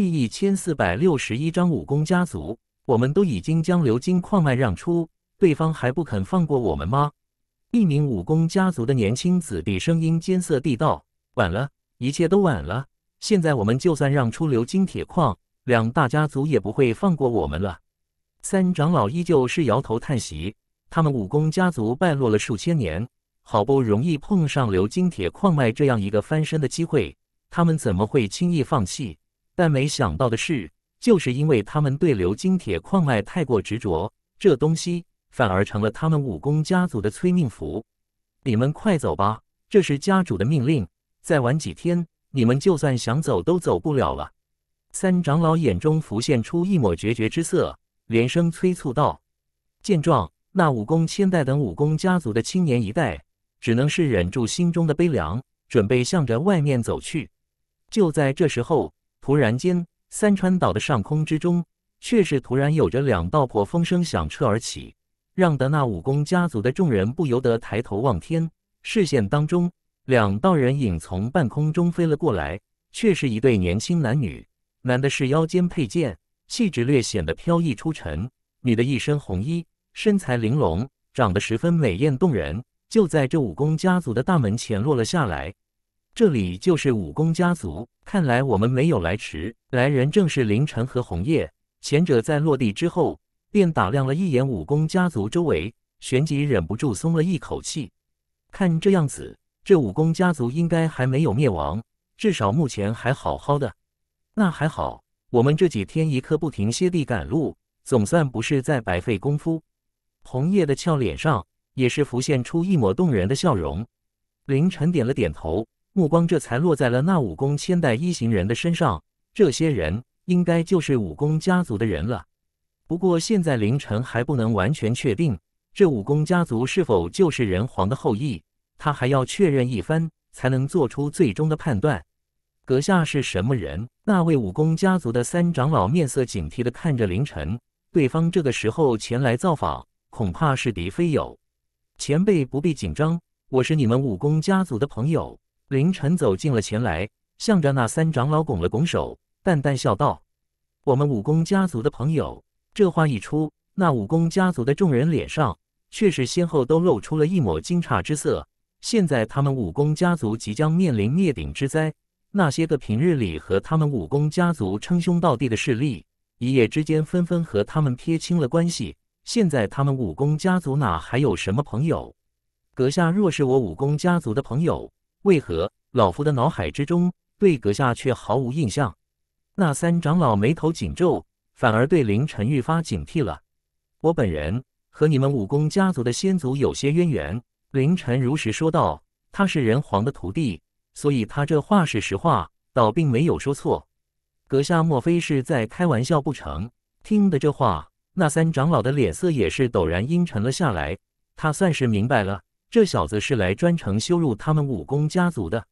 第一千四百六十一章武功家族，我们都已经将鎏金矿脉让出，对方还不肯放过我们吗？一名武功家族的年轻子弟声音艰涩地道：“晚了，一切都晚了。现在我们就算让出鎏金铁矿，两大家族也不会放过我们了。”三长老依旧是摇头叹息。他们武功家族败落了数千年，好不容易碰上鎏金铁矿脉这样一个翻身的机会，他们怎么会轻易放弃？但没想到的是，就是因为他们对流金铁矿脉太过执着，这东西反而成了他们武功家族的催命符。你们快走吧，这是家主的命令。再晚几天，你们就算想走都走不了了。三长老眼中浮现出一抹决绝之色，连声催促道。见状，那武功千代等武功家族的青年一代，只能是忍住心中的悲凉，准备向着外面走去。就在这时候。突然间，三川岛的上空之中，却是突然有着两道破风声响彻而起，让得那武功家族的众人不由得抬头望天。视线当中，两道人影从半空中飞了过来，却是一对年轻男女。男的是腰间佩剑，气质略显得飘逸出尘；女的一身红衣，身材玲珑，长得十分美艳动人。就在这武功家族的大门前落了下来。这里就是武功家族，看来我们没有来迟。来人正是凌晨和红叶。前者在落地之后，便打量了一眼武功家族周围，旋即忍不住松了一口气。看这样子，这武功家族应该还没有灭亡，至少目前还好好的。那还好，我们这几天一刻不停歇地赶路，总算不是在白费功夫。红叶的俏脸上也是浮现出一抹动人的笑容。凌晨点了点头。目光这才落在了那武功千代一行人的身上，这些人应该就是武功家族的人了。不过现在凌晨还不能完全确定这武功家族是否就是人皇的后裔，他还要确认一番才能做出最终的判断。阁下是什么人？那位武功家族的三长老面色警惕地看着凌晨，对方这个时候前来造访，恐怕是敌非友。前辈不必紧张，我是你们武功家族的朋友。凌晨走进了前来，向着那三长老拱了拱手，淡淡笑道：“我们武功家族的朋友。”这话一出，那武功家族的众人脸上却是先后都露出了一抹惊诧之色。现在他们武功家族即将面临灭顶之灾，那些个平日里和他们武功家族称兄道弟的势力，一夜之间纷纷和他们撇清了关系。现在他们武功家族哪还有什么朋友？阁下若是我武功家族的朋友。为何老夫的脑海之中对阁下却毫无印象？那三长老眉头紧皱，反而对凌晨愈发警惕了。我本人和你们武功家族的先祖有些渊源。凌晨如实说道：“他是人皇的徒弟，所以他这话是实话，倒并没有说错。”阁下莫非是在开玩笑不成？听得这话，那三长老的脸色也是陡然阴沉了下来。他算是明白了。这小子是来专程羞辱他们武功家族的。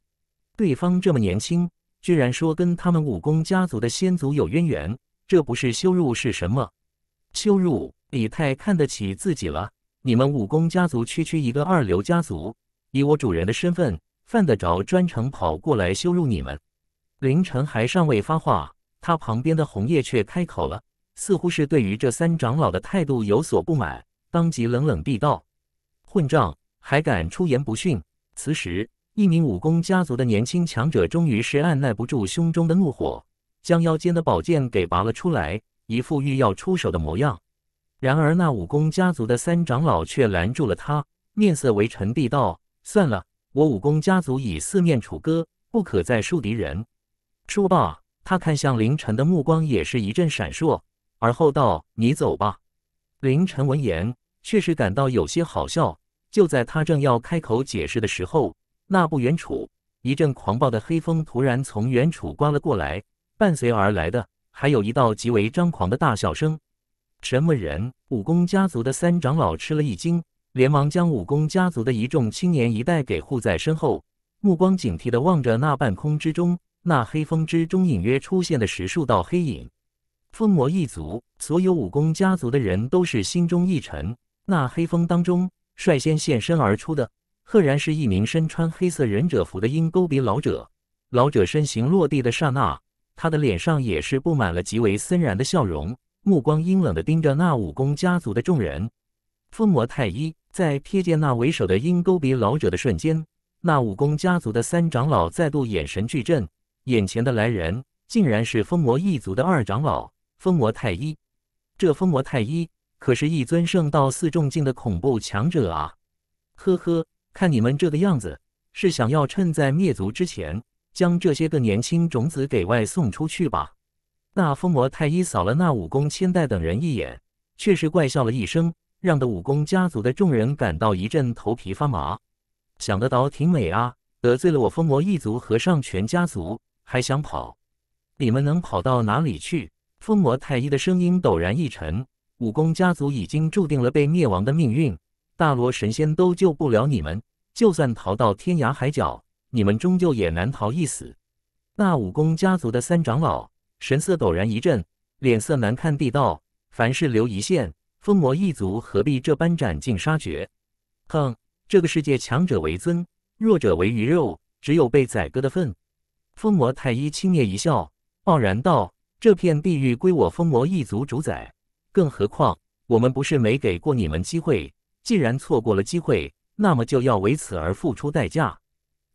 对方这么年轻，居然说跟他们武功家族的先祖有渊源，这不是羞辱是什么？羞辱！李太看得起自己了。你们武功家族区区一个二流家族，以我主人的身份，犯得着专程跑过来羞辱你们？凌晨还尚未发话，他旁边的红叶却开口了，似乎是对于这三长老的态度有所不满，当即冷冷地道：“混账！”还敢出言不逊！此时，一名武功家族的年轻强者终于是按耐不住胸中的怒火，将腰间的宝剑给拔了出来，一副欲要出手的模样。然而，那武功家族的三长老却拦住了他，面色为沉，地道：“算了，我武功家族已四面楚歌，不可再树敌人。”说罢，他看向凌晨的目光也是一阵闪烁，而后道：“你走吧。”凌晨闻言，确实感到有些好笑。就在他正要开口解释的时候，那不远处一阵狂暴的黑风突然从远处刮了过来，伴随而来的还有一道极为张狂的大笑声。什么人？武功家族的三长老吃了一惊，连忙将武功家族的一众青年一代给护在身后，目光警惕地望着那半空之中那黑风之中隐约出现的十数道黑影。风魔一族，所有武功家族的人都是心中一沉，那黑风当中。率先现身而出的，赫然是一名身穿黑色忍者服的鹰钩鼻老者。老者身形落地的刹那，他的脸上也是布满了极为森然的笑容，目光阴冷的盯着那武功家族的众人。风魔太医在瞥见那为首的鹰钩鼻老者的瞬间，那武功家族的三长老再度眼神巨震，眼前的来人竟然是风魔一族的二长老风魔太医。这风魔太医！可是，一尊圣道四重境的恐怖强者啊！呵呵，看你们这个样子，是想要趁在灭族之前，将这些个年轻种子给外送出去吧？那疯魔太医扫了那武功千代等人一眼，却是怪笑了一声，让的武功家族的众人感到一阵头皮发麻。想得倒挺美啊！得罪了我疯魔一族和上全家族，还想跑？你们能跑到哪里去？疯魔太医的声音陡然一沉。武功家族已经注定了被灭亡的命运，大罗神仙都救不了你们。就算逃到天涯海角，你们终究也难逃一死。那武功家族的三长老神色陡然一震，脸色难看地道：“凡事留一线，疯魔一族何必这般斩尽杀绝？”哼，这个世界强者为尊，弱者为鱼肉，只有被宰割的份。疯魔太医轻蔑一笑，傲然道：“这片地狱归我疯魔一族主宰。”更何况，我们不是没给过你们机会。既然错过了机会，那么就要为此而付出代价。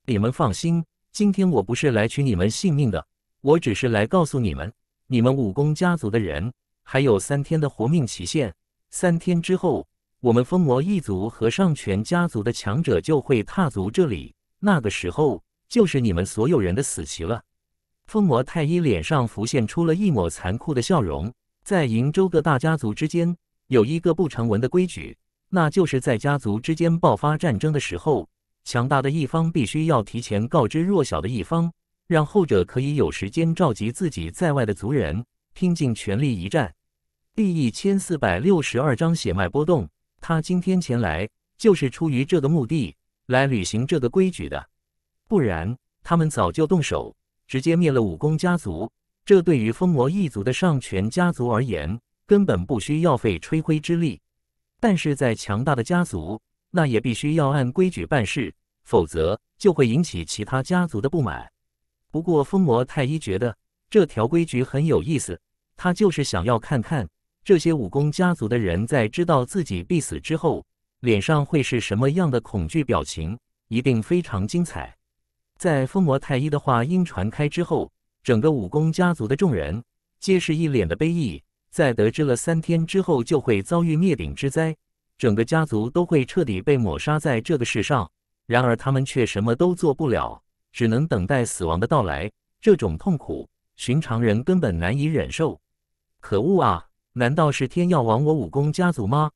你们放心，今天我不是来取你们性命的，我只是来告诉你们，你们武功家族的人还有三天的活命期限。三天之后，我们封魔一族和上泉家族的强者就会踏足这里，那个时候就是你们所有人的死期了。封魔太医脸上浮现出了一抹残酷的笑容。在瀛州各大家族之间有一个不成文的规矩，那就是在家族之间爆发战争的时候，强大的一方必须要提前告知弱小的一方，让后者可以有时间召集自己在外的族人，拼尽全力一战。第一千四百六十二章血脉波动，他今天前来就是出于这个目的，来履行这个规矩的，不然他们早就动手，直接灭了武功家族。这对于封魔一族的上权家族而言，根本不需要费吹灰之力。但是在强大的家族，那也必须要按规矩办事，否则就会引起其他家族的不满。不过，封魔太医觉得这条规矩很有意思，他就是想要看看这些武功家族的人在知道自己必死之后，脸上会是什么样的恐惧表情，一定非常精彩。在封魔太医的话音传开之后，整个武功家族的众人皆是一脸的悲意，在得知了三天之后就会遭遇灭顶之灾，整个家族都会彻底被抹杀在这个世上。然而他们却什么都做不了，只能等待死亡的到来。这种痛苦，寻常人根本难以忍受。可恶啊！难道是天要亡我武功家族吗？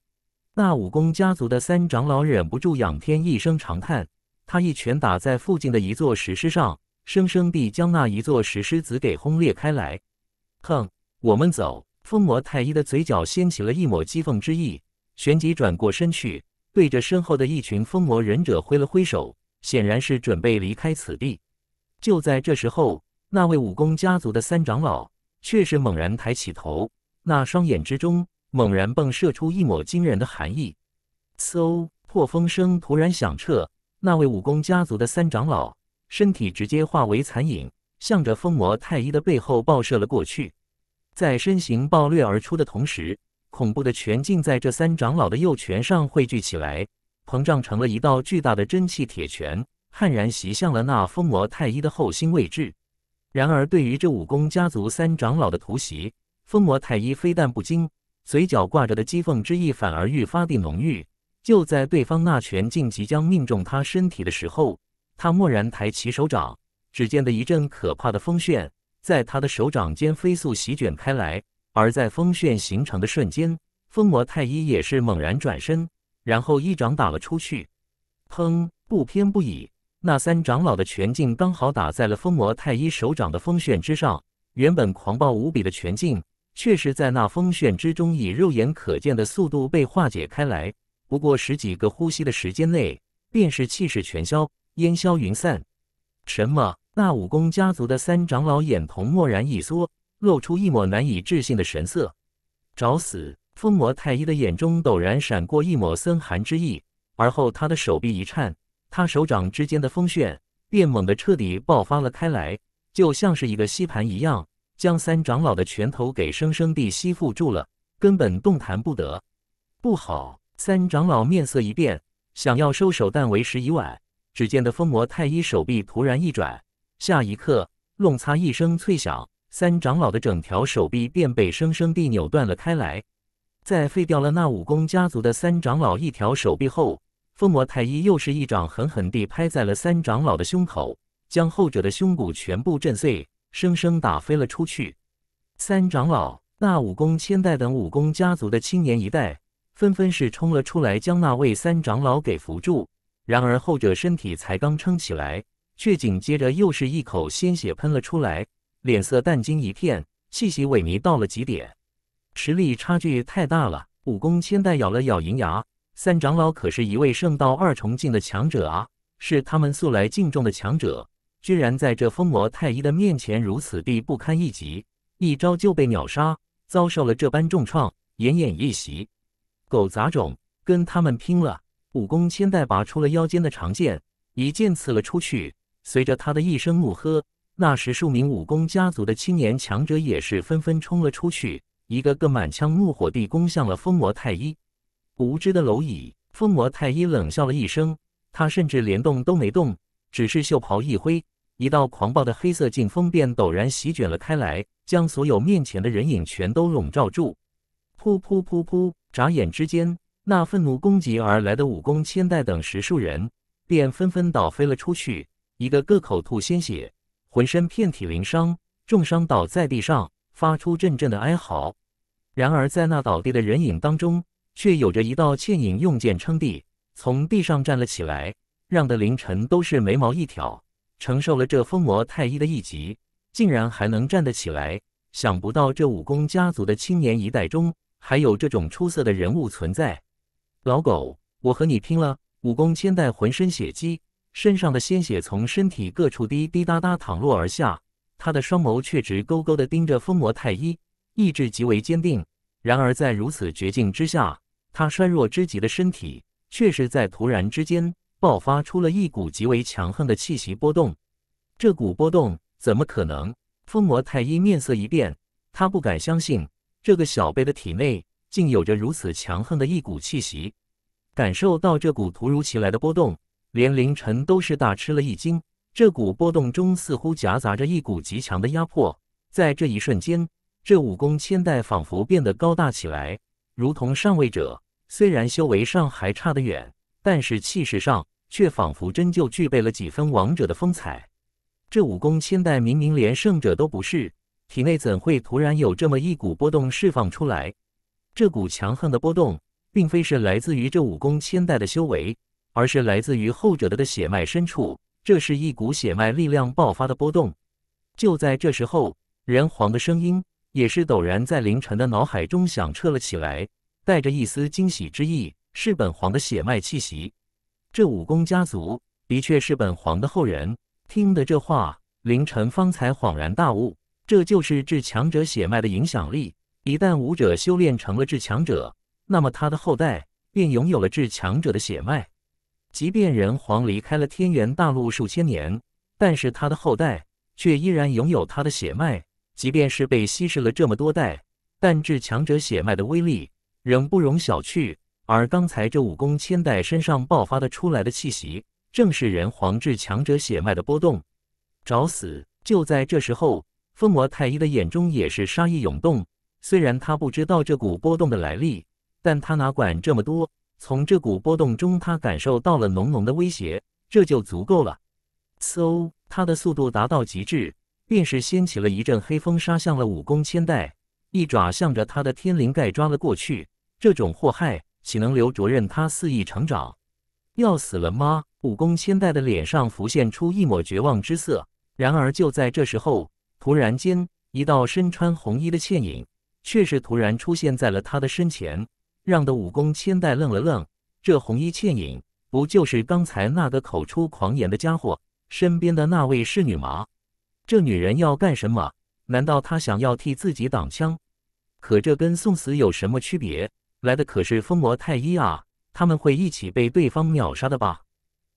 那武功家族的三长老忍不住仰天一声长叹，他一拳打在附近的一座石狮上。生生地将那一座石狮子给轰裂开来。哼，我们走。疯魔太一的嘴角掀起了一抹讥讽之意，旋即转过身去，对着身后的一群疯魔忍者挥了挥手，显然是准备离开此地。就在这时候，那位武功家族的三长老却是猛然抬起头，那双眼之中猛然迸射出一抹惊人的寒意。嗖，破风声突然响彻，那位武功家族的三长老。身体直接化为残影，向着风魔太一的背后爆射了过去。在身形暴掠而出的同时，恐怖的拳劲在这三长老的右拳上汇聚起来，膨胀成了一道巨大的真气铁拳，悍然袭向了那风魔太一的后心位置。然而，对于这武功家族三长老的突袭，风魔太一非但不惊，嘴角挂着的讥讽之意反而愈发地浓郁。就在对方那拳劲即将命中他身体的时候，他蓦然抬起手掌，只见得一阵可怕的风旋在他的手掌间飞速席卷开来。而在风旋形成的瞬间，风魔太医也是猛然转身，然后一掌打了出去。砰！不偏不倚，那三长老的拳劲刚好打在了风魔太医手掌的风旋之上。原本狂暴无比的拳劲，却是在那风旋之中以肉眼可见的速度被化解开来。不过十几个呼吸的时间内，便是气势全消。烟消云散。什么？那武功家族的三长老眼瞳蓦然一缩，露出一抹难以置信的神色。找死！疯魔太医的眼中陡然闪过一抹森寒之意，而后他的手臂一颤，他手掌之间的风旋便猛地彻底爆发了开来，就像是一个吸盘一样，将三长老的拳头给生生地吸附住了，根本动弹不得。不好！三长老面色一变，想要收手，但为时已晚。只见得风魔太医手臂突然一转，下一刻，弄擦一声脆响，三长老的整条手臂便被生生地扭断了开来。在废掉了那武功家族的三长老一条手臂后，风魔太医又是一掌狠狠地拍在了三长老的胸口，将后者的胸骨全部震碎，生生打飞了出去。三长老、那武功千代等武功家族的青年一代，纷纷是冲了出来，将那位三长老给扶住。然而后者身体才刚撑起来，却紧接着又是一口鲜血喷了出来，脸色淡青一片，气息萎靡到了极点。实力差距太大了，武功千代咬了咬银牙，三长老可是一位圣道二重境的强者啊，是他们素来敬重的强者，居然在这疯魔太医的面前如此地不堪一击，一招就被秒杀，遭受了这般重创，奄奄一息。狗杂种，跟他们拼了！武功千代拔出了腰间的长剑，一剑刺了出去。随着他的一声怒喝，那时数名武功家族的青年强者也是纷纷冲了出去，一个个满腔怒火地攻向了风魔太一。无知的蝼蚁！风魔太一冷笑了一声，他甚至连动都没动，只是袖袍一挥，一道狂暴的黑色劲风便陡然席卷了开来，将所有面前的人影全都笼罩住。噗噗噗噗！眨眼之间。那愤怒攻击而来的武功千代等十数人，便纷纷倒飞了出去，一个个口吐鲜血，浑身遍体鳞伤，重伤倒在地上，发出阵阵的哀嚎。然而，在那倒地的人影当中，却有着一道倩影，用剑撑地，从地上站了起来，让得凌晨都是眉毛一挑，承受了这疯魔太医的一击，竟然还能站得起来。想不到这武功家族的青年一代中，还有这种出色的人物存在。老狗，我和你拼了！武功千代浑身血迹，身上的鲜血从身体各处滴滴答答淌落而下，他的双眸却直勾勾的盯着风魔太一，意志极为坚定。然而在如此绝境之下，他衰弱之极的身体，却是在突然之间爆发出了一股极为强横的气息波动。这股波动怎么可能？风魔太一面色一变，他不敢相信这个小辈的体内。竟有着如此强横的一股气息，感受到这股突如其来的波动，连凌晨都是大吃了一惊。这股波动中似乎夹杂着一股极强的压迫，在这一瞬间，这武功千代仿佛变得高大起来，如同上位者。虽然修为上还差得远，但是气势上却仿佛真就具备了几分王者的风采。这武功千代明明连胜者都不是，体内怎会突然有这么一股波动释放出来？这股强横的波动，并非是来自于这武功千代的修为，而是来自于后者的的血脉深处。这是一股血脉力量爆发的波动。就在这时候，人皇的声音也是陡然在凌晨的脑海中响彻了起来，带着一丝惊喜之意：“是本皇的血脉气息。这武功家族的确是本皇的后人。”听的这话，凌晨方才恍然大悟，这就是至强者血脉的影响力。一旦武者修炼成了至强者，那么他的后代便拥有了至强者的血脉。即便人皇离开了天元大陆数千年，但是他的后代却依然拥有他的血脉。即便是被稀释了这么多代，但至强者血脉的威力仍不容小觑。而刚才这武功千代身上爆发的出来的气息，正是人皇至强者血脉的波动。找死！就在这时候，风魔太医的眼中也是杀意涌动。虽然他不知道这股波动的来历，但他哪管这么多？从这股波动中，他感受到了浓浓的威胁，这就足够了。嗖！他的速度达到极致，便是掀起了一阵黑风，杀向了武功千代，一爪向着他的天灵盖抓了过去。这种祸害，岂能留着任他肆意成长？要死了吗？武功千代的脸上浮现出一抹绝望之色。然而就在这时候，突然间，一道身穿红衣的倩影。却是突然出现在了他的身前，让的武功千代愣了愣。这红衣倩影，不就是刚才那个口出狂言的家伙身边的那位侍女吗？这女人要干什么？难道她想要替自己挡枪？可这跟送死有什么区别？来的可是封魔太医啊！他们会一起被对方秒杀的吧？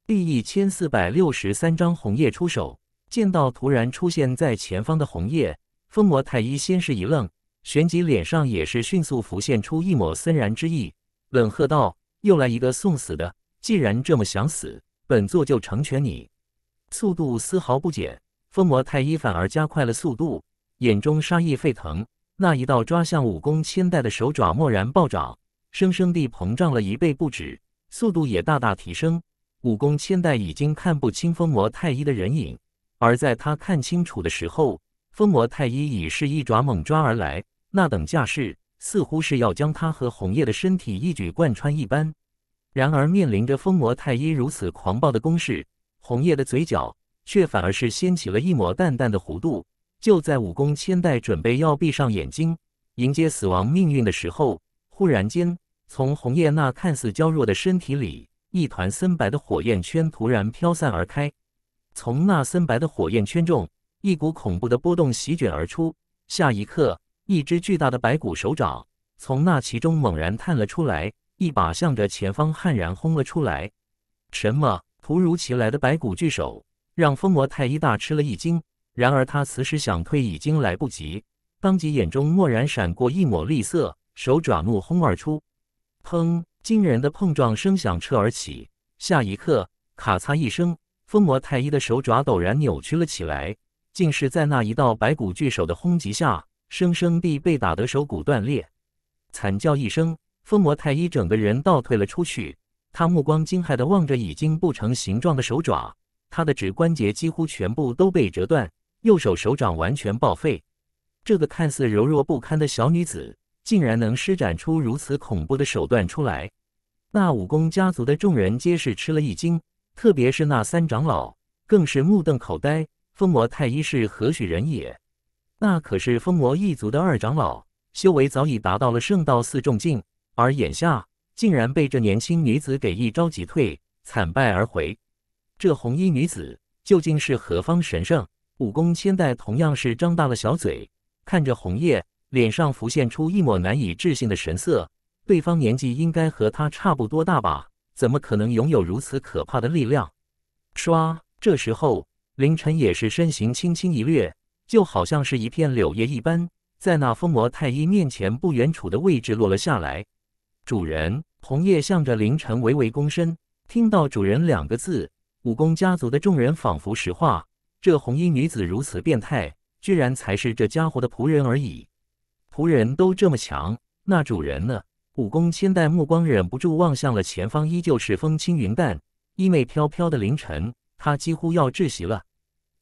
第一千四百六十三章红叶出手。见到突然出现在前方的红叶，封魔太医先是一愣。旋即，脸上也是迅速浮现出一抹森然之意，冷喝道：“又来一个送死的！既然这么想死，本座就成全你。”速度丝毫不减，风魔太一反而加快了速度，眼中杀意沸腾。那一道抓向武功千代的手爪蓦然暴涨，生生地膨胀了一倍不止，速度也大大提升。武功千代已经看不清风魔太一的人影，而在他看清楚的时候，风魔太一已是一爪猛抓而来。那等架势，似乎是要将他和红叶的身体一举贯穿一般。然而，面临着风魔太一如此狂暴的攻势，红叶的嘴角却反而是掀起了一抹淡淡的弧度。就在武功千代准备要闭上眼睛迎接死亡命运的时候，忽然间，从红叶那看似娇弱的身体里，一团森白的火焰圈突然飘散而开。从那森白的火焰圈中，一股恐怖的波动席卷而出。下一刻。一只巨大的白骨手掌从那其中猛然探了出来，一把向着前方悍然轰了出来。什么突如其来的白骨巨手，让疯魔太医大吃了一惊。然而他此时想退已经来不及，当即眼中蓦然闪过一抹厉色，手爪怒轰而出。砰！惊人的碰撞声响彻而起。下一刻，咔嚓一声，疯魔太医的手爪陡然扭曲了起来，竟是在那一道白骨巨手的轰击下。生生地被打得手骨断裂，惨叫一声，疯魔太医整个人倒退了出去。他目光惊骇的望着已经不成形状的手爪，他的指关节几乎全部都被折断，右手手掌完全报废。这个看似柔弱不堪的小女子，竟然能施展出如此恐怖的手段出来？那武功家族的众人皆是吃了一惊，特别是那三长老，更是目瞪口呆。疯魔太医是何许人也？那可是风魔一族的二长老，修为早已达到了圣道四重境，而眼下竟然被这年轻女子给一招击退，惨败而回。这红衣女子究竟是何方神圣？武功千代同样是张大了小嘴，看着红叶，脸上浮现出一抹难以置信的神色。对方年纪应该和他差不多大吧？怎么可能拥有如此可怕的力量？唰，这时候凌晨也是身形轻轻一掠。就好像是一片柳叶一般，在那疯魔太医面前不远处的位置落了下来。主人，红叶向着凌晨微微躬身，听到“主人”两个字，武功家族的众人仿佛石化。这红衣女子如此变态，居然才是这家伙的仆人而已。仆人都这么强，那主人呢？武功千代目光忍不住望向了前方，依旧是风轻云淡、衣袂飘飘的凌晨，他几乎要窒息了。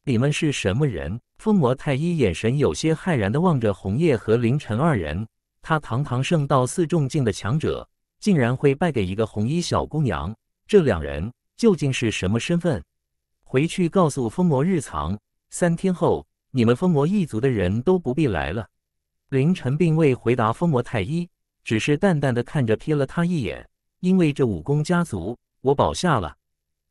你们是什么人？风魔太医眼神有些骇然的望着红叶和凌晨二人。他堂堂圣道四重境的强者，竟然会败给一个红衣小姑娘？这两人究竟是什么身份？回去告诉风魔日藏，三天后你们风魔一族的人都不必来了。凌晨并未回答风魔太医，只是淡淡的看着，瞥了他一眼。因为这武功家族，我保下了，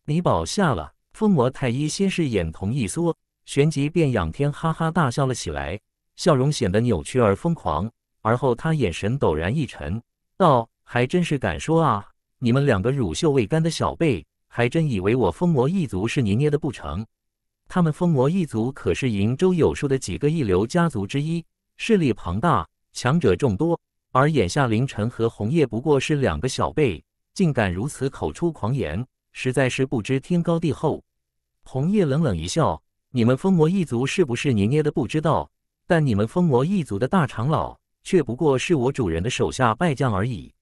你保下了。风魔太医先是眼瞳一缩，旋即便仰天哈哈大笑了起来，笑容显得扭曲而疯狂。而后他眼神陡然一沉，道：“还真是敢说啊！你们两个乳臭未干的小辈，还真以为我风魔一族是你捏的不成？他们风魔一族可是瀛州有数的几个一流家族之一，势力庞大，强者众多。而眼下凌晨和红叶不过是两个小辈，竟敢如此口出狂言，实在是不知天高地厚。”红叶冷冷一笑：“你们风魔一族是不是你捏的不知道？但你们风魔一族的大长老，却不过是我主人的手下败将而已。”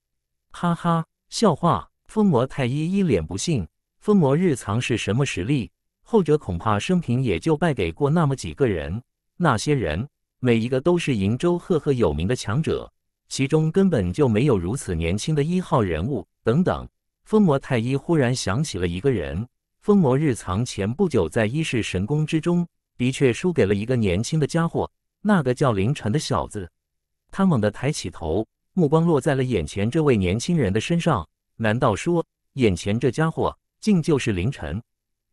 哈哈，笑话！风魔太医一脸不信：“风魔日藏是什么实力？后者恐怕生平也就败给过那么几个人。那些人，每一个都是瀛州赫赫有名的强者，其中根本就没有如此年轻的一号人物。”等等，风魔太医忽然想起了一个人。封魔日藏前不久在一世神宫之中，的确输给了一个年轻的家伙，那个叫凌晨的小子。他猛地抬起头，目光落在了眼前这位年轻人的身上。难道说，眼前这家伙竟就是凌晨？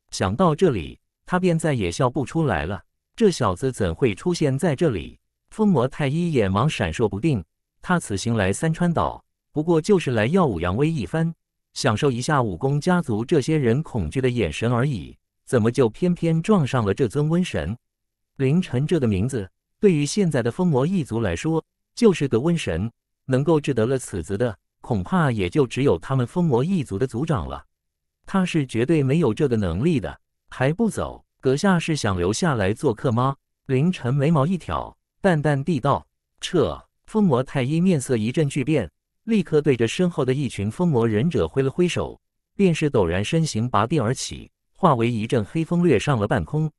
想到这里，他便再也笑不出来了。这小子怎会出现在这里？封魔太医眼芒闪烁不定。他此行来三川岛，不过就是来耀武扬威一番。享受一下武功家族这些人恐惧的眼神而已，怎么就偏偏撞上了这尊瘟神？凌晨这个名字对于现在的风魔一族来说，就是个瘟神。能够治得了此子的，恐怕也就只有他们风魔一族的族长了。他是绝对没有这个能力的。还不走，阁下是想留下来做客吗？凌晨眉毛一挑，淡淡地道：“撤。”风魔太医面色一阵巨变。立刻对着身后的一群风魔忍者挥了挥手，便是陡然身形拔地而起，化为一阵黑风掠上了半空。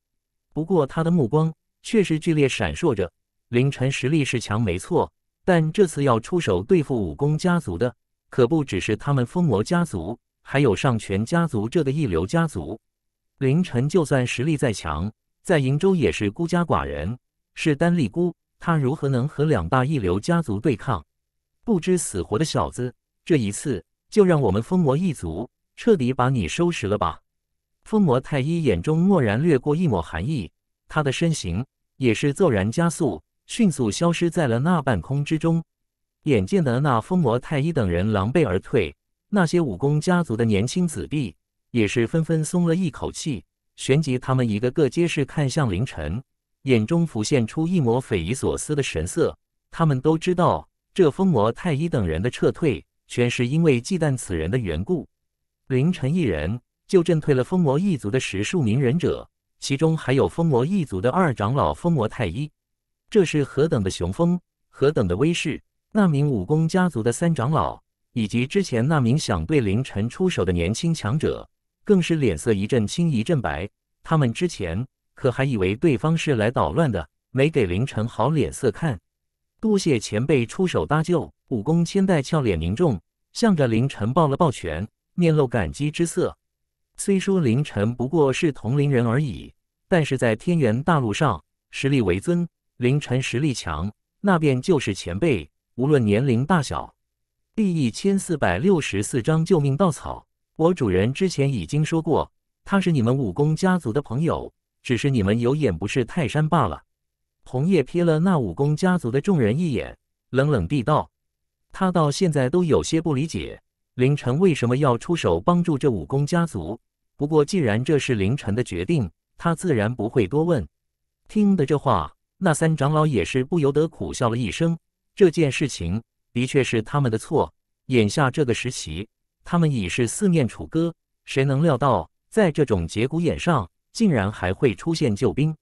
不过他的目光却是剧烈闪烁着。凌晨实力是强没错，但这次要出手对付武功家族的，可不只是他们风魔家族，还有上泉家族这个一流家族。凌晨就算实力再强，在瀛州也是孤家寡人，是单立孤，他如何能和两大一流家族对抗？不知死活的小子，这一次就让我们风魔一族彻底把你收拾了吧！风魔太一眼中蓦然掠过一抹寒意，他的身形也是骤然加速，迅速消失在了那半空之中。眼见得那风魔太一等人狼狈而退，那些武功家族的年轻子弟也是纷纷松了一口气，旋即他们一个个皆是看向凌晨，眼中浮现出一抹匪夷所思的神色。他们都知道。这风魔太一等人的撤退，全是因为忌惮此人的缘故。凌晨一人就震退了风魔一族的十数名忍者，其中还有风魔一族的二长老风魔太一。这是何等的雄风，何等的威势！那名武功家族的三长老以及之前那名想对凌晨出手的年轻强者，更是脸色一阵青一阵白。他们之前可还以为对方是来捣乱的，没给凌晨好脸色看。多谢前辈出手搭救，武功千代俏脸凝重，向着凌晨抱了抱拳，面露感激之色。虽说凌晨不过是同龄人而已，但是在天元大陆上，实力为尊。凌晨实力强，那便就是前辈。无论年龄大小，第一千四百六十四章救命稻草。我主人之前已经说过，他是你们武功家族的朋友，只是你们有眼不识泰山罢了。红叶瞥了那武功家族的众人一眼，冷冷地道：“他到现在都有些不理解，凌晨为什么要出手帮助这武功家族。不过既然这是凌晨的决定，他自然不会多问。”听的这话，那三长老也是不由得苦笑了一声。这件事情的确是他们的错。眼下这个时期，他们已是四面楚歌，谁能料到，在这种节骨眼上，竟然还会出现救兵？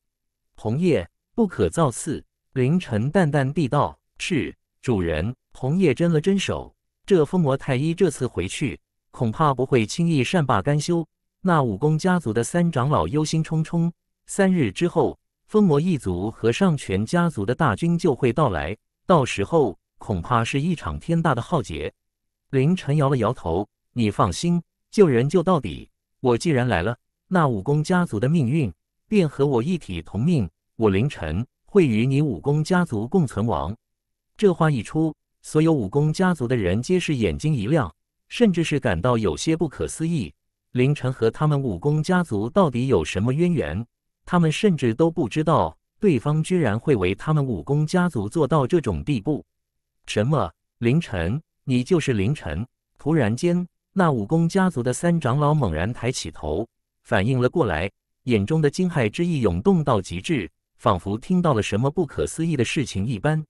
红叶。不可造次。凌晨淡淡地道：“是，主人。”红叶真了真手。这风魔太医这次回去，恐怕不会轻易善罢甘休。那武功家族的三长老忧心忡忡。三日之后，风魔一族和上泉家族的大军就会到来，到时候恐怕是一场天大的浩劫。凌晨摇了摇头：“你放心，救人救到底。我既然来了，那武功家族的命运便和我一体同命。”我凌晨会与你武功家族共存亡。这话一出，所有武功家族的人皆是眼睛一亮，甚至是感到有些不可思议。凌晨和他们武功家族到底有什么渊源？他们甚至都不知道，对方居然会为他们武功家族做到这种地步。什么？凌晨？你就是凌晨？突然间，那武功家族的三长老猛然抬起头，反应了过来，眼中的惊骇之意涌动到极致。仿佛听到了什么不可思议的事情一般，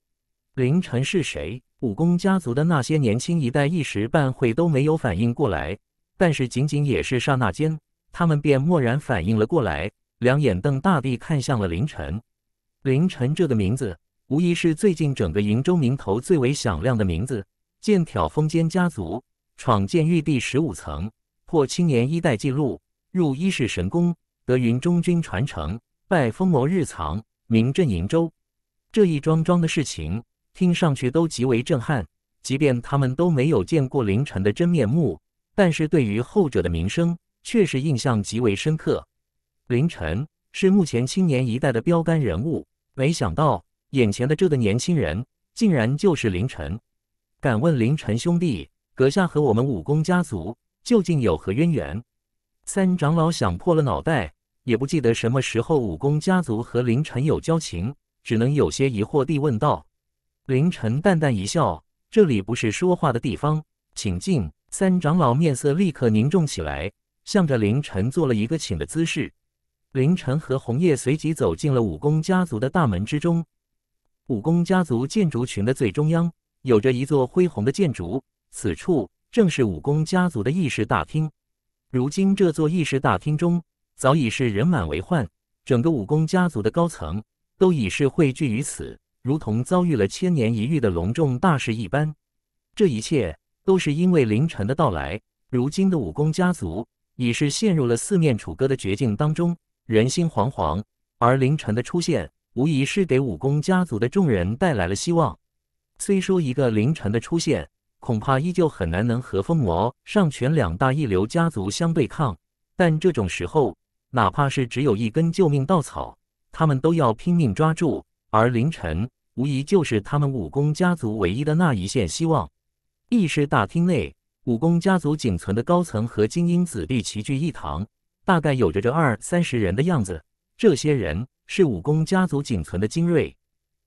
凌晨是谁？武功家族的那些年轻一代一时半会都没有反应过来，但是仅仅也是刹那间，他们便蓦然反应了过来，两眼瞪大地看向了凌晨。凌晨这个名字，无疑是最近整个瀛州名头最为响亮的名字。剑挑风间家族，闯剑玉第十五层，破青年一代记录，入一世神功，得云中君传承。拜风魔日藏名震瀛洲。这一桩桩的事情听上去都极为震撼。即便他们都没有见过凌晨的真面目，但是对于后者的名声，确实印象极为深刻。凌晨是目前青年一代的标杆人物，没想到眼前的这个年轻人竟然就是凌晨。敢问凌晨兄弟，阁下和我们武功家族究竟有何渊源？三长老想破了脑袋。也不记得什么时候，武功家族和凌晨有交情，只能有些疑惑地问道：“凌晨淡淡一笑，这里不是说话的地方，请进。”三长老面色立刻凝重起来，向着凌晨做了一个请的姿势。凌晨和红叶随即走进了武功家族的大门之中。武功家族建筑群的最中央，有着一座恢宏的建筑，此处正是武功家族的议事大厅。如今，这座议事大厅中。早已是人满为患，整个武功家族的高层都已是汇聚于此，如同遭遇了千年一遇的隆重大事一般。这一切都是因为凌晨的到来。如今的武功家族已是陷入了四面楚歌的绝境当中，人心惶惶。而凌晨的出现，无疑是给武功家族的众人带来了希望。虽说一个凌晨的出现，恐怕依旧很难能和风魔上泉两大一流家族相对抗，但这种时候。哪怕是只有一根救命稻草，他们都要拼命抓住。而凌晨无疑就是他们武功家族唯一的那一线希望。议事大厅内，武功家族仅存的高层和精英子弟齐聚一堂，大概有着这二三十人的样子。这些人是武功家族仅存的精锐。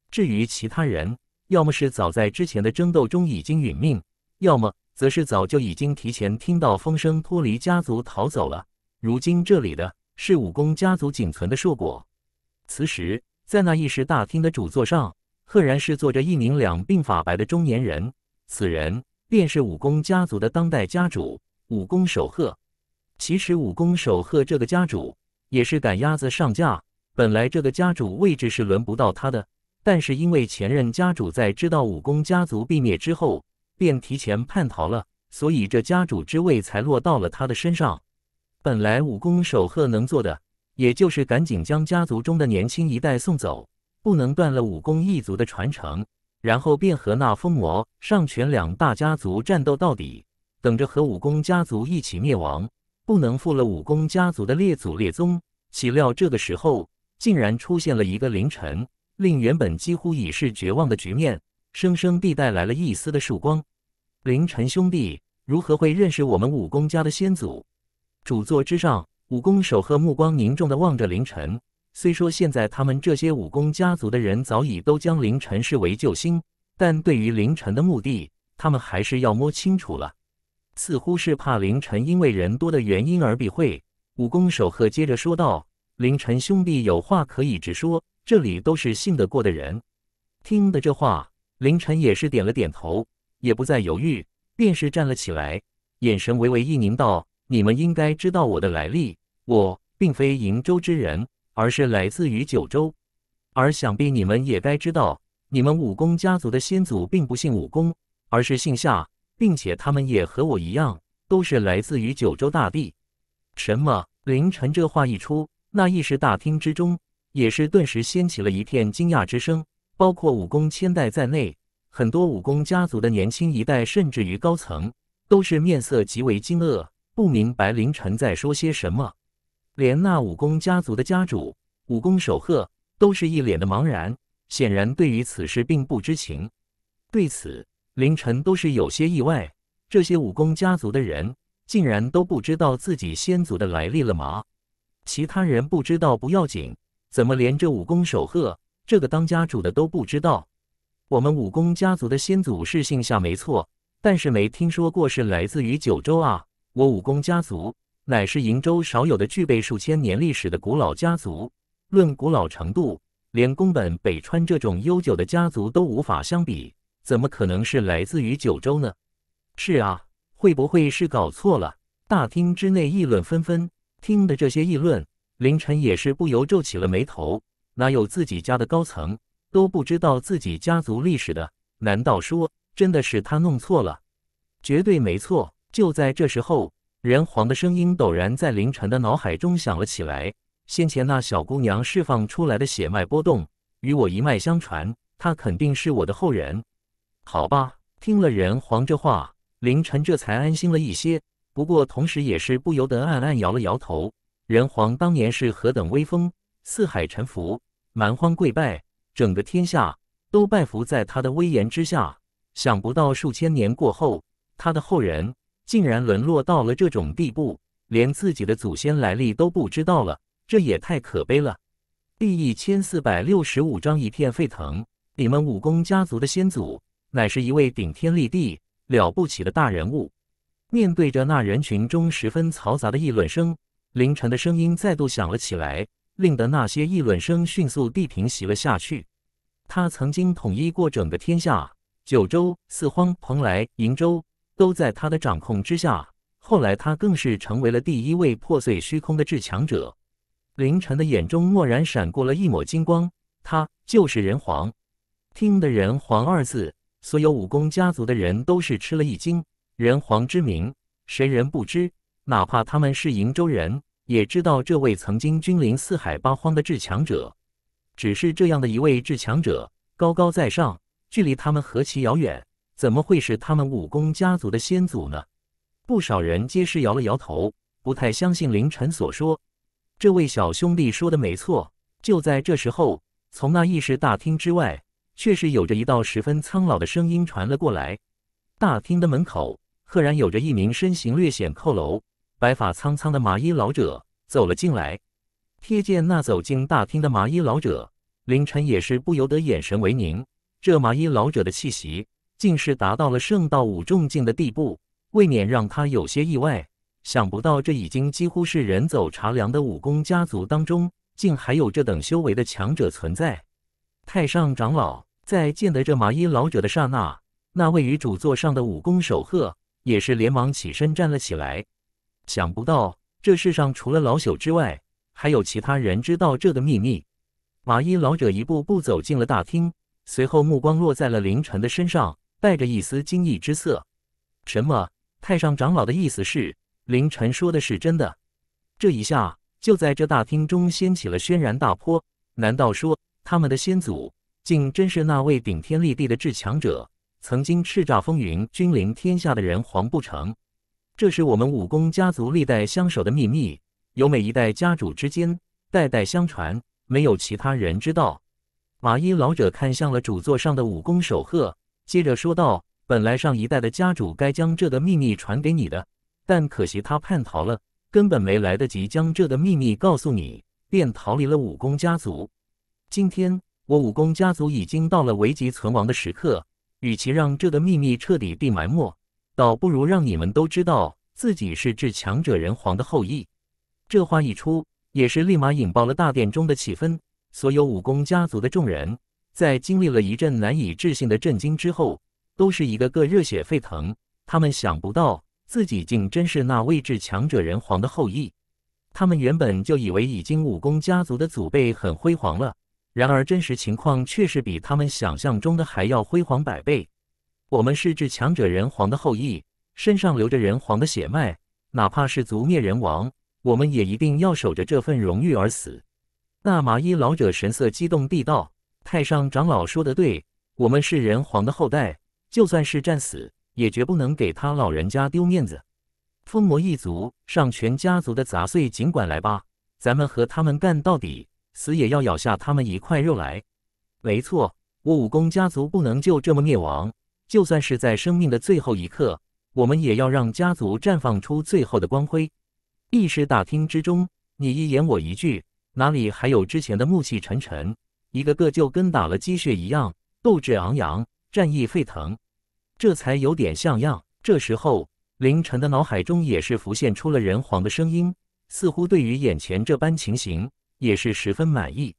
至于其他人，要么是早在之前的争斗中已经殒命，要么则是早就已经提前听到风声，脱离家族逃走了。如今这里的。是武功家族仅存的硕果。此时，在那议事大厅的主座上，赫然是坐着一名两鬓发白的中年人。此人便是武功家族的当代家主——武功守鹤。其实，武功守鹤这个家主也是赶鸭子上架。本来，这个家主位置是轮不到他的，但是因为前任家主在知道武功家族灭之后，便提前叛逃了，所以这家主之位才落到了他的身上。本来武功守鹤能做的，也就是赶紧将家族中的年轻一代送走，不能断了武功一族的传承，然后便和那疯魔上泉两大家族战斗到底，等着和武功家族一起灭亡，不能负了武功家族的列祖列宗。岂料这个时候，竟然出现了一个凌晨，令原本几乎已是绝望的局面，生生地带来了一丝的曙光。凌晨兄弟，如何会认识我们武功家的先祖？主座之上，武功守鹤目光凝重的望着凌晨。虽说现在他们这些武功家族的人早已都将凌晨视为救星，但对于凌晨的目的，他们还是要摸清楚了。似乎是怕凌晨因为人多的原因而避讳，武功守鹤接着说道：“凌晨兄弟有话可以直说，这里都是信得过的人。”听的这话，凌晨也是点了点头，也不再犹豫，便是站了起来，眼神微微一凝道。你们应该知道我的来历，我并非瀛州之人，而是来自于九州。而想必你们也该知道，你们武功家族的先祖并不姓武功，而是姓夏，并且他们也和我一样，都是来自于九州大地。什么？凌晨这话一出，那议事大厅之中也是顿时掀起了一片惊讶之声，包括武功千代在内，很多武功家族的年轻一代，甚至于高层，都是面色极为惊愕。不明白凌晨在说些什么，连那武功家族的家主武功守鹤都是一脸的茫然，显然对于此事并不知情。对此，凌晨都是有些意外，这些武功家族的人竟然都不知道自己先祖的来历了吗？其他人不知道不要紧，怎么连这武功守鹤这个当家主的都不知道？我们武功家族的先祖是姓夏没错，但是没听说过是来自于九州啊。我武功家族乃是瀛州少有的具备数千年历史的古老家族，论古老程度，连宫本北川这种悠久的家族都无法相比，怎么可能是来自于九州呢？是啊，会不会是搞错了？大厅之内议论纷纷，听的这些议论，凌晨也是不由皱起了眉头。哪有自己家的高层都不知道自己家族历史的？难道说真的是他弄错了？绝对没错。就在这时候，仁皇的声音陡然在凌晨的脑海中响了起来。先前那小姑娘释放出来的血脉波动，与我一脉相传，她肯定是我的后人，好吧？听了仁皇这话，凌晨这才安心了一些。不过，同时也是不由得暗暗摇了摇头。仁皇当年是何等威风，四海臣服，蛮荒跪拜，整个天下都拜服在他的威严之下。想不到数千年过后，他的后人。竟然沦落到了这种地步，连自己的祖先来历都不知道了，这也太可悲了。第一千四百六十五章一片沸腾。你们武功家族的先祖，乃是一位顶天立地、了不起的大人物。面对着那人群中十分嘈杂的议论声，凌晨的声音再度响了起来，令得那些议论声迅速地平息了下去。他曾经统一过整个天下，九州、四荒、蓬莱、瀛洲。都在他的掌控之下。后来，他更是成为了第一位破碎虚空的至强者。凌晨的眼中蓦然闪过了一抹金光，他就是人皇。听得“人皇”二字，所有武功家族的人都是吃了一惊。人皇之名，谁人不知？哪怕他们是瀛州人，也知道这位曾经君临四海八荒的至强者。只是这样的一位至强者，高高在上，距离他们何其遥远。怎么会是他们武功家族的先祖呢？不少人皆是摇了摇头，不太相信凌晨所说。这位小兄弟说的没错。就在这时候，从那议事大厅之外，却是有着一道十分苍老的声音传了过来。大厅的门口，赫然有着一名身形略显佝偻、白发苍苍的麻衣老者走了进来。瞥见那走进大厅的麻衣老者，凌晨也是不由得眼神为凝。这麻衣老者的气息。竟是达到了圣道五重境的地步，未免让他有些意外。想不到这已经几乎是人走茶凉的武功家族当中，竟还有这等修为的强者存在。太上长老在见得这麻衣老者的刹那，那位于主座上的武功首鹤也是连忙起身站了起来。想不到这世上除了老朽之外，还有其他人知道这个秘密。麻衣老者一步步走进了大厅，随后目光落在了凌晨的身上。带着一丝惊异之色，什么？太上长老的意思是，凌晨说的是真的？这一下就在这大厅中掀起了轩然大波。难道说他们的先祖竟真是那位顶天立地的至强者，曾经叱咤风云、君临天下的人黄不成？这是我们武功家族历代相守的秘密，由每一代家主之间代代相传，没有其他人知道。马一老者看向了主座上的武功守鹤。接着说道：“本来上一代的家主该将这个秘密传给你的，但可惜他叛逃了，根本没来得及将这个秘密告诉你，便逃离了武功家族。今天我武功家族已经到了危急存亡的时刻，与其让这个秘密彻底被埋没，倒不如让你们都知道自己是至强者人皇的后裔。”这话一出，也是立马引爆了大殿中的气氛，所有武功家族的众人。在经历了一阵难以置信的震惊之后，都是一个个热血沸腾。他们想不到自己竟真是那位至强者人皇的后裔。他们原本就以为已经武功家族的祖辈很辉煌了，然而真实情况确实比他们想象中的还要辉煌百倍。我们是至强者人皇的后裔，身上流着人皇的血脉，哪怕是族灭人亡，我们也一定要守着这份荣誉而死。那麻衣老者神色激动地道。太上长老说的对，我们是人皇的后代，就算是战死，也绝不能给他老人家丢面子。封魔一族上全家族的杂碎，尽管来吧，咱们和他们干到底，死也要咬下他们一块肉来。没错，我武功家族不能就这么灭亡，就算是在生命的最后一刻，我们也要让家族绽放出最后的光辉。议事大厅之中，你一言我一句，哪里还有之前的暮气沉沉？一个个就跟打了鸡血一样，斗志昂扬，战意沸腾，这才有点像样。这时候，凌晨的脑海中也是浮现出了人皇的声音，似乎对于眼前这般情形也是十分满意。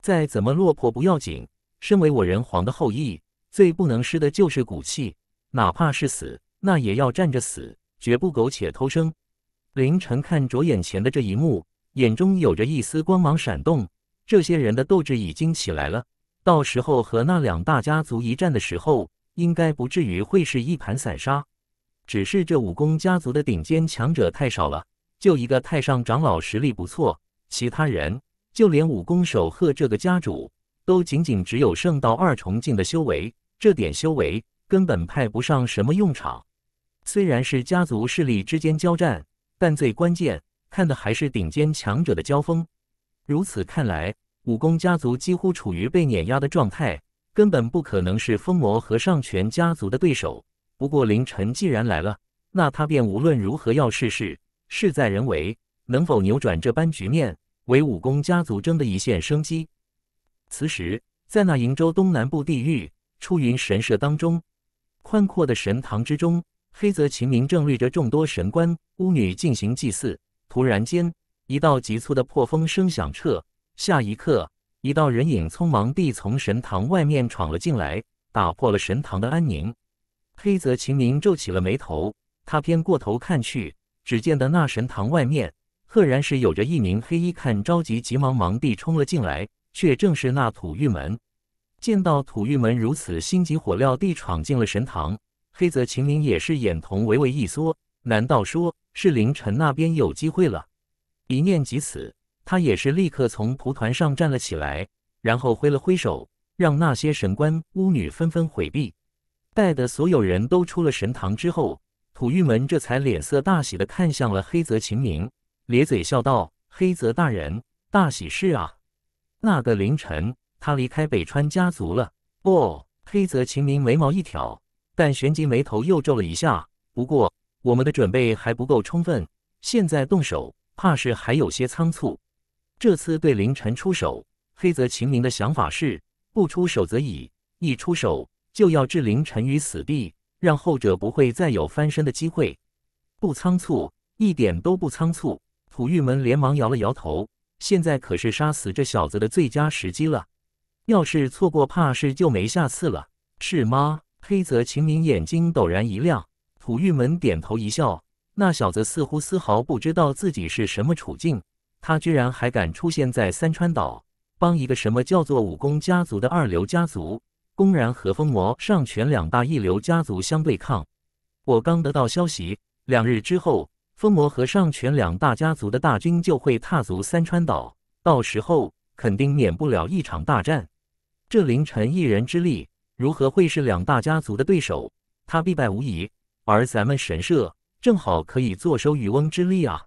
再怎么落魄不要紧，身为我人皇的后裔，最不能失的就是骨气。哪怕是死，那也要站着死，绝不苟且偷生。凌晨看着眼前的这一幕，眼中有着一丝光芒闪动。这些人的斗志已经起来了，到时候和那两大家族一战的时候，应该不至于会是一盘散沙。只是这武功家族的顶尖强者太少了，就一个太上长老实力不错，其他人，就连武功守鹤这个家主，都仅仅只有圣道二重境的修为，这点修为根本派不上什么用场。虽然是家族势力之间交战，但最关键看的还是顶尖强者的交锋。如此看来，武功家族几乎处于被碾压的状态，根本不可能是风魔和上权家族的对手。不过，林晨既然来了，那他便无论如何要试试。事在人为，能否扭转这般局面，为武功家族争的一线生机？此时，在那瀛州东南部地域，出云神社当中，宽阔的神堂之中，黑泽晴明正率着众多神官巫女进行祭祀。突然间，一道急促的破风声响彻，下一刻，一道人影匆忙地从神堂外面闯了进来，打破了神堂的安宁。黑泽秦明皱起了眉头，他偏过头看去，只见得那神堂外面，赫然是有着一名黑衣看着急急忙忙地冲了进来，却正是那土玉门。见到土玉门如此心急火燎地闯进了神堂，黑泽秦明也是眼瞳微微一缩。难道说是凌晨那边有机会了？一念及此，他也是立刻从蒲团上站了起来，然后挥了挥手，让那些神官巫女纷纷回避。待得所有人都出了神堂之后，土御门这才脸色大喜的看向了黑泽晴明，咧嘴笑道：“黑泽大人，大喜事啊！那个凌晨，他离开北川家族了。”不，黑泽晴明眉毛一挑，但旋即眉头又皱了一下。不过，我们的准备还不够充分，现在动手。怕是还有些仓促。这次对林晨出手，黑泽晴明的想法是：不出手则已，一出手就要置林晨于死地，让后者不会再有翻身的机会。不仓促，一点都不仓促。土玉门连忙摇了摇头。现在可是杀死这小子的最佳时机了，要是错过，怕是就没下次了，是吗？黑泽晴明眼睛陡然一亮，土玉门点头一笑。那小子似乎丝毫不知道自己是什么处境，他居然还敢出现在三川岛，帮一个什么叫做武功家族的二流家族，公然和风魔上泉两大一流家族相对抗。我刚得到消息，两日之后，风魔和上泉两大家族的大军就会踏足三川岛，到时候肯定免不了一场大战。这凌晨一人之力，如何会是两大家族的对手？他必败无疑。而咱们神社。正好可以坐收渔翁之利啊！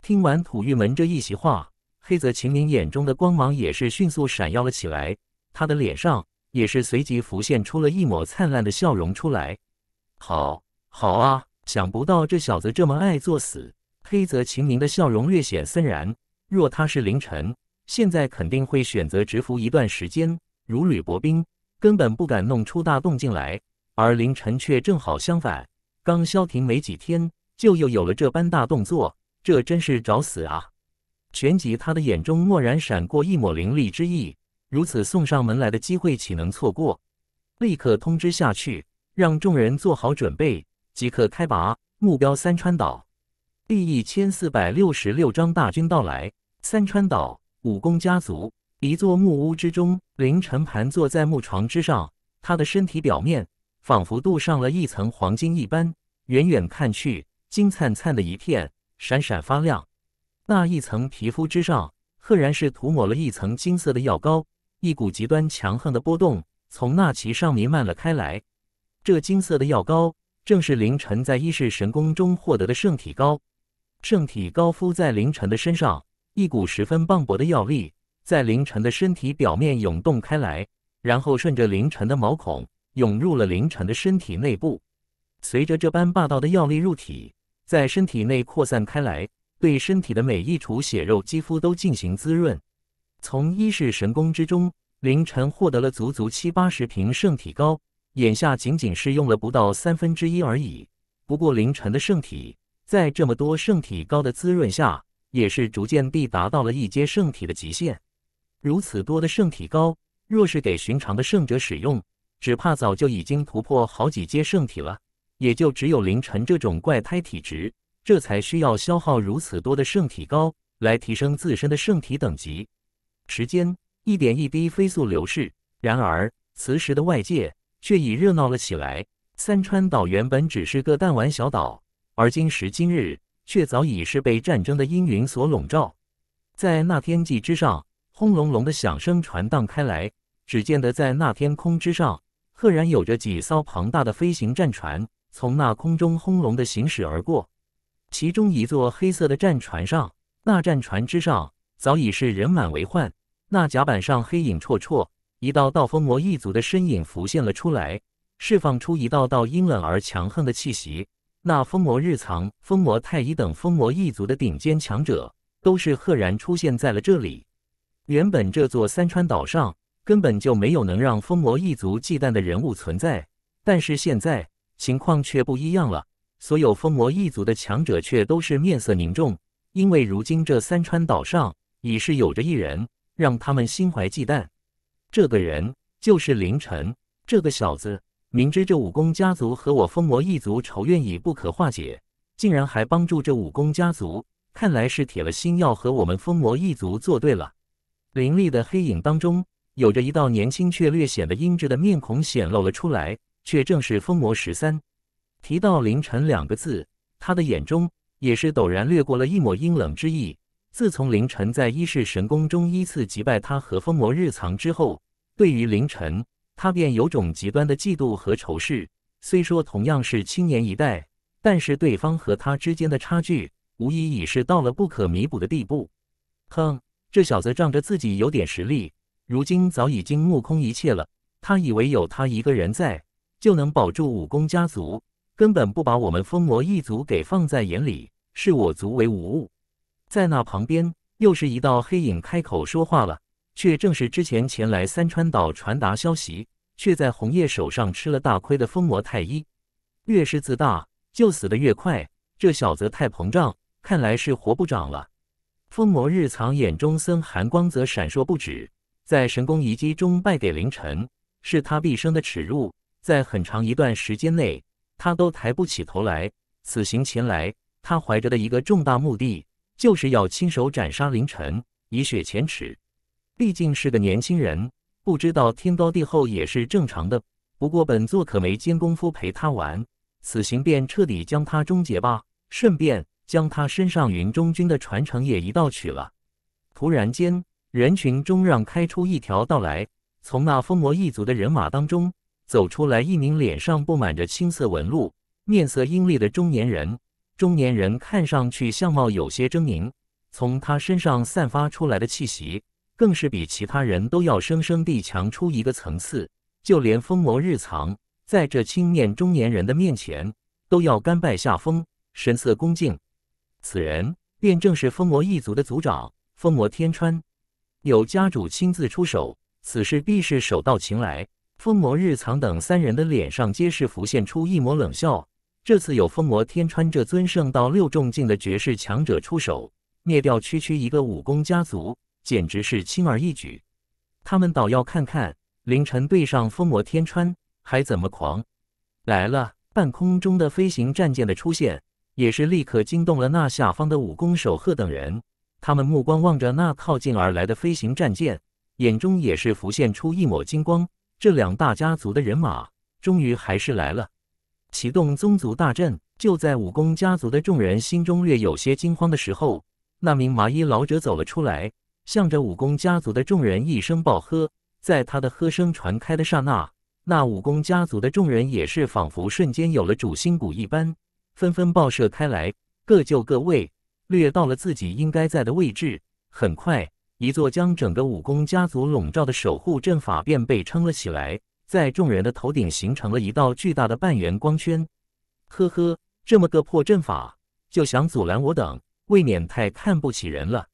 听完土玉门这一席话，黑泽秦明眼中的光芒也是迅速闪耀了起来，他的脸上也是随即浮现出了一抹灿烂的笑容出来。好，好啊！想不到这小子这么爱作死。黑泽秦明的笑容略显森然，若他是凌晨，现在肯定会选择蛰伏一段时间，如履薄冰，根本不敢弄出大动静来。而凌晨却正好相反。刚消停没几天，就又有了这般大动作，这真是找死啊！旋即，他的眼中蓦然闪过一抹凌厉之意，如此送上门来的机会，岂能错过？立刻通知下去，让众人做好准备，即刻开拔，目标三川岛。第一千四百六十六章大军到来。三川岛，武功家族，一座木屋之中，凌晨盘坐在木床之上，他的身体表面。仿佛镀上了一层黄金一般，远远看去金灿灿的一片，闪闪发亮。那一层皮肤之上，赫然是涂抹了一层金色的药膏。一股极端强横的波动从那其上弥漫了开来。这金色的药膏正是凌晨在一世神宫中获得的圣体膏。圣体膏敷在凌晨的身上，一股十分磅礴的药力在凌晨的身体表面涌动开来，然后顺着凌晨的毛孔。涌入了凌晨的身体内部，随着这般霸道的药力入体，在身体内扩散开来，对身体的每一处血肉肌肤都进行滋润。从一世神功之中，凌晨获得了足足七八十瓶圣体膏，眼下仅仅是用了不到三分之一而已。不过，凌晨的圣体在这么多圣体膏的滋润下，也是逐渐地达到了一阶圣体的极限。如此多的圣体膏，若是给寻常的圣者使用，只怕早就已经突破好几阶圣体了，也就只有凌晨这种怪胎体质，这才需要消耗如此多的圣体膏来提升自身的圣体等级。时间一点一滴飞速流逝，然而此时的外界却已热闹了起来。三川岛原本只是个弹丸小岛，而今时今日却早已是被战争的阴云所笼罩。在那天际之上，轰隆隆的响声传荡开来，只见得在那天空之上。赫然有着几艘庞大的飞行战船从那空中轰隆的行驶而过，其中一座黑色的战船上，那战船之上早已是人满为患，那甲板上黑影绰绰，一道道风魔一族的身影浮现了出来，释放出一道道阴冷而强横的气息。那风魔日藏、风魔太一等风魔一族的顶尖强者，都是赫然出现在了这里。原本这座三川岛上。根本就没有能让风魔一族忌惮的人物存在，但是现在情况却不一样了。所有风魔一族的强者却都是面色凝重，因为如今这三川岛上已是有着一人让他们心怀忌惮。这个人就是凌晨这个小子，明知这武功家族和我风魔一族仇怨已不可化解，竟然还帮助这武功家族，看来是铁了心要和我们风魔一族作对了。凌厉的黑影当中。有着一道年轻却略显得英俊的面孔显露了出来，却正是风魔十三。提到凌晨两个字，他的眼中也是陡然掠过了一抹阴冷之意。自从凌晨在一世神宫中依次击败他和风魔日藏之后，对于凌晨，他便有种极端的嫉妒和仇视。虽说同样是青年一代，但是对方和他之间的差距，无疑已是到了不可弥补的地步。哼，这小子仗着自己有点实力。如今早已经目空一切了，他以为有他一个人在就能保住武功家族，根本不把我们封魔一族给放在眼里，视我族为无物。在那旁边又是一道黑影开口说话了，却正是之前前来三川岛传达消息，却在红叶手上吃了大亏的封魔太医。越是自大，就死得越快。这小子太膨胀，看来是活不长了。封魔日藏眼中森寒光则闪烁不止。在神宫遗迹中败给凌晨，是他毕生的耻辱。在很长一段时间内，他都抬不起头来。此行前来，他怀着的一个重大目的，就是要亲手斩杀凌晨，以雪前耻。毕竟是个年轻人，不知道天高地厚也是正常的。不过本座可没闲功夫陪他玩，此行便彻底将他终结吧。顺便将他身上云中君的传承也一道取了。突然间。人群中让开出一条道来，从那风魔一族的人马当中走出来一名脸上布满着青色纹路、面色阴厉的中年人。中年人看上去相貌有些狰狞，从他身上散发出来的气息更是比其他人都要生生地强出一个层次，就连风魔日藏在这青面中年人的面前都要甘拜下风，神色恭敬。此人便正是风魔一族的族长，风魔天川。有家主亲自出手，此事必是手到擒来。风魔日藏等三人的脸上皆是浮现出一抹冷笑。这次有风魔天川这尊圣道六重境的绝世强者出手，灭掉区区一个武功家族，简直是轻而易举。他们倒要看看凌晨对上风魔天川还怎么狂。来了，半空中的飞行战舰的出现，也是立刻惊动了那下方的武功守鹤等人。他们目光望着那靠近而来的飞行战舰，眼中也是浮现出一抹金光。这两大家族的人马，终于还是来了。启动宗族大阵！就在武功家族的众人心中略有些惊慌的时候，那名麻衣老者走了出来，向着武功家族的众人一声暴喝。在他的喝声传开的刹那，那武功家族的众人也是仿佛瞬间有了主心骨一般，纷纷爆射开来，各就各位。掠到了自己应该在的位置，很快，一座将整个武功家族笼罩的守护阵法便被撑了起来，在众人的头顶形成了一道巨大的半圆光圈。呵呵，这么个破阵法就想阻拦我等，未免太看不起人了。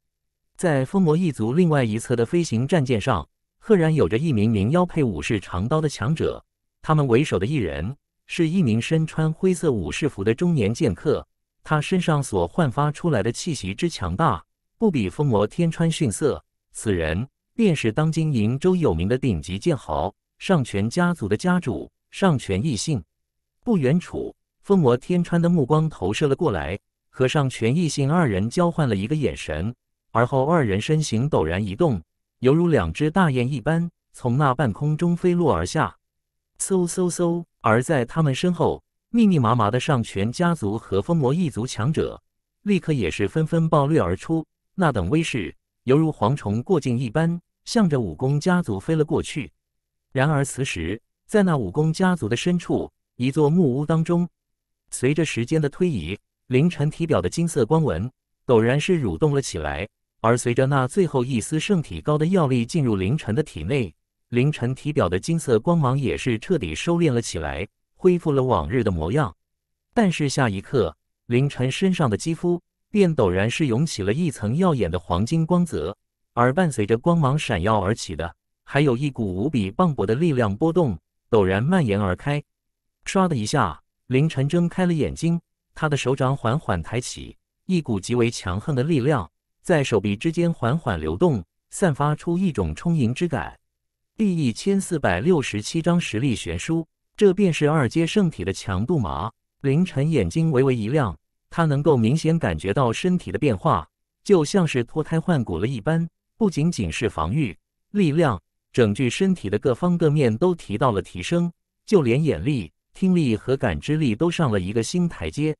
在封魔一族另外一侧的飞行战舰上，赫然有着一名名腰配武士长刀的强者。他们为首的一人是一名身穿灰色武士服的中年剑客。他身上所焕发出来的气息之强大，不比风魔天川逊色。此人便是当今瀛州有名的顶级剑豪——上泉家族的家主上泉义信。不远处，风魔天川的目光投射了过来，和上泉义信二人交换了一个眼神，而后二人身形陡然移动，犹如两只大雁一般，从那半空中飞落而下。嗖嗖嗖！而在他们身后。密密麻麻的上泉家族和封魔一族强者，立刻也是纷纷暴掠而出，那等威势犹如蝗虫过境一般，向着武功家族飞了过去。然而此时，在那武功家族的深处，一座木屋当中，随着时间的推移，凌晨体表的金色光纹陡然是蠕动了起来。而随着那最后一丝圣体膏的药力进入凌晨的体内，凌晨体表的金色光芒也是彻底收敛了起来。恢复了往日的模样，但是下一刻，凌晨身上的肌肤便陡然是涌起了一层耀眼的黄金光泽，而伴随着光芒闪耀而起的，还有一股无比磅礴的力量波动陡然蔓延而开。唰的一下，凌晨睁开了眼睛，他的手掌缓缓抬起，一股极为强横的力量在手臂之间缓缓流动，散发出一种充盈之感。第一千四百六十七章实力悬殊。这便是二阶圣体的强度吗？凌晨眼睛微微一亮，他能够明显感觉到身体的变化，就像是脱胎换骨了一般。不仅仅是防御、力量，整具身体的各方各面都提到了提升，就连眼力、听力和感知力都上了一个新台阶。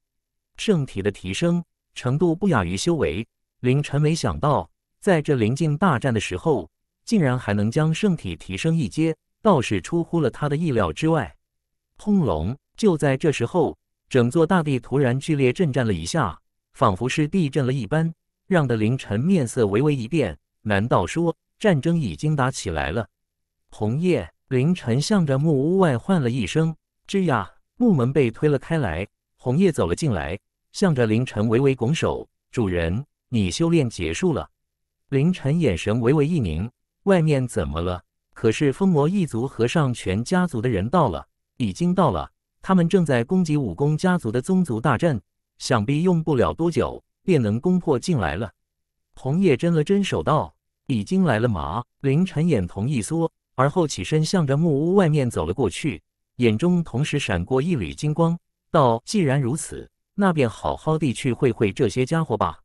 圣体的提升程度不亚于修为。凌晨没想到，在这临近大战的时候，竟然还能将圣体提升一阶，倒是出乎了他的意料之外。轰隆！就在这时候，整座大地突然剧烈震颤了一下，仿佛是地震了一般，让的凌晨面色微微一变。难道说战争已经打起来了？红叶凌晨向着木屋外唤了一声：“吱呀！”木门被推了开来，红叶走了进来，向着凌晨微微拱手：“主人，你修炼结束了。”凌晨眼神微微一凝：“外面怎么了？可是风魔一族和尚全家族的人到了。”已经到了，他们正在攻击武功家族的宗族大阵，想必用不了多久便能攻破进来了。红叶真了真手道：“已经来了吗？”凌晨眼瞳一缩，而后起身向着木屋外面走了过去，眼中同时闪过一缕金光，道：“既然如此，那便好好地去会会这些家伙吧。”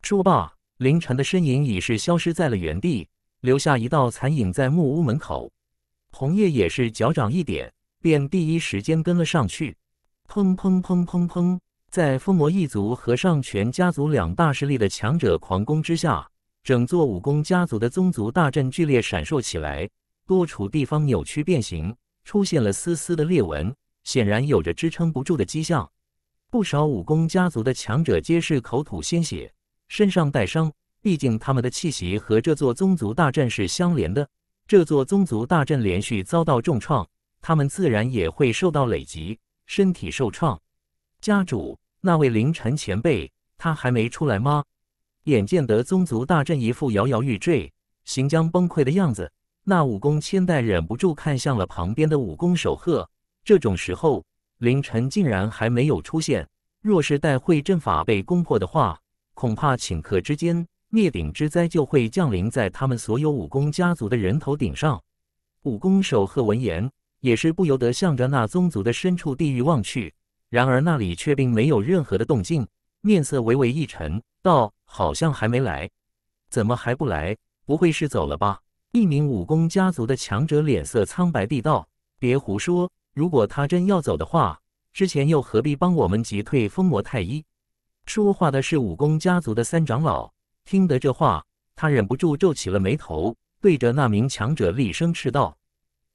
说罢，凌晨的身影已是消失在了原地，留下一道残影在木屋门口。红叶也是脚掌一点。便第一时间跟了上去，砰砰砰砰砰！在封魔一族和上泉家族两大势力的强者狂攻之下，整座武功家族的宗族大阵剧烈闪烁起来，多处地方扭曲变形，出现了丝丝的裂纹，显然有着支撑不住的迹象。不少武功家族的强者皆是口吐鲜血，身上带伤，毕竟他们的气息和这座宗族大阵是相连的，这座宗族大阵连续遭到重创。他们自然也会受到累及，身体受创。家主，那位凌晨前辈，他还没出来吗？眼见得宗族大阵一副摇摇欲坠、行将崩溃的样子，那武功千代忍不住看向了旁边的武功守鹤。这种时候，凌晨竟然还没有出现。若是待会阵法被攻破的话，恐怕顷刻之间灭顶之灾就会降临在他们所有武功家族的人头顶上。武功守鹤闻言。也是不由得向着那宗族的深处地域望去，然而那里却并没有任何的动静，面色微微一沉，道：“好像还没来，怎么还不来？不会是走了吧？”一名武功家族的强者脸色苍白地道：“别胡说，如果他真要走的话，之前又何必帮我们击退风魔太医？”说话的是武功家族的三长老。听得这话，他忍不住皱起了眉头，对着那名强者厉声斥道。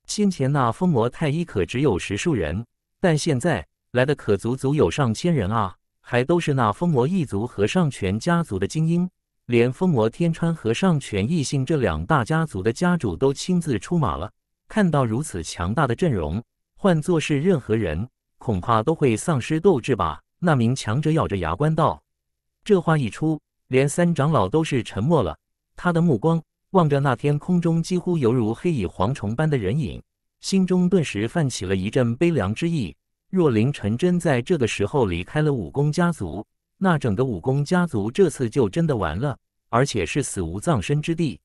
先前那封魔太医可只有十数人，但现在来的可足足有上千人啊！还都是那封魔一族和上泉家族的精英，连封魔天川和上泉异姓这两大家族的家主都亲自出马了。看到如此强大的阵容，换作是任何人，恐怕都会丧失斗志吧？那名强者咬着牙关道。这话一出，连三长老都是沉默了，他的目光。望着那天空中几乎犹如黑蚁蝗虫般的人影，心中顿时泛起了一阵悲凉之意。若林陈真在这个时候离开了武功家族，那整个武功家族这次就真的完了，而且是死无葬身之地。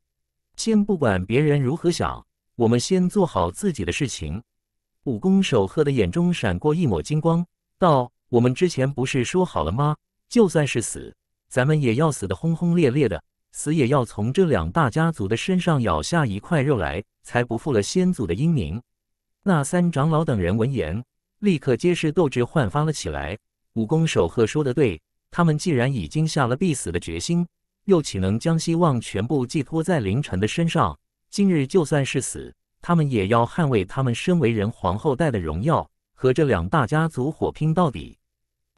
先不管别人如何想，我们先做好自己的事情。武功守鹤的眼中闪过一抹金光，道：“我们之前不是说好了吗？就算是死，咱们也要死得轰轰烈烈的。”死也要从这两大家族的身上咬下一块肉来，才不负了先祖的英名。那三长老等人闻言，立刻皆是斗志焕发了起来。武功守鹤说的对，他们既然已经下了必死的决心，又岂能将希望全部寄托在凌晨的身上？今日就算是死，他们也要捍卫他们身为人皇后代的荣耀，和这两大家族火拼到底。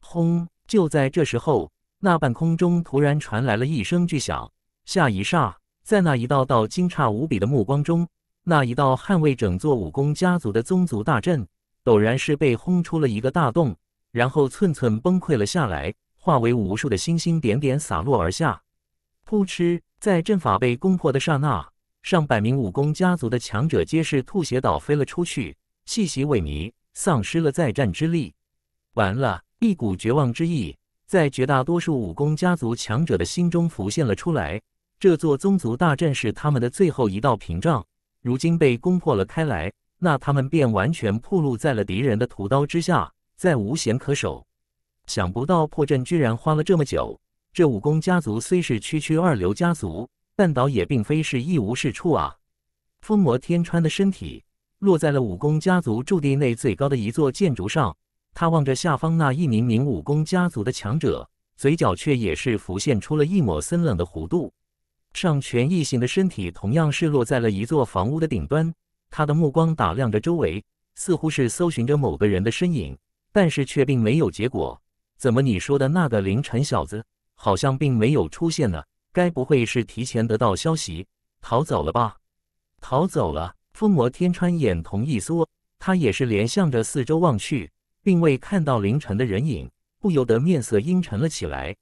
轰！就在这时候，那半空中突然传来了一声巨响。下一霎，在那一道道惊诧无比的目光中，那一道捍卫整座武功家族的宗族大阵，陡然是被轰出了一个大洞，然后寸寸崩溃了下来，化为无数的星星点点洒落而下。扑哧，在阵法被攻破的刹那，上百名武功家族的强者皆是吐血倒飞了出去，气息萎靡，丧失了再战之力。完了，一股绝望之意在绝大多数武功家族强者的心中浮现了出来。这座宗族大阵是他们的最后一道屏障，如今被攻破了开来，那他们便完全暴露在了敌人的屠刀之下，再无险可守。想不到破阵居然花了这么久。这武功家族虽是区区二流家族，但倒也并非是一无是处啊。风魔天川的身体落在了武功家族驻地内最高的一座建筑上，他望着下方那一名名武功家族的强者，嘴角却也是浮现出了一抹森冷的弧度。上全异形的身体同样是落在了一座房屋的顶端，他的目光打量着周围，似乎是搜寻着某个人的身影，但是却并没有结果。怎么，你说的那个凌晨小子好像并没有出现呢？该不会是提前得到消息逃走了吧？逃走了！风魔天川眼瞳一缩，他也是连向着四周望去，并未看到凌晨的人影，不由得面色阴沉了起来。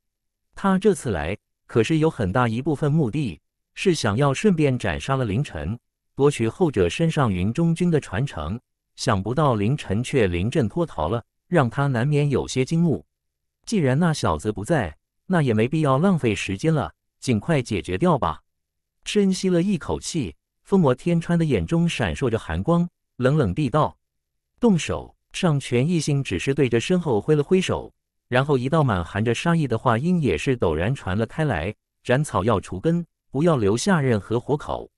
他这次来。可是有很大一部分目的，是想要顺便斩杀了林晨，夺取后者身上云中君的传承。想不到林晨却临阵脱逃了，让他难免有些惊怒。既然那小子不在，那也没必要浪费时间了，尽快解决掉吧。深吸了一口气，风魔天川的眼中闪烁着寒光，冷冷地道：“动手。”上全义兴只是对着身后挥了挥手。然后，一道满含着杀意的话音也是陡然传了开来：“斩草要除根，不要留下任何活口。”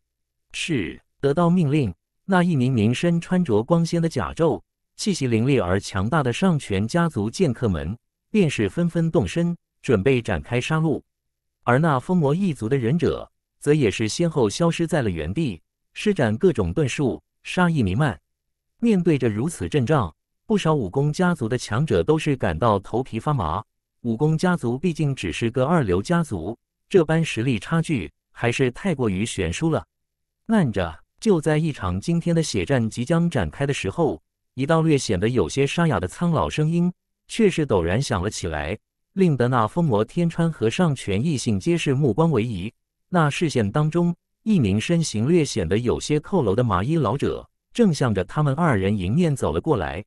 是得到命令，那一名名身穿着光鲜的甲胄、气息凌厉而强大的上泉家族剑客们，便是纷纷动身，准备展开杀戮。而那风魔一族的忍者，则也是先后消失在了原地，施展各种遁术，杀意弥漫。面对着如此阵仗。不少武功家族的强者都是感到头皮发麻。武功家族毕竟只是个二流家族，这般实力差距还是太过于悬殊了。慢着，就在一场惊天的血战即将展开的时候，一道略显得有些沙哑的苍老声音却是陡然响了起来，令得那疯魔天川和尚全异性皆是目光为移。那视线当中，一名身形略显得有些佝偻的麻衣老者正向着他们二人迎面走了过来。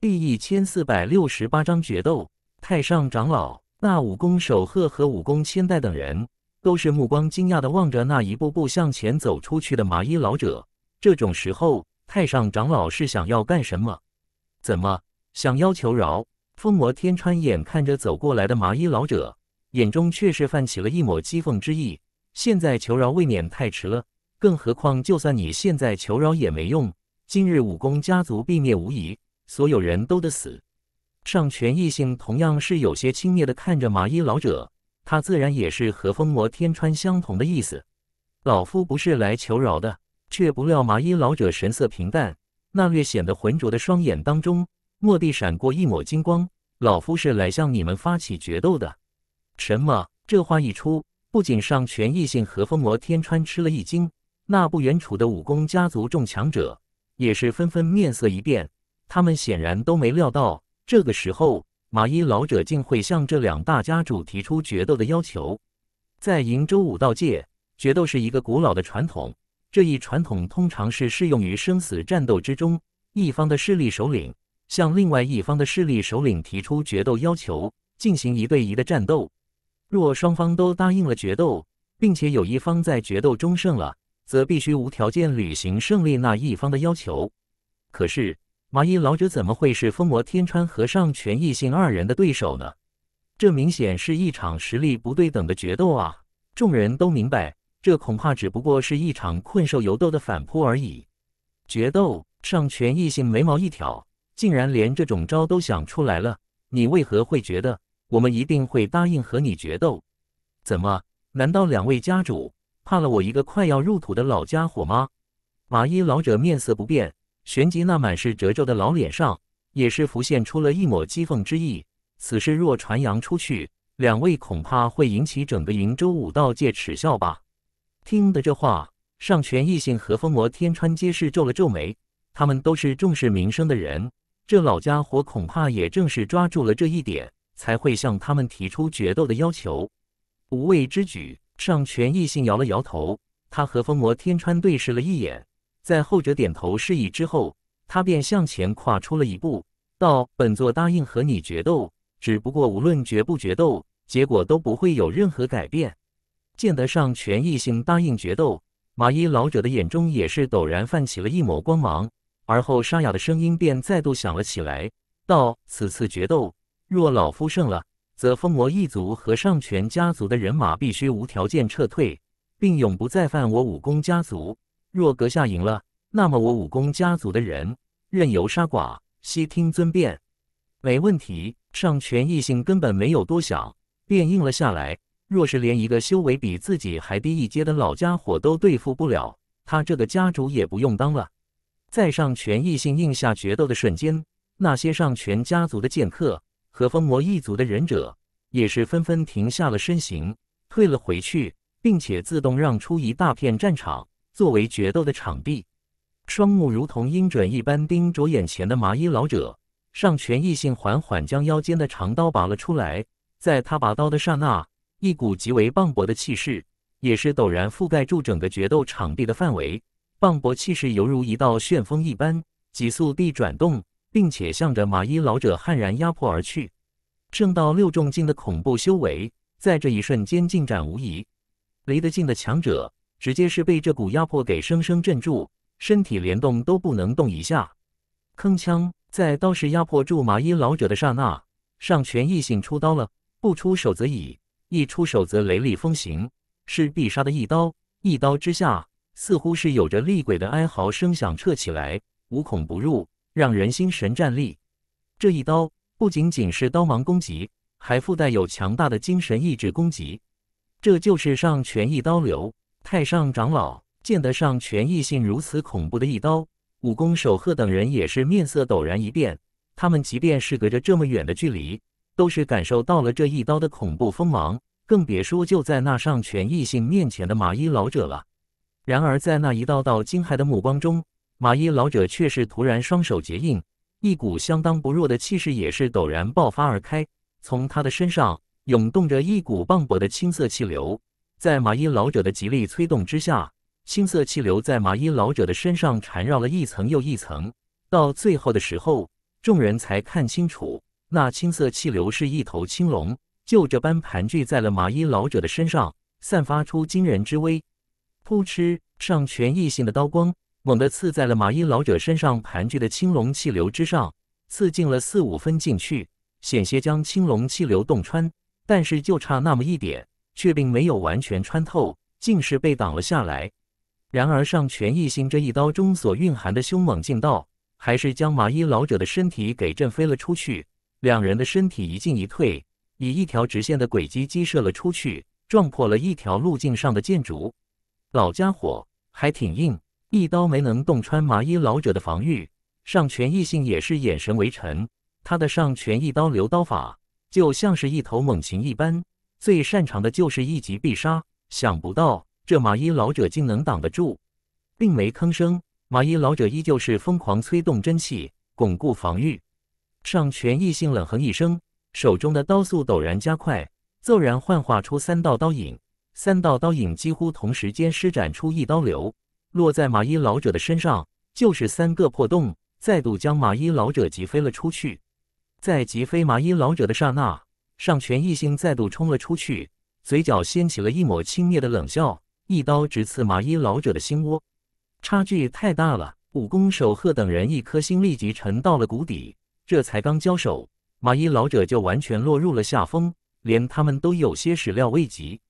第一千四百六十八章决斗。太上长老、那武功守鹤和武功千代等人，都是目光惊讶的望着那一步步向前走出去的麻衣老者。这种时候，太上长老是想要干什么？怎么想要求饶？风魔天川眼看着走过来的麻衣老者，眼中却是泛起了一抹讥讽之意。现在求饶未免太迟了，更何况就算你现在求饶也没用，今日武功家族必灭无疑。所有人都得死。上泉异性同样是有些轻蔑的看着麻衣老者，他自然也是和风魔天川相同的意思。老夫不是来求饶的。却不料麻衣老者神色平淡，那略显得浑浊的双眼当中蓦地闪过一抹金光。老夫是来向你们发起决斗的。什么？这话一出，不仅上泉异性和风魔天川吃了一惊，那不远处的武功家族中强者也是纷纷面色一变。他们显然都没料到，这个时候马衣老者竟会向这两大家主提出决斗的要求。在瀛州武道界，决斗是一个古老的传统。这一传统通常是适用于生死战斗之中，一方的势力首领向另外一方的势力首领提出决斗要求，进行一对一的战斗。若双方都答应了决斗，并且有一方在决斗中胜了，则必须无条件履行胜利那一方的要求。可是。麻衣老者怎么会是风魔天川和尚泉异性二人的对手呢？这明显是一场实力不对等的决斗啊！众人都明白，这恐怕只不过是一场困兽犹斗的反扑而已。决斗上，泉异性眉毛一挑，竟然连这种招都想出来了。你为何会觉得我们一定会答应和你决斗？怎么，难道两位家主怕了我一个快要入土的老家伙吗？麻衣老者面色不变。旋即，那满是褶皱的老脸上也是浮现出了一抹讥讽之意。此事若传扬出去，两位恐怕会引起整个瀛州武道界耻笑吧？听得这话，上泉异性和风魔天川皆是皱了皱眉。他们都是重视名声的人，这老家伙恐怕也正是抓住了这一点，才会向他们提出决斗的要求。无谓之举，上泉异性摇了摇头。他和风魔天川对视了一眼。在后者点头示意之后，他便向前跨出了一步，道：“本座答应和你决斗，只不过无论决不决斗，结果都不会有任何改变。”见得上泉异性答应决斗，麻衣老者的眼中也是陡然泛起了一抹光芒，而后沙哑的声音便再度响了起来，道：“此次决斗，若老夫胜了，则风魔一族和上泉家族的人马必须无条件撤退，并永不再犯我武功家族。”若阁下赢了，那么我武功家族的人任由杀剐，悉听尊便。没问题。上泉异性根本没有多想，便应了下来。若是连一个修为比自己还低一阶的老家伙都对付不了，他这个家主也不用当了。在上泉异性应下决斗的瞬间，那些上泉家族的剑客和风魔一族的忍者也是纷纷停下了身形，退了回去，并且自动让出一大片战场。作为决斗的场地，双目如同鹰爪一般盯着眼前的麻衣老者，上泉意性缓缓将腰间的长刀拔了出来。在他拔刀的刹那，一股极为磅礴的气势也是陡然覆盖住整个决斗场地的范围。磅礴气势犹如一道旋风一般急速地转动，并且向着麻衣老者悍然压迫而去。正道六重境的恐怖修为在这一瞬间尽展无遗。离得近的强者。直接是被这股压迫给生生镇住，身体连动都不能动一下。铿锵，在刀势压迫住麻衣老者的刹那，上泉异性出刀了。不出手则已，一出手则雷厉风行，是必杀的一刀。一刀之下，似乎是有着厉鬼的哀嚎声响彻起来，无孔不入，让人心神战栗。这一刀不仅仅是刀芒攻击，还附带有强大的精神意志攻击。这就是上泉一刀流。太上长老见得上泉异性如此恐怖的一刀，武功守鹤等人也是面色陡然一变。他们即便是隔着这么远的距离，都是感受到了这一刀的恐怖锋芒，更别说就在那上泉异性面前的麻衣老者了。然而在那一道道惊骇的目光中，麻衣老者却是突然双手结印，一股相当不弱的气势也是陡然爆发而开，从他的身上涌动着一股磅礴的青色气流。在麻衣老者的极力催动之下，青色气流在麻衣老者的身上缠绕了一层又一层。到最后的时候，众人才看清楚，那青色气流是一头青龙，就这般盘踞在了麻衣老者的身上，散发出惊人之威。扑哧，上泉异性的刀光猛地刺在了麻衣老者身上盘踞的青龙气流之上，刺进了四五分进去，险些将青龙气流动穿，但是就差那么一点。却并没有完全穿透，竟是被挡了下来。然而，上泉一星这一刀中所蕴含的凶猛劲道，还是将麻衣老者的身体给震飞了出去。两人的身体一进一退，以一条直线的轨迹击射了出去，撞破了一条路径上的建筑。老家伙还挺硬，一刀没能洞穿麻衣老者的防御。上泉义信也是眼神微沉，他的上泉一刀流刀法，就像是一头猛禽一般。最擅长的就是一击必杀，想不到这麻衣老者竟能挡得住，并没吭声。麻衣老者依旧是疯狂催动真气，巩固防御。上泉异性冷哼一声，手中的刀速陡然加快，骤然幻化出三道刀影。三道刀影几乎同时间施展出一刀流，落在麻衣老者的身上，就是三个破洞，再度将麻衣老者击飞了出去。在击飞麻衣老者的刹那。上泉异星再度冲了出去，嘴角掀起了一抹轻蔑的冷笑，一刀直刺麻衣老者的心窝。差距太大了，武功守鹤等人一颗心立即沉到了谷底。这才刚交手，麻衣老者就完全落入了下风，连他们都有些始料未及。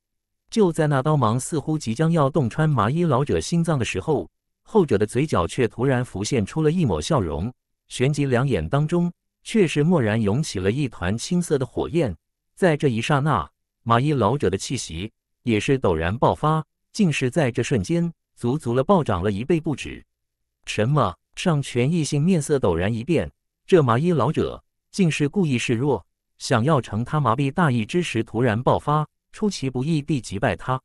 就在那刀芒似乎即将要洞穿麻衣老者心脏的时候，后者的嘴角却突然浮现出了一抹笑容，旋即两眼当中。却是蓦然涌起了一团青色的火焰，在这一刹那，麻衣老者的气息也是陡然爆发，竟是在这瞬间足足了暴涨了一倍不止。什么？上泉异性面色陡然一变，这麻衣老者竟是故意示弱，想要乘他麻痹大意之时突然爆发，出其不意地击败他。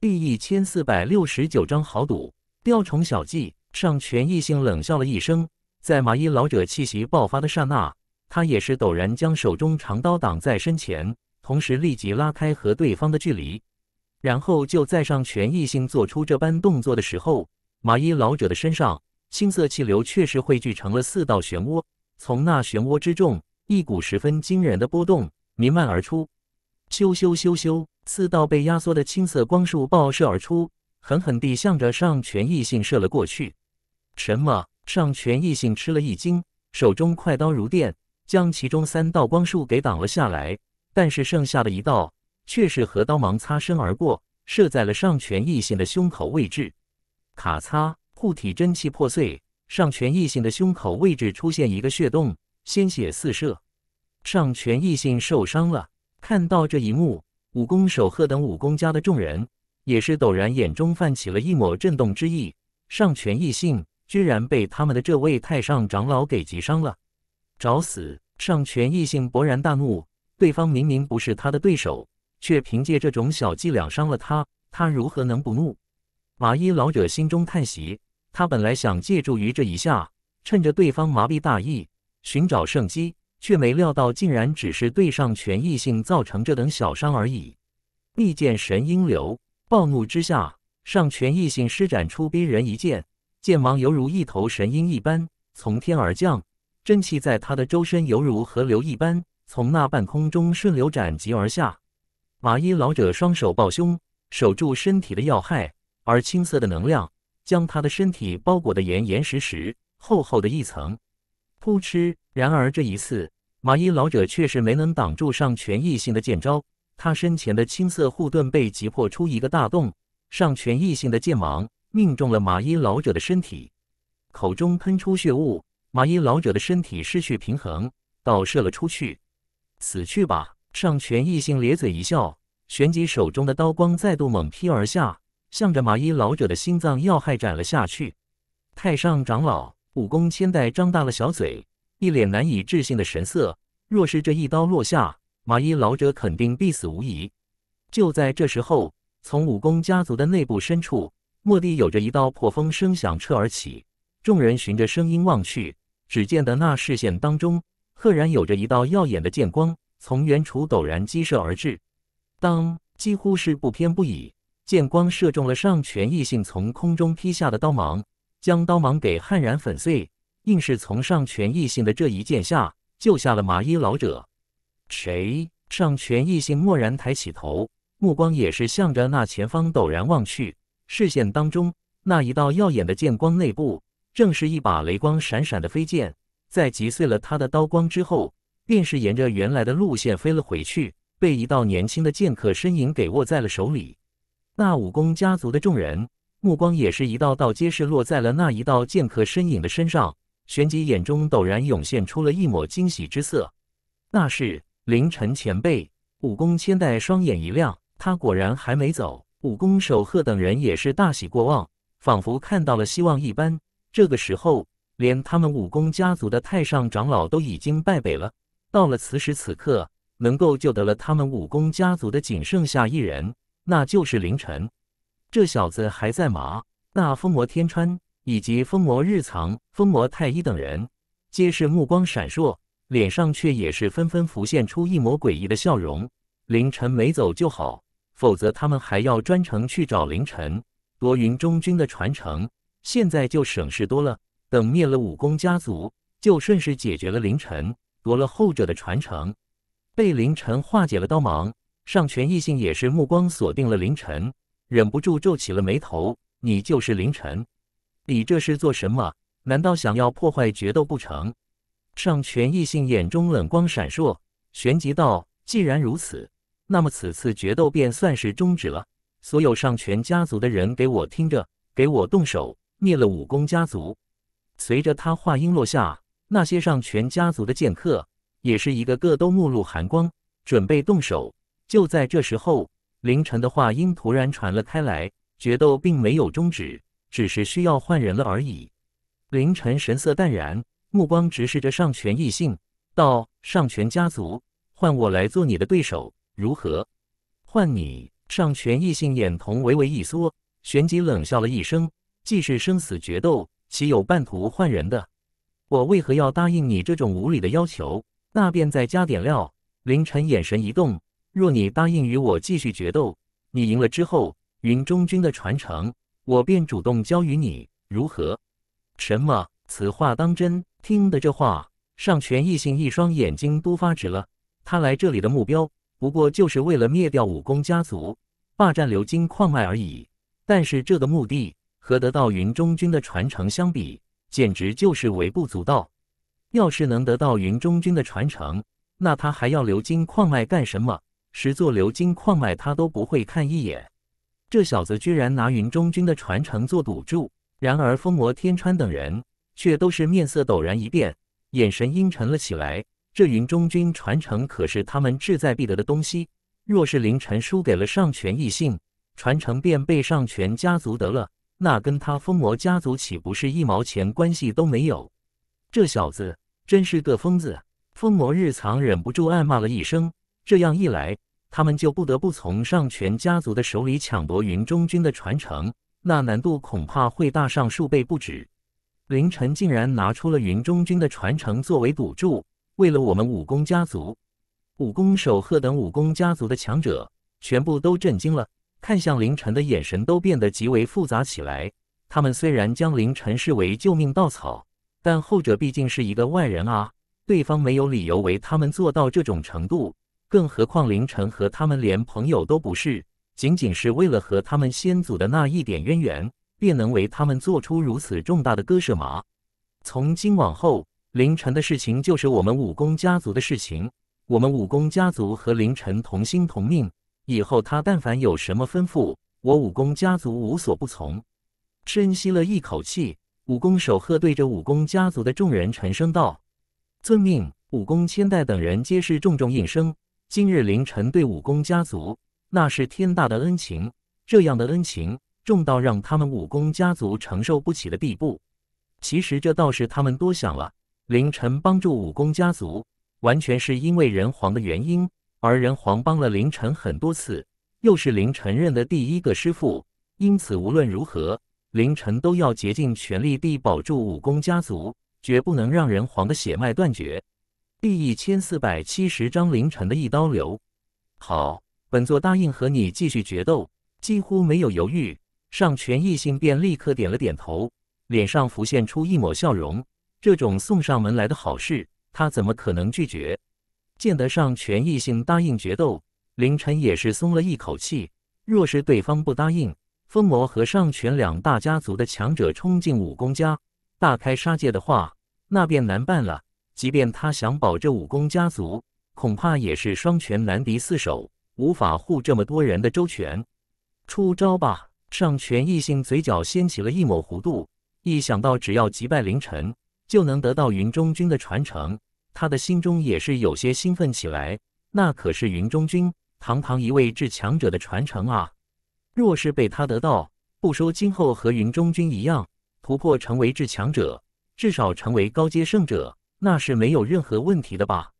第一千四百六十九章豪赌，雕虫小技。上泉异性冷笑了一声。在麻衣老者气息爆发的刹那，他也是陡然将手中长刀挡在身前，同时立即拉开和对方的距离。然后就在上全异性做出这般动作的时候，麻衣老者的身上青色气流确实汇聚成了四道漩涡，从那漩涡之中，一股十分惊人的波动弥漫而出。咻咻咻咻，四道被压缩的青色光束爆射而出，狠狠地向着上全异性射了过去。什么？上泉异性吃了一惊，手中快刀如电，将其中三道光束给挡了下来。但是剩下的一道却是和刀芒擦身而过，射在了上泉异性的胸口位置。卡擦，护体真气破碎，上泉异性的胸口位置出现一个血洞，鲜血四射。上泉异性受伤了。看到这一幕，武功守鹤等武功家的众人也是陡然眼中泛起了一抹震动之意。上泉异性居然被他们的这位太上长老给击伤了，找死！上泉异性勃然大怒，对方明明不是他的对手，却凭借这种小伎俩伤了他，他如何能不怒？麻衣老者心中叹息，他本来想借助于这一下，趁着对方麻痹大意，寻找胜机，却没料到竟然只是对上泉异性造成这等小伤而已。利剑神鹰流，暴怒之下，上泉异性施展出逼人一剑。剑芒犹如一头神鹰一般从天而降，真气在他的周身犹如河流一般从那半空中顺流斩急而下。麻衣老者双手抱胸，守住身体的要害，而青色的能量将他的身体包裹的严严实实，厚厚的一层。扑哧！然而这一次，麻衣老者确实没能挡住上权异性的剑招，他身前的青色护盾被击破出一个大洞，上权异性的剑芒。命中了麻衣老者的身体，口中喷出血雾。麻衣老者的身体失去平衡，倒射了出去。死去吧！上泉异性咧嘴一笑，旋即手中的刀光再度猛劈而下，向着麻衣老者的心脏要害斩了下去。太上长老武功千代张大了小嘴，一脸难以置信的神色。若是这一刀落下，麻衣老者肯定必死无疑。就在这时候，从武功家族的内部深处。蓦地，有着一道破风声响彻而起，众人循着声音望去，只见得那视线当中赫然有着一道耀眼的剑光从远处陡然激射而至。当，几乎是不偏不倚，剑光射中了上泉异性从空中劈下的刀芒，将刀芒给悍然粉碎，硬是从上泉异性的这一剑下救下了麻衣老者。谁？上泉异性蓦然抬起头，目光也是向着那前方陡然望去。视线当中，那一道耀眼的剑光内部，正是一把雷光闪闪的飞剑，在击碎了他的刀光之后，便是沿着原来的路线飞了回去，被一道年轻的剑客身影给握在了手里。那武功家族的众人目光也是一道道皆是落在了那一道剑客身影的身上，旋即眼中陡然涌现出了一抹惊喜之色。那是凌晨前辈，武功千代双眼一亮，他果然还没走。武功守鹤等人也是大喜过望，仿佛看到了希望一般。这个时候，连他们武功家族的太上长老都已经败北了。到了此时此刻，能够救得了他们武功家族的，仅剩下一人，那就是凌晨。这小子还在吗？那风魔天川以及风魔日藏、风魔太一等人，皆是目光闪烁，脸上却也是纷纷浮现出一抹诡异的笑容。凌晨没走就好。否则，他们还要专程去找凌晨夺云中君的传承。现在就省事多了。等灭了武功家族，就顺势解决了凌晨，夺了后者的传承。被凌晨化解了刀芒，上泉异性也是目光锁定了凌晨，忍不住皱起了眉头：“你就是凌晨？你这是做什么？难道想要破坏决斗不成？”上泉异性眼中冷光闪烁，旋即道：“既然如此。”那么此次决斗便算是终止了。所有上权家族的人，给我听着，给我动手灭了武功家族。随着他话音落下，那些上权家族的剑客也是一个个都目露寒光，准备动手。就在这时候，凌晨的话音突然传了开来：“决斗并没有终止，只是需要换人了而已。”凌晨神色淡然，目光直视着上泉异性，道：“上泉家族，换我来做你的对手。”如何换你？上泉异性眼瞳微微一缩，旋即冷笑了一声。既是生死决斗，岂有半途换人的？我为何要答应你这种无理的要求？那便再加点料。凌晨眼神一动，若你答应与我继续决斗，你赢了之后，云中君的传承我便主动交与你，如何？什么？此话当真？听得这话，上泉异性一双眼睛都发直了。他来这里的目标。不过就是为了灭掉武功家族，霸占流金矿脉而已。但是这个目的和得到云中君的传承相比，简直就是微不足道。要是能得到云中君的传承，那他还要流金矿脉干什么？十座流金矿脉他都不会看一眼。这小子居然拿云中君的传承做赌注。然而风魔天川等人却都是面色陡然一变，眼神阴沉了起来。这云中君传承可是他们志在必得的东西。若是凌晨输给了上泉异性传承便被上泉家族得了，那跟他封魔家族岂不是一毛钱关系都没有？这小子真是个疯子！封魔日常忍不住暗骂了一声。这样一来，他们就不得不从上泉家族的手里抢夺云中君的传承，那难度恐怕会大上数倍不止。凌晨竟然拿出了云中君的传承作为赌注。为了我们武功家族，武功守鹤等武功家族的强者全部都震惊了，看向凌晨的眼神都变得极为复杂起来。他们虽然将凌晨视为救命稻草，但后者毕竟是一个外人啊，对方没有理由为他们做到这种程度。更何况凌晨和他们连朋友都不是，仅仅是为了和他们先祖的那一点渊源，便能为他们做出如此重大的割舍吗？从今往后。凌晨的事情就是我们武功家族的事情。我们武功家族和凌晨同心同命，以后他但凡有什么吩咐，我武功家族无所不从。深吸了一口气，武功守鹤对着武功家族的众人沉声道：“遵命。”武功千代等人皆是重重应声。今日凌晨对武功家族那是天大的恩情，这样的恩情重到让他们武功家族承受不起的地步。其实这倒是他们多想了。凌晨帮助武功家族，完全是因为人皇的原因，而人皇帮了凌晨很多次，又是凌晨认的第一个师傅，因此无论如何，凌晨都要竭尽全力地保住武功家族，绝不能让人皇的血脉断绝。第一千四百七十章凌晨的一刀流。好，本座答应和你继续决斗，几乎没有犹豫，上权异性便立刻点了点头，脸上浮现出一抹笑容。这种送上门来的好事，他怎么可能拒绝？见得上权异性答应决斗，凌晨也是松了一口气。若是对方不答应，风魔和上权两大家族的强者冲进武功家，大开杀戒的话，那便难办了。即便他想保这武功家族，恐怕也是双拳难敌四手，无法护这么多人的周全。出招吧！上权异性嘴角掀起了一抹弧度，一想到只要击败凌晨，就能得到云中君的传承，他的心中也是有些兴奋起来。那可是云中君堂堂一位至强者的传承啊！若是被他得到，不说今后和云中君一样突破成为至强者，至少成为高阶圣者，那是没有任何问题的吧？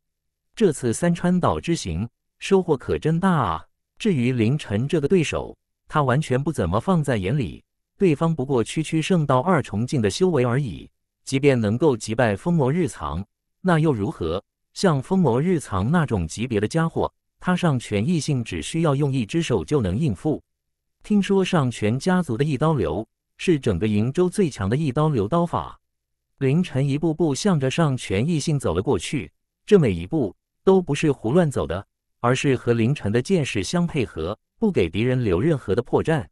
这次三川岛之行收获可真大啊！至于凌晨这个对手，他完全不怎么放在眼里，对方不过区区圣道二重境的修为而已。即便能够击败风魔日藏，那又如何？像风魔日藏那种级别的家伙，他上全异性只需要用一只手就能应付。听说上全家族的一刀流是整个瀛州最强的一刀流刀法。凌晨一步步向着上全异性走了过去，这每一步都不是胡乱走的，而是和凌晨的剑势相配合，不给敌人留任何的破绽。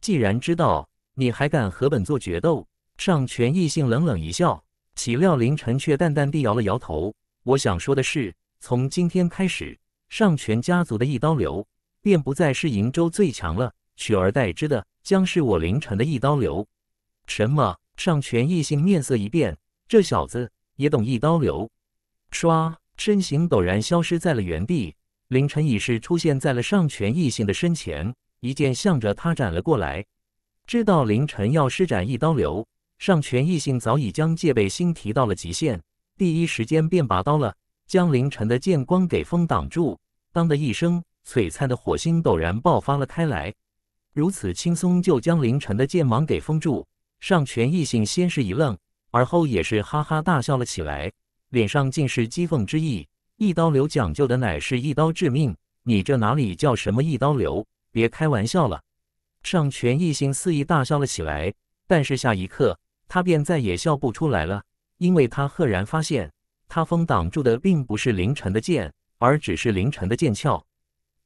既然知道你还敢和本座决斗？上泉异性冷冷一笑，岂料凌晨却淡淡地摇了摇头。我想说的是，从今天开始，上泉家族的一刀流便不再是瀛州最强了，取而代之的将是我凌晨的一刀流。什么？上泉异性面色一变，这小子也懂一刀流？唰，身形陡然消失在了原地，凌晨已是出现在了上泉异性的身前，一剑向着他斩了过来。知道凌晨要施展一刀流。上泉异性早已将戒备心提到了极限，第一时间便拔刀了，将凌晨的剑光给封挡住。当的一声，璀璨的火星陡然爆发了开来，如此轻松就将凌晨的剑芒给封住。上泉异性先是一愣，而后也是哈哈大笑了起来，脸上尽是讥讽之意。一刀流讲究的乃是一刀致命，你这哪里叫什么一刀流？别开玩笑了！上泉异性肆意大笑了起来，但是下一刻。他便再也笑不出来了，因为他赫然发现，他风挡住的并不是凌晨的剑，而只是凌晨的剑鞘，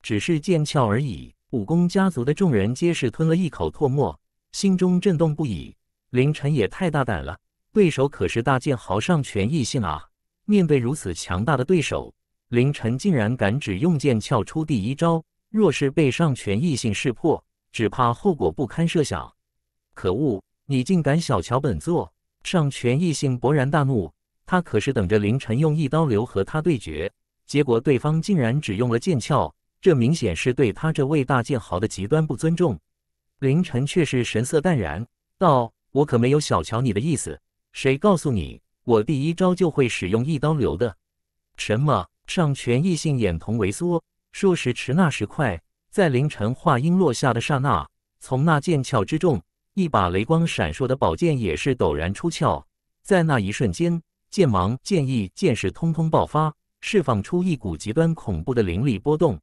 只是剑鞘而已。武功家族的众人皆是吞了一口唾沫，心中震动不已。凌晨也太大胆了，对手可是大剑豪上泉异性啊！面对如此强大的对手，凌晨竟然敢只用剑鞘出第一招，若是被上泉异性识破，只怕后果不堪设想。可恶！你竟敢小瞧本座！上权异信勃然大怒，他可是等着凌晨用一刀流和他对决，结果对方竟然只用了剑鞘，这明显是对他这位大剑豪的极端不尊重。凌晨却是神色淡然道：“我可没有小瞧你的意思，谁告诉你我第一招就会使用一刀流的？”什么？上泉异信眼瞳萎缩。说时迟，那时快，在凌晨话音落下的刹那，从那剑鞘之中。一把雷光闪烁的宝剑也是陡然出鞘，在那一瞬间，剑芒、剑意、剑势通通爆发，释放出一股极端恐怖的灵力波动。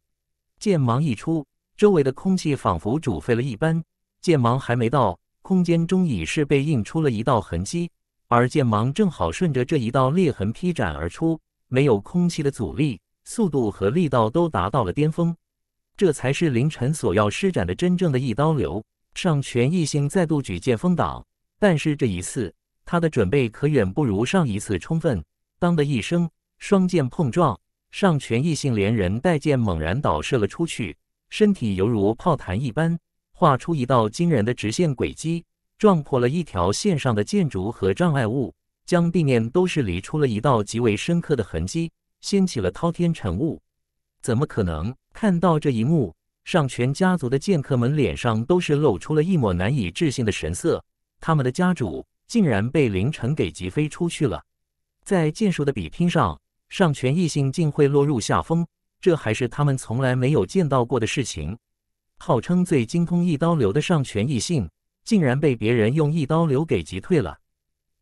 剑芒一出，周围的空气仿佛煮沸了一般。剑芒还没到，空间中已是被印出了一道痕迹，而剑芒正好顺着这一道裂痕劈斩而出，没有空气的阻力，速度和力道都达到了巅峰。这才是凌晨所要施展的真正的一刀流。上泉义星再度举剑封挡，但是这一次他的准备可远不如上一次充分。当的一声，双剑碰撞，上泉义星连人带剑猛然倒射了出去，身体犹如炮弹一般，划出一道惊人的直线轨迹，撞破了一条线上的建筑和障碍物，将地面都是犁出了一道极为深刻的痕迹，掀起了滔天尘雾。怎么可能看到这一幕？上泉家族的剑客们脸上都是露出了一抹难以置信的神色，他们的家主竟然被凌晨给击飞出去了。在剑术的比拼上，上泉异性竟会落入下风，这还是他们从来没有见到过的事情。号称最精通一刀流的上泉异性，竟然被别人用一刀流给击退了。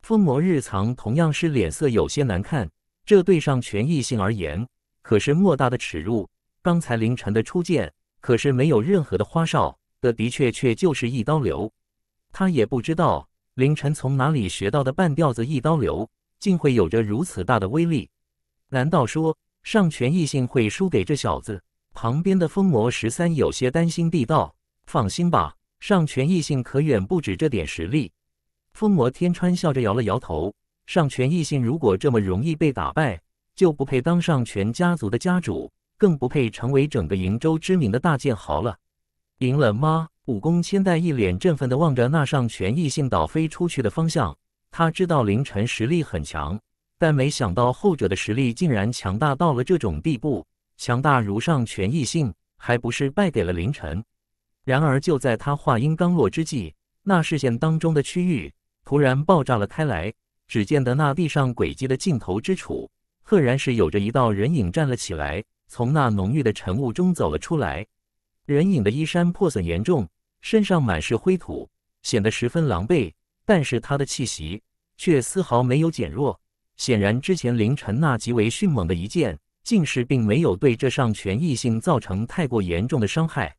风魔日藏同样是脸色有些难看，这对上泉异性而言可是莫大的耻辱。刚才凌晨的出剑。可是没有任何的花哨的，的确确就是一刀流。他也不知道凌晨从哪里学到的半吊子一刀流，竟会有着如此大的威力。难道说上泉异性会输给这小子？旁边的风魔十三有些担心地道：“放心吧，上泉异性可远不止这点实力。”风魔天川笑着摇了摇头：“上泉异性如果这么容易被打败，就不配当上泉家族的家主。”更不配成为整个瀛州知名的大剑豪了。赢了吗？武功千代一脸振奋的望着那上全异性倒飞出去的方向。他知道凌晨实力很强，但没想到后者的实力竟然强大到了这种地步。强大如上全异性，还不是败给了凌晨？然而就在他话音刚落之际，那视线当中的区域突然爆炸了开来。只见得那地上轨迹的尽头之处，赫然是有着一道人影站了起来。从那浓郁的晨雾中走了出来，人影的衣衫破损严重，身上满是灰土，显得十分狼狈。但是他的气息却丝毫没有减弱，显然之前凌晨那极为迅猛的一剑，竟是并没有对这上全异性造成太过严重的伤害。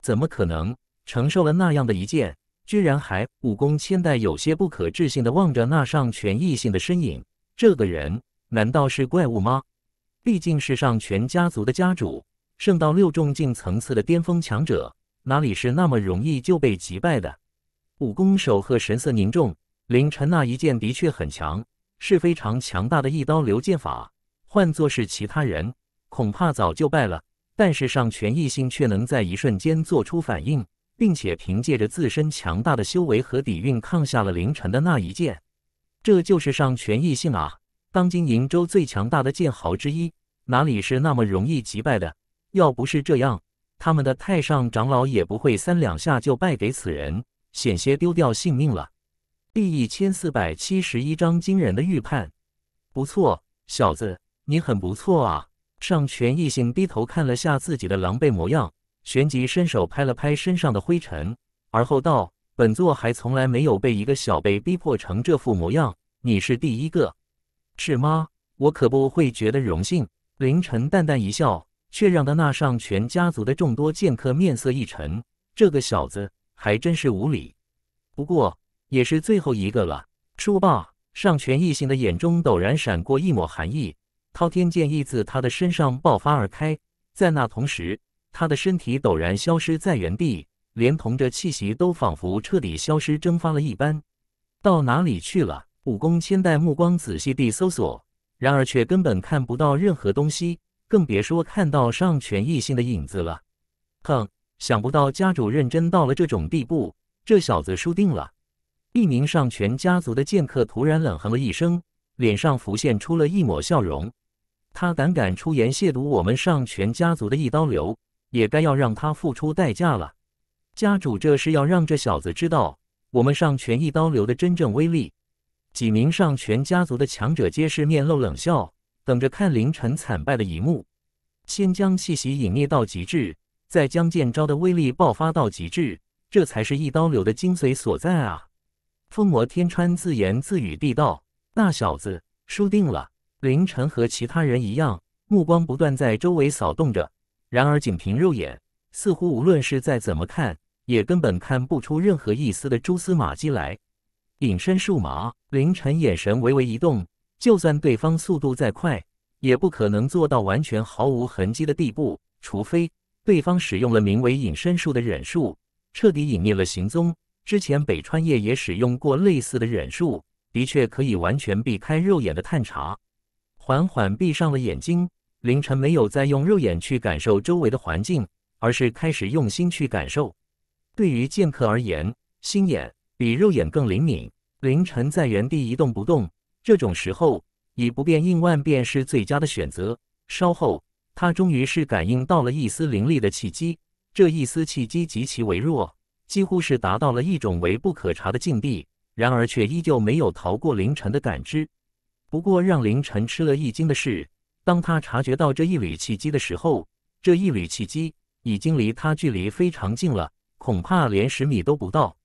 怎么可能承受了那样的一剑，居然还武功千代有些不可置信的望着那上全异性的身影，这个人难道是怪物吗？毕竟是上全家族的家主，圣道六重境层次的巅峰强者，哪里是那么容易就被击败的？武功守鹤神色凝重，凌晨那一剑的确很强，是非常强大的一刀流剑法。换作是其他人，恐怕早就败了。但是上全异性却能在一瞬间做出反应，并且凭借着自身强大的修为和底蕴抗下了凌晨的那一剑，这就是上全异性啊！当今瀛州最强大的剑豪之一，哪里是那么容易击败的？要不是这样，他们的太上长老也不会三两下就败给此人，险些丢掉性命了。第一千四百七十一章惊人的预判。不错，小子，你很不错啊！上权异信低头看了下自己的狼狈模样，旋即伸手拍了拍身上的灰尘，而后道：“本座还从来没有被一个小辈逼迫成这副模样，你是第一个。”是吗？我可不会觉得荣幸。凌晨淡淡一笑，却让的那上全家族的众多剑客面色一沉。这个小子还真是无礼。不过，也是最后一个了。说罢，上全一行的眼中陡然闪过一抹寒意，滔天剑意自他的身上爆发而开。在那同时，他的身体陡然消失在原地，连同着气息都仿佛彻底消失蒸发了一般。到哪里去了？武功千代目光仔细地搜索，然而却根本看不到任何东西，更别说看到上泉异性的影子了。哼，想不到家主认真到了这种地步，这小子输定了。一名上泉家族的剑客突然冷哼了一声，脸上浮现出了一抹笑容。他胆敢出言亵渎我们上泉家族的一刀流，也该要让他付出代价了。家主这是要让这小子知道我们上泉一刀流的真正威力。几名上全家族的强者皆是面露冷笑，等着看凌晨惨败的一幕。先将气息隐匿到极致，再将剑招的威力爆发到极致，这才是一刀流的精髓所在啊！风魔天川自言自语地道：“那小子输定了。”凌晨和其他人一样，目光不断在周围扫动着。然而，仅凭肉眼，似乎无论是再怎么看，也根本看不出任何一丝的蛛丝马迹来。隐身术嘛，凌晨眼神微微一动，就算对方速度再快，也不可能做到完全毫无痕迹的地步，除非对方使用了名为隐身术的忍术，彻底隐匿了行踪。之前北川夜也使用过类似的忍术，的确可以完全避开肉眼的探查。缓缓闭上了眼睛，凌晨没有再用肉眼去感受周围的环境，而是开始用心去感受。对于剑客而言，心眼。比肉眼更灵敏。凌晨在原地一动不动，这种时候以不变应万变是最佳的选择。稍后，他终于是感应到了一丝灵力的契机，这一丝契机极其微弱，几乎是达到了一种微不可察的境地，然而却依旧没有逃过凌晨的感知。不过让凌晨吃了一惊的是，当他察觉到这一缕契机的时候，这一缕契机已经离他距离非常近了，恐怕连十米都不到。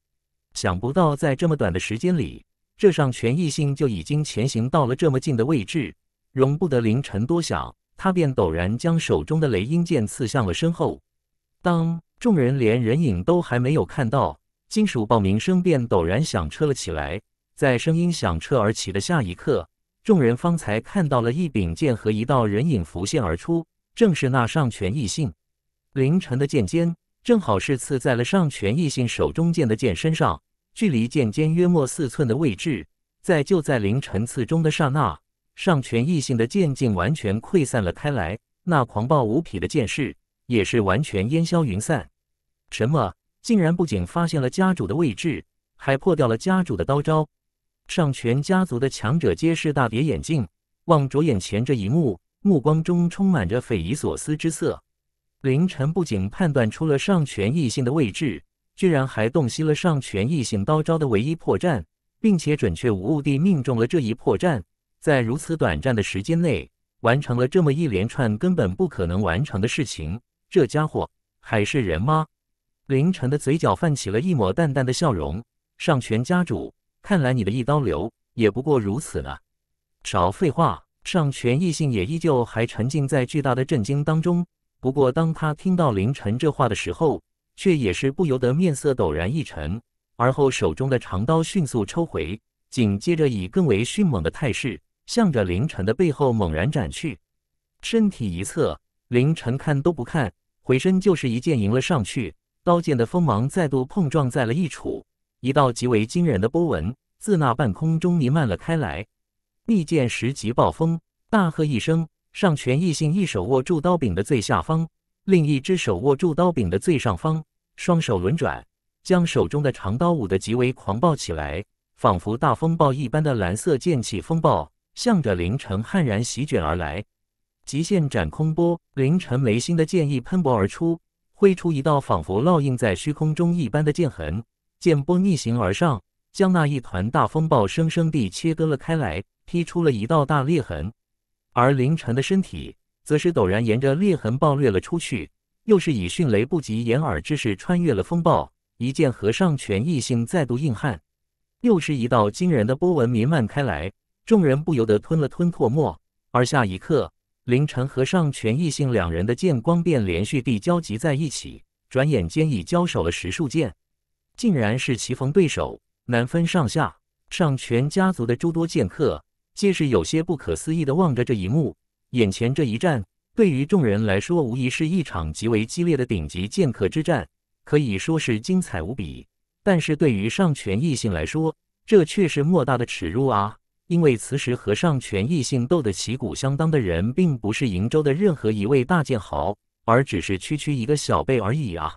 想不到，在这么短的时间里，这上泉异性就已经前行到了这么近的位置，容不得凌晨多想，他便陡然将手中的雷音剑刺向了身后。当众人连人影都还没有看到，金属爆鸣声便陡然响彻了起来。在声音响彻而起的下一刻，众人方才看到了一柄剑和一道人影浮现而出，正是那上泉异性。凌晨的剑尖正好是刺在了上泉异性手中剑的剑身上。距离剑尖约莫四寸的位置，在就在凌晨刺中的刹那，上泉异性的剑劲完全溃散了开来，那狂暴无匹的剑势也是完全烟消云散。什么？竟然不仅发现了家主的位置，还破掉了家主的刀招？上泉家族的强者皆是大跌眼镜，望着眼前这一幕，目光中充满着匪夷所思之色。凌晨不仅判断出了上泉异性的位置。居然还洞悉了上泉异性刀招的唯一破绽，并且准确无误地命中了这一破绽，在如此短暂的时间内完成了这么一连串根本不可能完成的事情，这家伙还是人吗？凌晨的嘴角泛起了一抹淡淡的笑容。上泉家主，看来你的一刀流也不过如此了。少废话！上泉异性也依旧还沉浸在巨大的震惊当中，不过当他听到凌晨这话的时候。却也是不由得面色陡然一沉，而后手中的长刀迅速抽回，紧接着以更为迅猛的态势，向着凌晨的背后猛然斩去。身体一侧，凌晨看都不看，回身就是一剑迎了上去。刀剑的锋芒再度碰撞在了一处，一道极为惊人的波纹自那半空中弥漫了开来。密剑十级暴风，大喝一声，上拳一信，一手握住刀柄的最下方。另一只手握住刀柄的最上方，双手轮转，将手中的长刀舞得极为狂暴起来，仿佛大风暴一般的蓝色剑气风暴，向着凌晨悍然席卷而来。极限斩空波，凌晨眉心的剑意喷薄而出，挥出一道仿佛烙印在虚空中一般的剑痕，剑波逆行而上，将那一团大风暴生生地切割了开来，劈出了一道大裂痕。而凌晨的身体。则是陡然沿着裂痕暴掠了出去，又是以迅雷不及掩耳之势穿越了风暴。一剑和上权异性再度硬汉，又是一道惊人的波纹弥漫开来，众人不由得吞了吞唾沫。而下一刻，林晨和上权异性两人的剑光便连续地交集在一起，转眼间已交手了十数剑，竟然是棋逢对手，难分上下。上权家族的诸多剑客皆是有些不可思议地望着这一幕。眼前这一战对于众人来说，无疑是一场极为激烈的顶级剑客之战，可以说是精彩无比。但是对于上泉异性来说，这却是莫大的耻辱啊！因为此时和上泉异性斗得旗鼓相当的人，并不是瀛州的任何一位大剑豪，而只是区区一个小辈而已啊！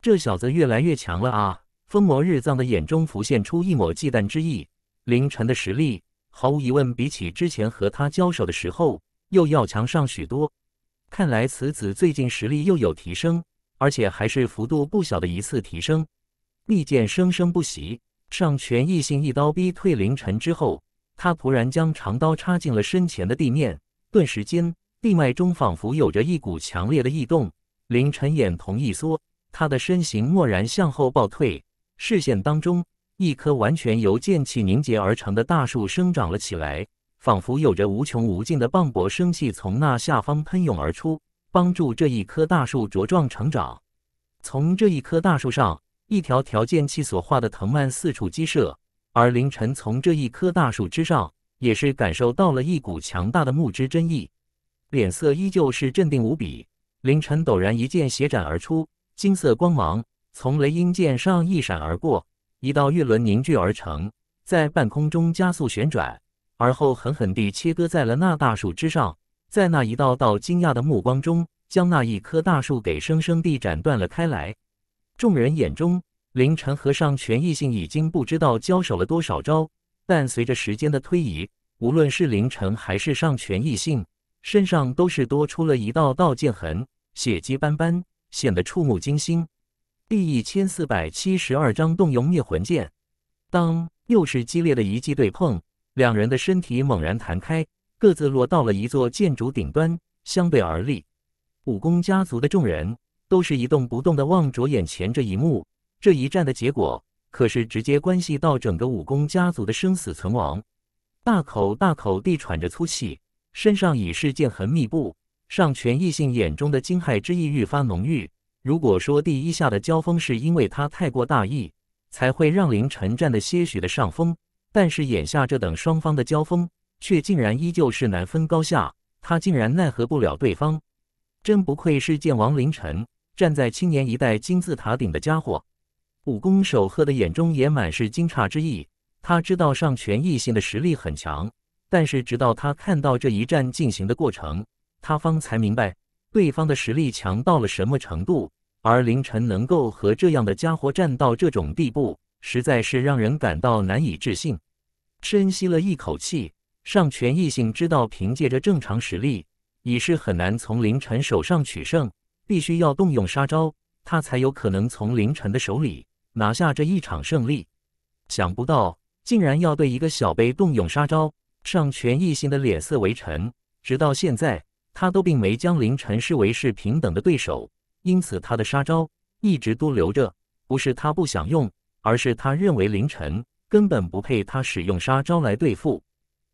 这小子越来越强了啊！风魔日藏的眼中浮现出一抹忌惮之意。凌晨的实力，毫无疑问，比起之前和他交手的时候。又要强上许多，看来此子最近实力又有提升，而且还是幅度不小的一次提升。利剑生生不息，上泉一性一刀逼退林晨之后，他突然将长刀插进了身前的地面，顿时间地脉中仿佛有着一股强烈的异动。林晨眼瞳一缩，他的身形蓦然向后暴退，视线当中，一棵完全由剑气凝结而成的大树生长了起来。仿佛有着无穷无尽的磅礴生气从那下方喷涌而出，帮助这一棵大树茁壮成长。从这一棵大树上，一条条件器所化的藤蔓四处激射，而凌晨从这一棵大树之上也是感受到了一股强大的木之真意，脸色依旧是镇定无比。凌晨陡然一剑斜斩而出，金色光芒从雷音剑上一闪而过，一道月轮凝聚而成，在半空中加速旋转。而后狠狠地切割在了那大树之上，在那一道道惊讶的目光中，将那一棵大树给生生地斩断了开来。众人眼中，凌晨和尚全异性已经不知道交手了多少招，但随着时间的推移，无论是凌晨还是尚全异性，身上都是多出了一道道剑痕，血迹斑斑，显得触目惊心。第一千四百七十二章动用灭魂剑，当又是激烈的一记对碰。两人的身体猛然弹开，各自落到了一座建筑顶端，相对而立。武功家族的众人都是一动不动地望着眼前这一幕。这一战的结果可是直接关系到整个武功家族的生死存亡。大口大口地喘着粗气，身上已是剑痕密布。上全异性眼中的惊骇之意愈发浓郁。如果说第一下的交锋是因为他太过大意，才会让林晨占的些许的上风。但是眼下这等双方的交锋，却竟然依旧是难分高下，他竟然奈何不了对方，真不愧是剑王凌晨，站在青年一代金字塔顶的家伙。武功守鹤的眼中也满是惊诧之意，他知道上泉义信的实力很强，但是直到他看到这一战进行的过程，他方才明白对方的实力强到了什么程度，而凌晨能够和这样的家伙战到这种地步，实在是让人感到难以置信。深吸了一口气，上泉异性知道凭借着正常实力已是很难从凌晨手上取胜，必须要动用杀招，他才有可能从凌晨的手里拿下这一场胜利。想不到竟然要对一个小辈动用杀招，上泉异性的脸色为沉，直到现在他都并没将凌晨视为是平等的对手，因此他的杀招一直都留着，不是他不想用，而是他认为凌晨。根本不配他使用杀招来对付，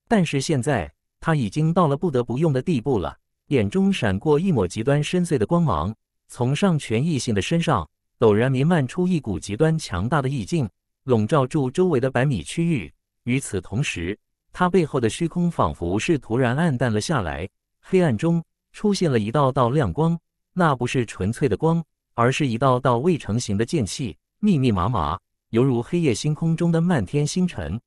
但是现在他已经到了不得不用的地步了。眼中闪过一抹极端深邃的光芒，从上泉异性的身上陡然弥漫出一股极端强大的意境，笼罩住周围的百米区域。与此同时，他背后的虚空仿佛是突然暗淡了下来，黑暗中出现了一道道亮光，那不是纯粹的光，而是一道道未成形的剑气，密密麻麻。犹如黑夜星空中的漫天星辰，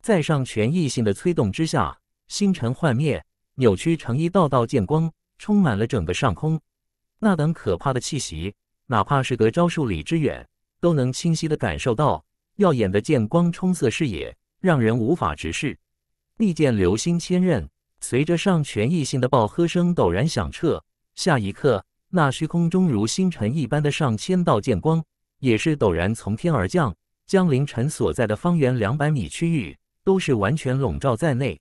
在上权异性的催动之下，星辰幻灭，扭曲成一道道剑光，充满了整个上空。那等可怕的气息，哪怕是个招数，里之远都能清晰的感受到。耀眼的剑光冲塞视野，让人无法直视。利剑流星千刃，随着上权异性的爆喝声陡然响彻。下一刻，那虚空中如星辰一般的上千道剑光。也是陡然从天而降，将凌晨所在的方圆两百米区域都是完全笼罩在内，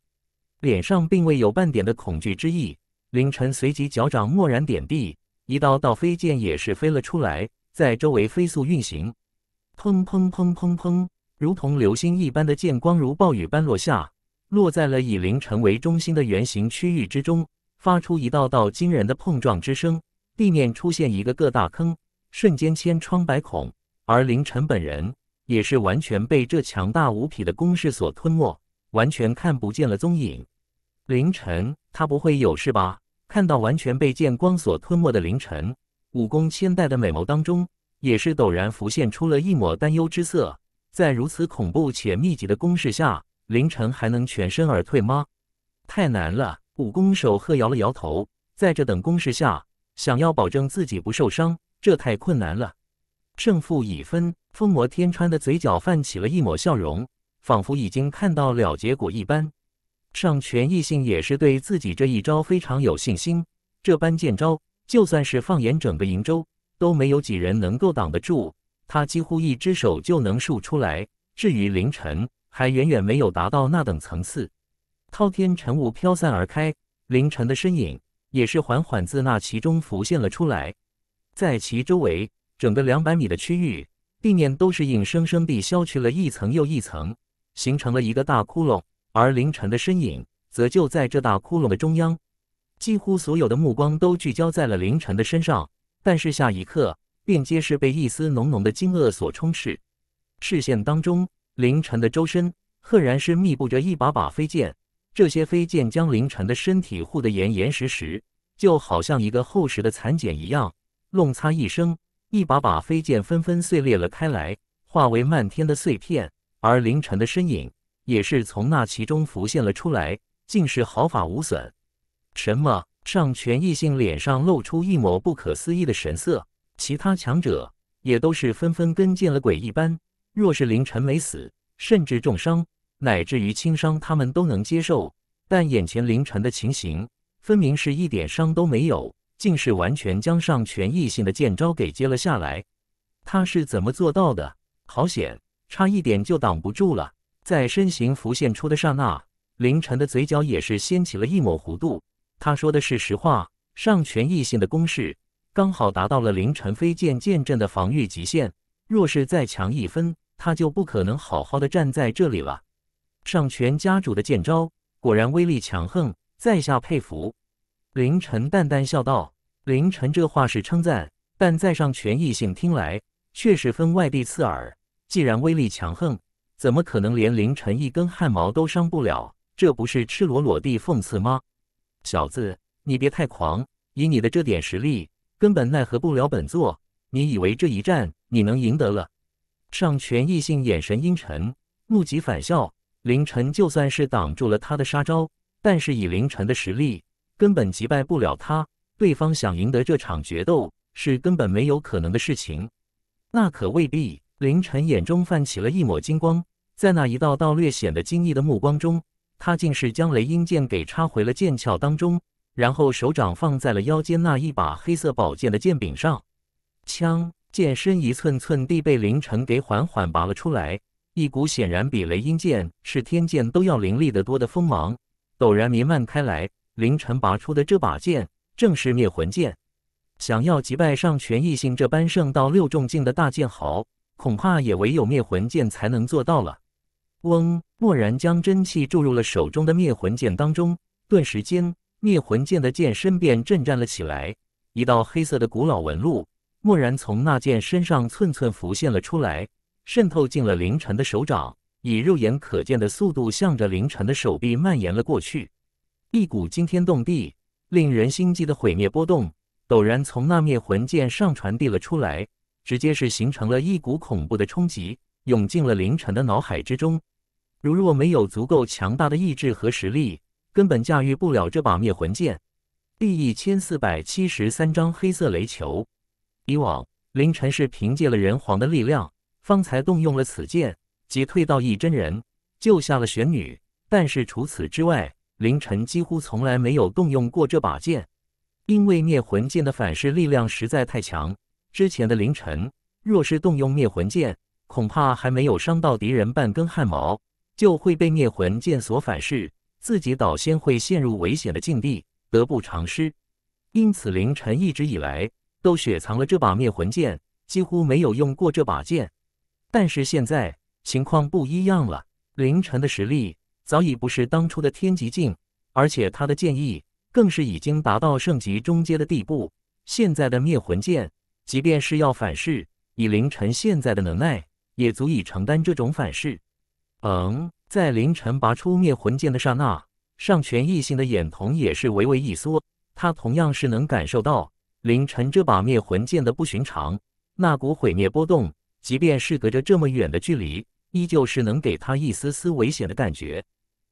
脸上并未有半点的恐惧之意。凌晨随即脚掌蓦然点地，一道道飞剑也是飞了出来，在周围飞速运行，砰砰砰砰砰，如同流星一般的剑光如暴雨般落下，落在了以凌晨为中心的圆形区域之中，发出一道道惊人的碰撞之声，地面出现一个个大坑。瞬间千疮百孔，而凌晨本人也是完全被这强大无匹的攻势所吞没，完全看不见了踪影。凌晨，他不会有事吧？看到完全被剑光所吞没的凌晨，武功千代的美眸当中也是陡然浮现出了一抹担忧之色。在如此恐怖且密集的攻势下，凌晨还能全身而退吗？太难了！武功守鹤摇了摇头，在这等攻势下，想要保证自己不受伤。这太困难了，胜负已分。疯魔天川的嘴角泛起了一抹笑容，仿佛已经看到了结果一般。上泉异性也是对自己这一招非常有信心，这般剑招，就算是放眼整个瀛洲，都没有几人能够挡得住。他几乎一只手就能数出来。至于凌晨，还远远没有达到那等层次。滔天晨雾飘散而开，凌晨的身影也是缓缓自那其中浮现了出来。在其周围，整个两百米的区域地面都是硬生生地削去了一层又一层，形成了一个大窟窿。而凌晨的身影则就在这大窟窿的中央，几乎所有的目光都聚焦在了凌晨的身上。但是下一刻，便皆是被一丝浓浓的惊愕所充斥。视线当中，凌晨的周身赫然是密布着一把把飞剑，这些飞剑将凌晨的身体护得严严实实，就好像一个厚实的蚕茧一样。弄擦一声，一把把飞剑纷纷碎裂了开来，化为漫天的碎片。而凌晨的身影也是从那其中浮现了出来，竟是毫发无损。什么？上全异性脸上露出一抹不可思议的神色，其他强者也都是纷纷跟见了鬼一般。若是凌晨没死，甚至重伤，乃至于轻伤，他们都能接受。但眼前凌晨的情形，分明是一点伤都没有。竟是完全将上泉异性的剑招给接了下来，他是怎么做到的？好险，差一点就挡不住了。在身形浮现出的刹那，凌晨的嘴角也是掀起了一抹弧度。他说的是实话，上泉异性的攻势刚好达到了凌晨飞剑剑阵的防御极限，若是再强一分，他就不可能好好的站在这里了。上泉家主的剑招果然威力强横，在下佩服。凌晨淡淡笑道：“凌晨这话是称赞，但在上泉异性听来，却是分外地刺耳。既然威力强横，怎么可能连凌晨一根汗毛都伤不了？这不是赤裸裸地讽刺吗？小子，你别太狂，以你的这点实力，根本奈何不了本座。你以为这一战你能赢得了？”上泉异性眼神阴沉，怒极反笑。凌晨就算是挡住了他的杀招，但是以凌晨的实力，根本击败不了他，对方想赢得这场决斗是根本没有可能的事情。那可未必。凌晨眼中泛起了一抹金光，在那一道道略显的惊异的目光中，他竟是将雷音剑给插回了剑鞘当中，然后手掌放在了腰间那一把黑色宝剑的剑柄上。枪剑身一寸寸地被凌晨给缓缓拔了出来，一股显然比雷音剑、是天剑都要凌厉得多的锋芒，陡然弥漫开来。凌晨拔出的这把剑正是灭魂剑，想要击败上全异性这般圣道六重境的大剑豪，恐怕也唯有灭魂剑才能做到了。翁蓦然将真气注入了手中的灭魂剑当中，顿时间，灭魂剑的剑身便震颤了起来，一道黑色的古老纹路蓦然从那剑身上寸寸浮现了出来，渗透进了凌晨的手掌，以肉眼可见的速度向着凌晨的手臂蔓延了过去。一股惊天动地、令人心悸的毁灭波动，陡然从那灭魂剑上传递了出来，直接是形成了一股恐怖的冲击，涌进了凌晨的脑海之中。如若没有足够强大的意志和实力，根本驾驭不了这把灭魂剑。第一千四百七十三章黑色雷球。以往，凌晨是凭借了人皇的力量，方才动用了此剑，击退道一真人，救下了玄女。但是除此之外，凌晨几乎从来没有动用过这把剑，因为灭魂剑的反噬力量实在太强。之前的凌晨，若是动用灭魂剑，恐怕还没有伤到敌人半根汗毛，就会被灭魂剑所反噬，自己倒先会陷入危险的境地，得不偿失。因此，凌晨一直以来都雪藏了这把灭魂剑，几乎没有用过这把剑。但是现在情况不一样了，凌晨的实力。早已不是当初的天极境，而且他的剑意更是已经达到圣级中阶的地步。现在的灭魂剑，即便是要反噬，以凌晨现在的能耐，也足以承担这种反噬。嗯，在凌晨拔出灭魂剑的刹那，上泉异性的眼瞳也是微微一缩。他同样是能感受到凌晨这把灭魂剑的不寻常，那股毁灭波动，即便是隔着这么远的距离，依旧是能给他一丝丝危险的感觉。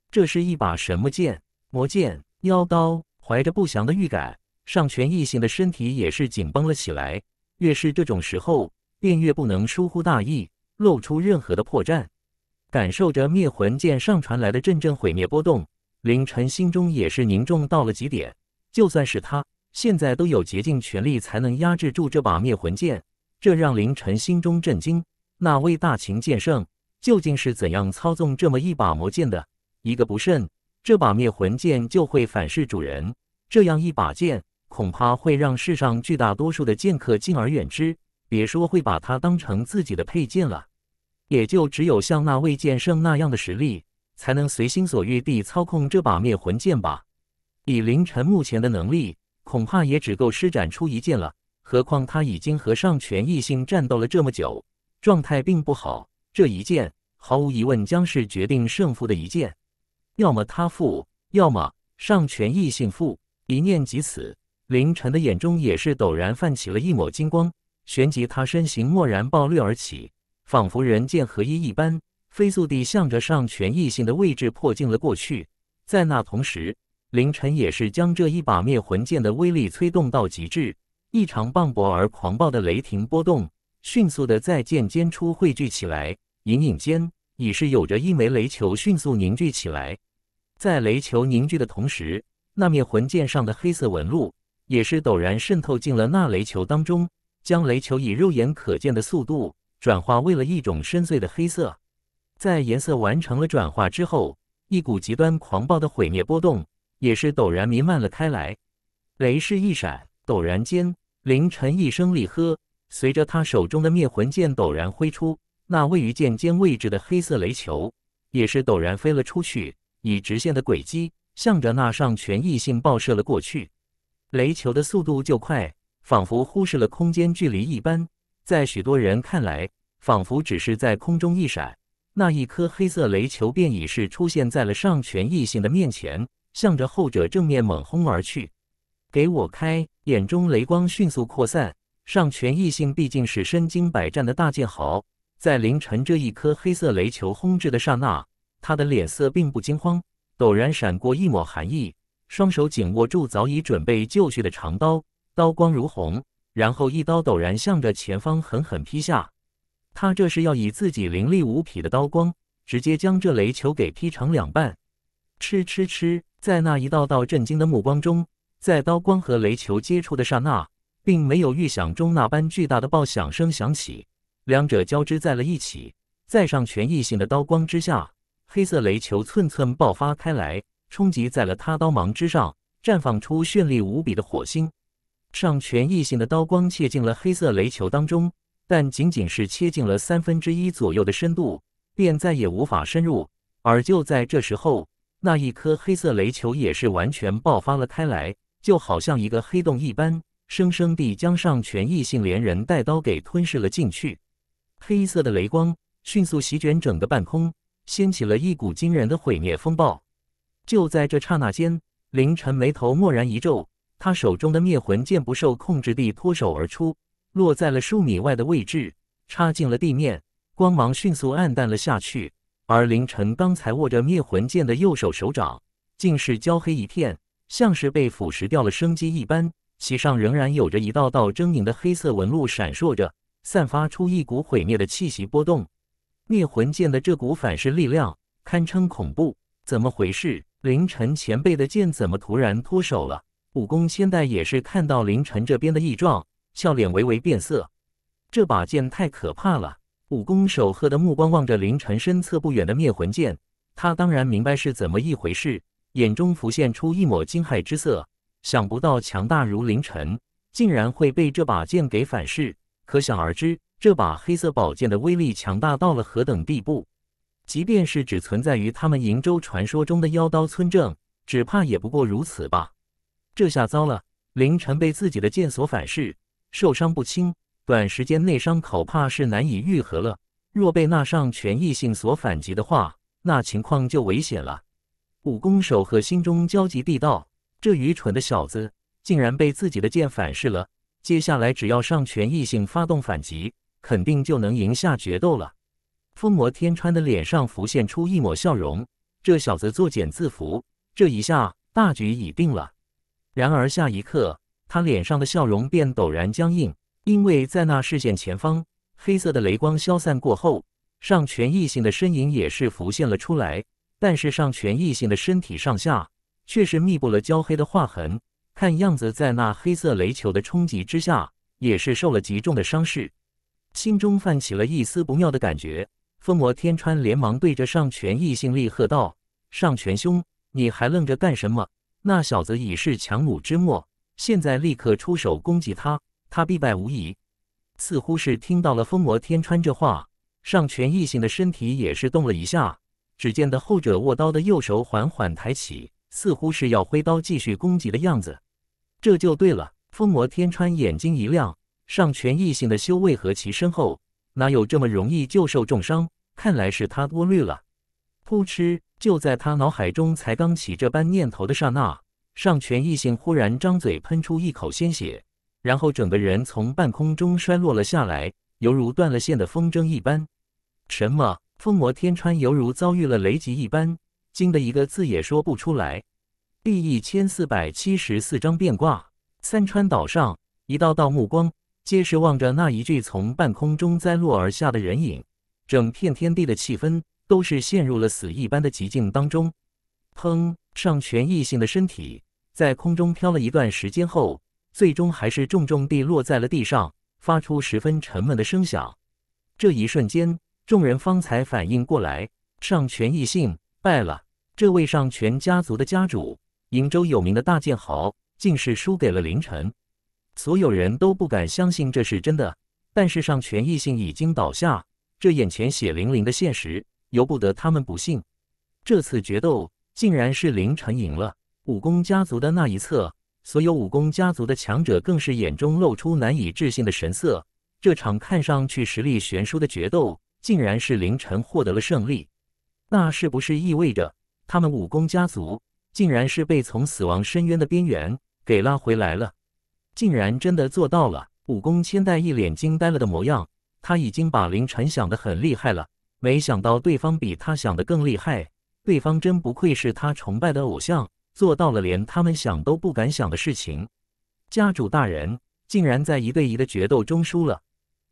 这是一把什么剑？魔剑、妖刀。怀着不祥的预感，上泉异信的身体也是紧绷了起来。越是这种时候，便越不能疏忽大意，露出任何的破绽。感受着灭魂剑上传来的阵阵毁灭波动，凌晨心中也是凝重到了极点。就算是他，现在都有竭尽全力才能压制住这把灭魂剑，这让凌晨心中震惊：那位大秦剑圣究竟是怎样操纵这么一把魔剑的？一个不慎，这把灭魂剑就会反噬主人。这样一把剑，恐怕会让世上绝大多数的剑客敬而远之。别说会把它当成自己的佩剑了，也就只有像那位剑圣那样的实力，才能随心所欲地操控这把灭魂剑吧。以凌晨目前的能力，恐怕也只够施展出一剑了。何况他已经和上泉异性战斗了这么久，状态并不好。这一剑，毫无疑问将是决定胜负的一剑。要么他负，要么上泉异性负。一念即死。凌晨的眼中也是陡然泛起了一抹金光，旋即他身形蓦然暴掠而起，仿佛人剑合一一般，飞速地向着上泉异性的位置迫近了过去。在那同时，凌晨也是将这一把灭魂剑的威力催动到极致，异常磅礴而狂暴的雷霆波动迅速的在剑尖处汇聚起来，隐隐间已是有着一枚雷球迅速凝聚起来。在雷球凝聚的同时，那灭魂剑上的黑色纹路也是陡然渗透进了那雷球当中，将雷球以肉眼可见的速度转化为了一种深邃的黑色。在颜色完成了转化之后，一股极端狂暴的毁灭波动也是陡然弥漫了开来。雷势一闪，陡然间，凌晨一声厉喝，随着他手中的灭魂剑陡然挥出，那位于剑尖位置的黑色雷球也是陡然飞了出去。以直线的轨迹，向着那上全异性爆射了过去。雷球的速度就快，仿佛忽视了空间距离一般，在许多人看来，仿佛只是在空中一闪，那一颗黑色雷球便已是出现在了上全异性的面前，向着后者正面猛轰而去。给我开！眼中雷光迅速扩散。上全异性毕竟是身经百战的大剑豪，在凌晨这一颗黑色雷球轰至的刹那。他的脸色并不惊慌，陡然闪过一抹寒意，双手紧握住早已准备就绪的长刀，刀光如虹，然后一刀陡然向着前方狠狠劈下。他这是要以自己凌厉无匹的刀光，直接将这雷球给劈成两半。吃吃吃，在那一道道震惊的目光中，在刀光和雷球接触的刹那，并没有预想中那般巨大的爆响声响起，两者交织在了一起，在上全异性的刀光之下。黑色雷球寸寸爆发开来，冲击在了他刀芒之上，绽放出绚丽无比的火星。上全异性的刀光切进了黑色雷球当中，但仅仅是切进了三分之一左右的深度，便再也无法深入。而就在这时候，那一颗黑色雷球也是完全爆发了开来，就好像一个黑洞一般，生生地将上全异性连人带刀给吞噬了进去。黑色的雷光迅速席卷整个半空。掀起了一股惊人的毁灭风暴。就在这刹那间，凌晨眉头蓦然一皱，他手中的灭魂剑不受控制地脱手而出，落在了数米外的位置，插进了地面，光芒迅速暗淡了下去。而凌晨刚才握着灭魂剑的右手手掌，竟是焦黑一片，像是被腐蚀掉了生机一般，其上仍然有着一道道狰狞的黑色纹路闪烁着，散发出一股毁灭的气息波动。灭魂剑的这股反噬力量堪称恐怖，怎么回事？凌晨前辈的剑怎么突然脱手了？武功千代也是看到凌晨这边的异状，笑脸微微变色。这把剑太可怕了！武功守鹤的目光望着凌晨身侧不远的灭魂剑，他当然明白是怎么一回事，眼中浮现出一抹惊骇之色。想不到强大如凌晨，竟然会被这把剑给反噬，可想而知。这把黑色宝剑的威力强大到了何等地步？即便是只存在于他们瀛洲传说中的妖刀村正，只怕也不过如此吧。这下糟了，凌晨被自己的剑所反噬，受伤不轻，短时间内伤口怕是难以愈合了。若被那上权异性所反击的话，那情况就危险了。武功手和心中焦急地道：“这愚蠢的小子，竟然被自己的剑反噬了。接下来只要上泉异性发动反击。”肯定就能赢下决斗了。风魔天川的脸上浮现出一抹笑容，这小子作茧自缚，这一下大局已定了。然而下一刻，他脸上的笑容便陡然僵硬，因为在那视线前方，黑色的雷光消散过后，上全异性的身影也是浮现了出来。但是上全异性的身体上下却是密布了焦黑的划痕，看样子在那黑色雷球的冲击之下，也是受了极重的伤势。心中泛起了一丝不妙的感觉，风魔天川连忙对着上泉异性厉喝道：“上泉兄，你还愣着干什么？那小子已是强弩之末，现在立刻出手攻击他，他必败无疑。”似乎是听到了风魔天川这话，上泉异性的身体也是动了一下，只见得后者握刀的右手缓缓抬起，似乎是要挥刀继续攻击的样子。这就对了，风魔天川眼睛一亮。上泉异性的修为和其深厚，哪有这么容易就受重伤？看来是他多虑了。扑哧！就在他脑海中才刚起这般念头的刹那，上泉异性忽然张嘴喷出一口鲜血，然后整个人从半空中摔落了下来，犹如断了线的风筝一般。什么？风魔天川犹如遭遇了雷击一般，惊得一个字也说不出来。第一千四百七十四章变卦。三川岛上，一道道目光。皆是望着那一具从半空中栽落而下的人影，整片天地的气氛都是陷入了死一般的寂静当中。砰！上全异性的身体在空中飘了一段时间后，最终还是重重地落在了地上，发出十分沉闷的声响。这一瞬间，众人方才反应过来，上全异性败了。这位上全家族的家主，瀛州有名的大剑豪，竟是输给了凌晨。所有人都不敢相信这是真的，但上权异性已经倒下，这眼前血淋淋的现实，由不得他们不信。这次决斗竟然是凌晨赢了武功家族的那一侧，所有武功家族的强者更是眼中露出难以置信的神色。这场看上去实力悬殊的决斗，竟然是凌晨获得了胜利。那是不是意味着他们武功家族竟然是被从死亡深渊的边缘给拉回来了？竟然真的做到了！武功千代一脸惊呆了的模样。他已经把林晨想得很厉害了，没想到对方比他想的更厉害。对方真不愧是他崇拜的偶像，做到了连他们想都不敢想的事情。家主大人竟然在一对一的决斗中输了。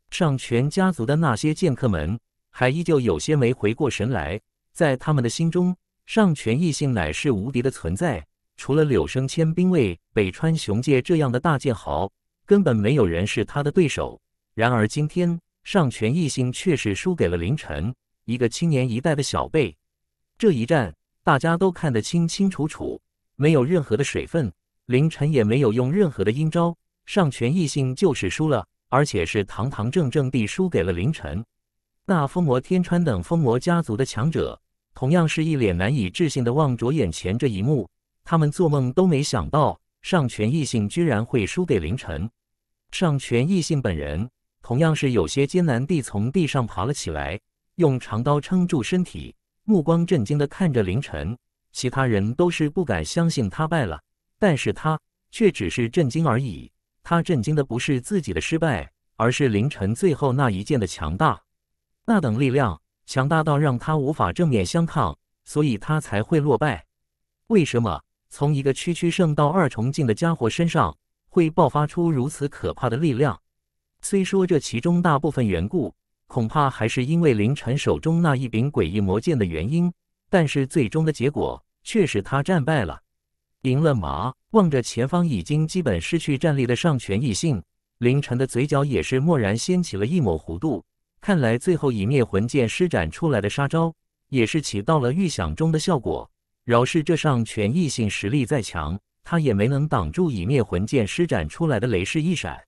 上泉家族的那些剑客们还依旧有些没回过神来，在他们的心中，上泉异性乃是无敌的存在。除了柳生千兵卫、北川雄介这样的大剑豪，根本没有人是他的对手。然而今天，上泉义兴却是输给了凌晨，一个青年一代的小辈。这一战，大家都看得清清楚楚，没有任何的水分。凌晨也没有用任何的阴招，上泉义兴就是输了，而且是堂堂正正地输给了凌晨。那风魔天川等风魔家族的强者，同样是一脸难以置信地望着眼前这一幕。他们做梦都没想到，上泉义信居然会输给凌晨。上泉义信本人同样是有些艰难地从地上爬了起来，用长刀撑住身体，目光震惊地看着凌晨。其他人都是不敢相信他败了，但是他却只是震惊而已。他震惊的不是自己的失败，而是凌晨最后那一剑的强大。那等力量强大到让他无法正面相抗，所以他才会落败。为什么？从一个区区圣道二重境的家伙身上，会爆发出如此可怕的力量？虽说这其中大部分缘故，恐怕还是因为凌晨手中那一柄诡异魔剑的原因，但是最终的结果却是他战败了，赢了马。望着前方已经基本失去战力的上泉异性，凌晨的嘴角也是蓦然掀起了一抹弧度。看来最后以灭魂剑施展出来的杀招，也是起到了预想中的效果。饶是这上权异性实力再强，他也没能挡住以灭魂剑施展出来的雷势一闪。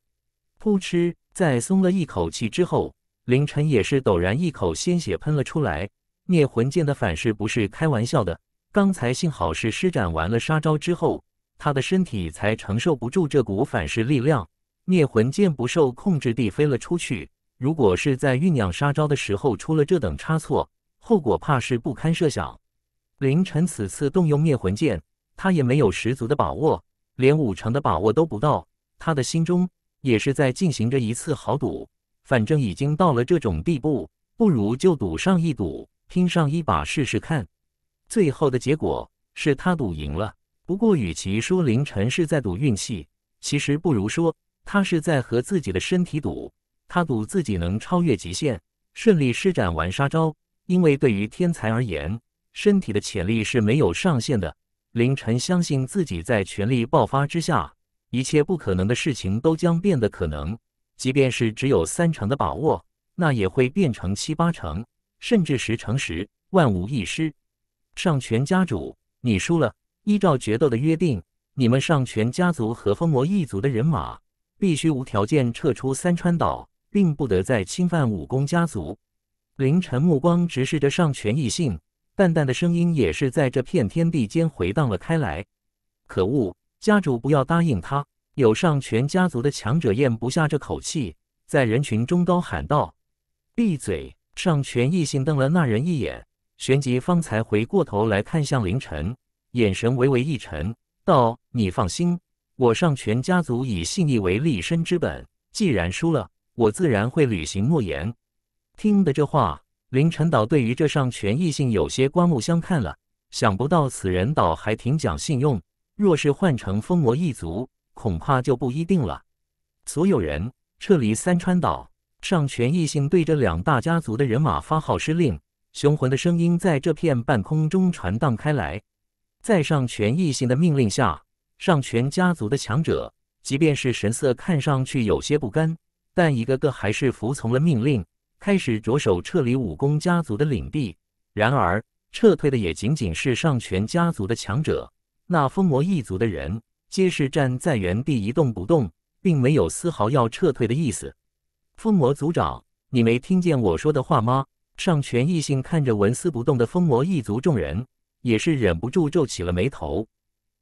扑哧，在松了一口气之后，林晨也是陡然一口鲜血喷了出来。灭魂剑的反噬不是开玩笑的，刚才幸好是施展完了杀招之后，他的身体才承受不住这股反噬力量，灭魂剑不受控制地飞了出去。如果是在酝酿杀招的时候出了这等差错，后果怕是不堪设想。凌晨此次动用灭魂剑，他也没有十足的把握，连五成的把握都不到。他的心中也是在进行着一次豪赌，反正已经到了这种地步，不如就赌上一赌，拼上一把试试看。最后的结果是他赌赢了。不过与其说凌晨是在赌运气，其实不如说他是在和自己的身体赌。他赌自己能超越极限，顺利施展完杀招。因为对于天才而言，身体的潜力是没有上限的。凌晨相信自己在全力爆发之下，一切不可能的事情都将变得可能。即便是只有三成的把握，那也会变成七八成，甚至十成十，万无一失。上权家主，你输了。依照决斗的约定，你们上权家族和风魔一族的人马必须无条件撤出三川岛，并不得再侵犯武功家族。凌晨目光直视着上权异性，淡淡的声音也是在这片天地间回荡了开来。可恶，家主不要答应他！有上权家族的强者咽不下这口气，在人群中高喊道：“闭嘴！”上权异性瞪了那人一眼，旋即方才回过头来看向凌晨，眼神微微一沉，道：“你放心，我上权家族以信义为立身之本，既然输了，我自然会履行诺言。”听的这话。林晨岛对于这上全异性有些刮目相看了，想不到此人倒还挺讲信用。若是换成风魔一族，恐怕就不一定了。所有人撤离三川岛。上全异性对着两大家族的人马发号施令，雄浑的声音在这片半空中传荡开来。在上全异性的命令下，上全家族的强者，即便是神色看上去有些不甘，但一个个还是服从了命令。开始着手撤离武功家族的领地，然而撤退的也仅仅是上权家族的强者，那风魔一族的人皆是站在原地一动不动，并没有丝毫要撤退的意思。风魔族长，你没听见我说的话吗？上泉异性看着纹丝不动的风魔一族众人，也是忍不住皱起了眉头。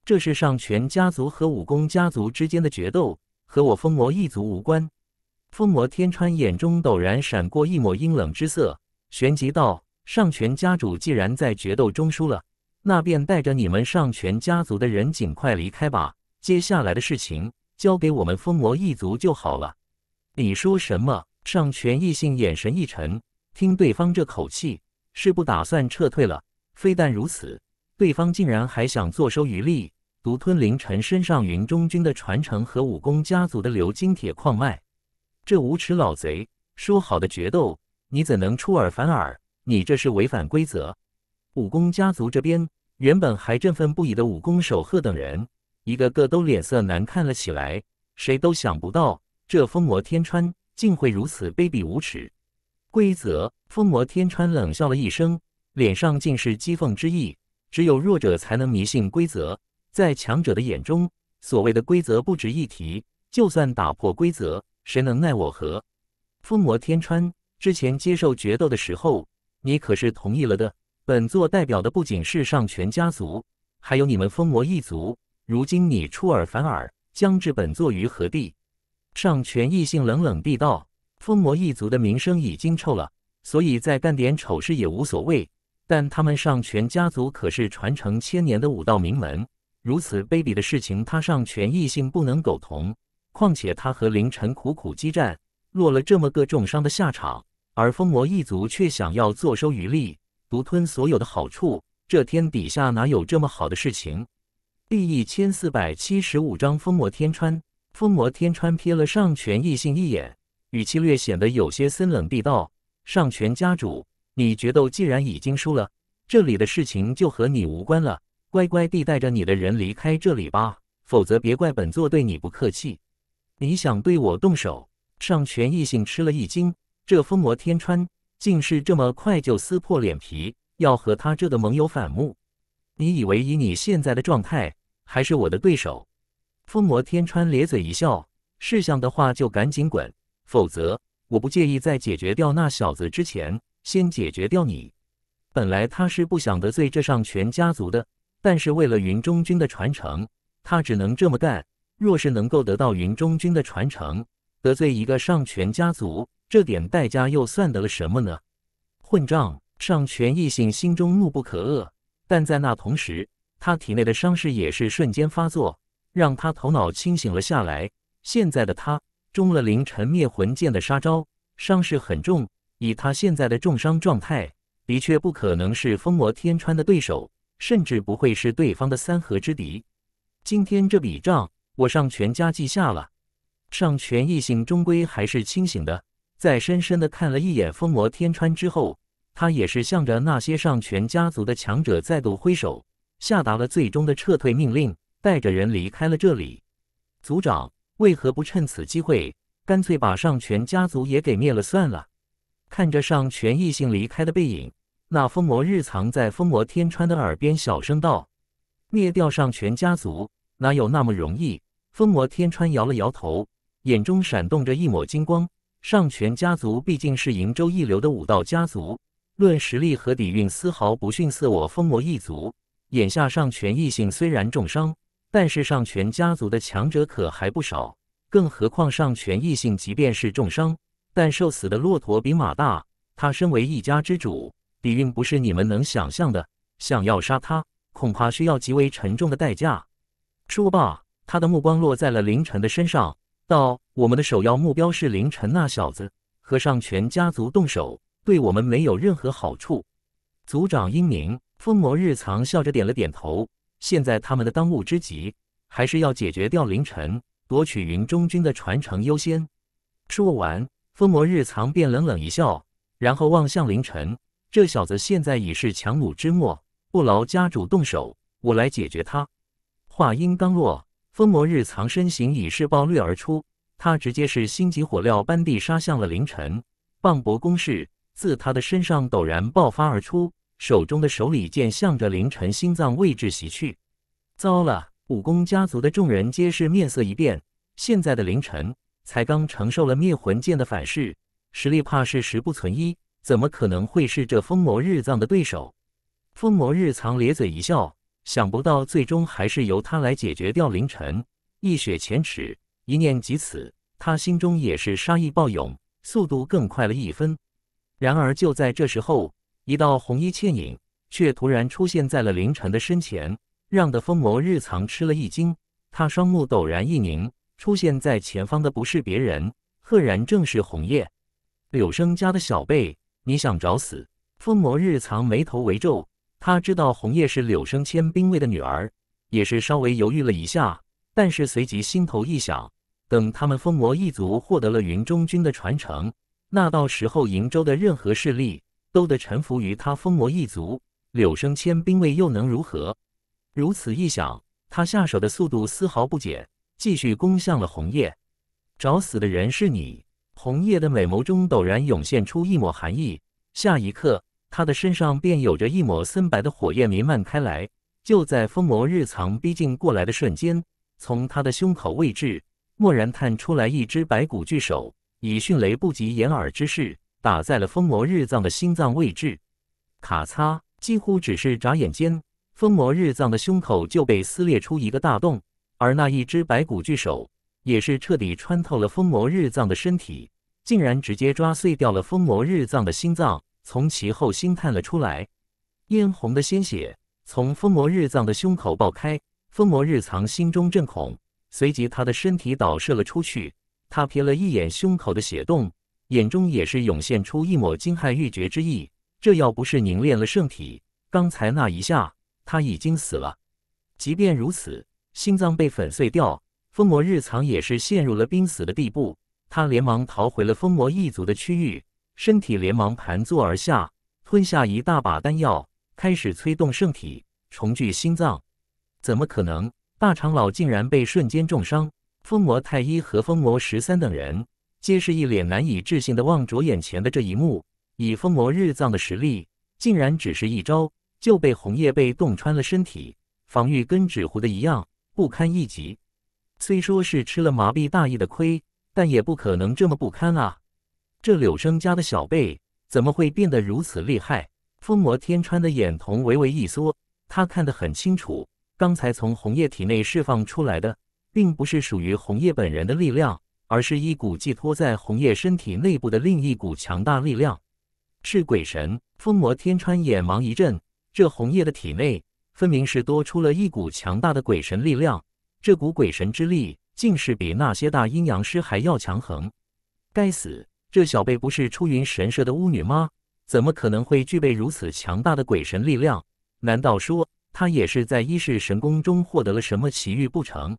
这是上权家族和武功家族之间的决斗，和我风魔一族无关。风魔天川眼中陡然闪过一抹阴冷之色，旋即道：“上泉家主既然在决斗中输了，那便带着你们上泉家族的人尽快离开吧。接下来的事情交给我们风魔一族就好了。”你说什么？上泉异性眼神一沉，听对方这口气，是不打算撤退了。非但如此，对方竟然还想坐收渔利，独吞凌晨身上云中君的传承和武功家族的鎏金铁矿脉。这无耻老贼！说好的决斗，你怎能出尔反尔？你这是违反规则！武功家族这边原本还振奋不已的武功守鹤等人，一个个都脸色难看了起来。谁都想不到，这风魔天川竟会如此卑鄙无耻！规则！风魔天川冷笑了一声，脸上尽是讥讽之意。只有弱者才能迷信规则，在强者的眼中，所谓的规则不值一提。就算打破规则。谁能奈我何？封魔天川，之前接受决斗的时候，你可是同意了的。本座代表的不仅是上全家族，还有你们封魔一族。如今你出尔反尔，将置本座于何地？上全异性冷冷地道：“封魔一族的名声已经臭了，所以再干点丑事也无所谓。但他们上全家族可是传承千年的武道名门，如此卑鄙的事情，他上全异性不能苟同。”况且他和凌晨苦苦激战，落了这么个重伤的下场，而风魔一族却想要坐收渔利，独吞所有的好处，这天底下哪有这么好的事情？第一千四百七十五章风魔天川。风魔天川瞥了上泉异性一眼，语气略显得有些森冷地道：“上泉家主，你决斗既然已经输了，这里的事情就和你无关了，乖乖地带着你的人离开这里吧，否则别怪本座对你不客气。”你想对我动手？上全异性吃了一惊，这风魔天川竟是这么快就撕破脸皮，要和他这个盟友反目。你以为以你现在的状态，还是我的对手？风魔天川咧嘴一笑：“是想的话，就赶紧滚，否则我不介意在解决掉那小子之前，先解决掉你。”本来他是不想得罪这上全家族的，但是为了云中君的传承，他只能这么干。若是能够得到云中君的传承，得罪一个上权家族，这点代价又算得了什么呢？混账！上权异性心中怒不可遏，但在那同时，他体内的伤势也是瞬间发作，让他头脑清醒了下来。现在的他中了凌晨灭魂剑的杀招，伤势很重。以他现在的重伤状态，的确不可能是风魔天川的对手，甚至不会是对方的三合之敌。今天这笔账。我上全家记下了，上全异性终归还是清醒的，在深深的看了一眼风魔天川之后，他也是向着那些上全家族的强者再度挥手，下达了最终的撤退命令，带着人离开了这里。族长，为何不趁此机会，干脆把上全家族也给灭了算了？看着上全异性离开的背影，那风魔日藏在风魔天川的耳边小声道：“灭掉上全家族，哪有那么容易？”风魔天川摇了摇头，眼中闪动着一抹金光。上泉家族毕竟是瀛州一流的武道家族，论实力和底蕴，丝毫不逊色我风魔一族。眼下上泉异性虽然重伤，但是上泉家族的强者可还不少。更何况上泉异性即便是重伤，但瘦死的骆驼比马大，他身为一家之主，底蕴不是你们能想象的。想要杀他，恐怕需要极为沉重的代价。说罢。他的目光落在了凌晨的身上，道：“我们的首要目标是凌晨那小子，和上全家族动手，对我们没有任何好处。”族长英明，风魔日藏笑着点了点头。现在他们的当务之急，还是要解决掉凌晨，夺取云中君的传承优先。说完，风魔日藏便冷冷一笑，然后望向凌晨。这小子现在已是强弩之末，不劳家主动手，我来解决他。话音刚落。风魔日藏身形已是暴掠而出，他直接是心急火燎般地杀向了凌晨。磅礴攻势自他的身上陡然爆发而出，手中的手里剑向着凌晨心脏位置袭去。糟了！武功家族的众人皆是面色一变。现在的凌晨才刚承受了灭魂剑的反噬，实力怕是十不存一，怎么可能会是这风魔日藏的对手？风魔日藏咧嘴一笑。想不到最终还是由他来解决掉凌晨，一雪前耻。一念及此，他心中也是杀意暴涌，速度更快了一分。然而就在这时候，一道红衣倩影却突然出现在了凌晨的身前，让的风魔日藏吃了一惊。他双目陡然一凝，出现在前方的不是别人，赫然正是红叶柳生家的小辈。你想找死？风魔日藏眉头微皱。他知道红叶是柳生千兵卫的女儿，也是稍微犹豫了一下，但是随即心头一想，等他们风魔一族获得了云中君的传承，那到时候瀛州的任何势力都得臣服于他风魔一族，柳生千兵卫又能如何？如此一想，他下手的速度丝毫不减，继续攻向了红叶。找死的人是你！红叶的美眸中陡然涌现出一抹寒意，下一刻。他的身上便有着一抹森白的火焰弥漫开来。就在风魔日藏逼近过来的瞬间，从他的胸口位置蓦然探出来一只白骨巨手，以迅雷不及掩耳之势打在了风魔日藏的心脏位置。卡擦！几乎只是眨眼间，风魔日藏的胸口就被撕裂出一个大洞，而那一只白骨巨手也是彻底穿透了风魔日藏的身体，竟然直接抓碎掉了风魔日藏的心脏。从其后心探了出来，殷红的鲜血从风魔日藏的胸口爆开。风魔日藏心中震恐，随即他的身体倒射了出去。他瞥了一眼胸口的血洞，眼中也是涌现出一抹惊骇欲绝之意。这要不是凝练了圣体，刚才那一下他已经死了。即便如此，心脏被粉碎掉，风魔日藏也是陷入了濒死的地步。他连忙逃回了风魔一族的区域。身体连忙盘坐而下，吞下一大把丹药，开始催动圣体，重聚心脏。怎么可能？大长老竟然被瞬间重伤！风魔太一和风魔十三等人皆是一脸难以置信的望着眼前的这一幕。以风魔日藏的实力，竟然只是一招就被红叶被洞穿了身体，防御跟纸糊的一样，不堪一击。虽说是吃了麻痹大意的亏，但也不可能这么不堪啊！这柳生家的小辈怎么会变得如此厉害？风魔天川的眼瞳微微一缩，他看得很清楚，刚才从红叶体内释放出来的，并不是属于红叶本人的力量，而是一股寄托在红叶身体内部的另一股强大力量，是鬼神。风魔天川眼芒一震，这红叶的体内分明是多出了一股强大的鬼神力量，这股鬼神之力竟是比那些大阴阳师还要强横。该死！这小辈不是出云神社的巫女吗？怎么可能会具备如此强大的鬼神力量？难道说她也是在一世神宫中获得了什么奇遇不成？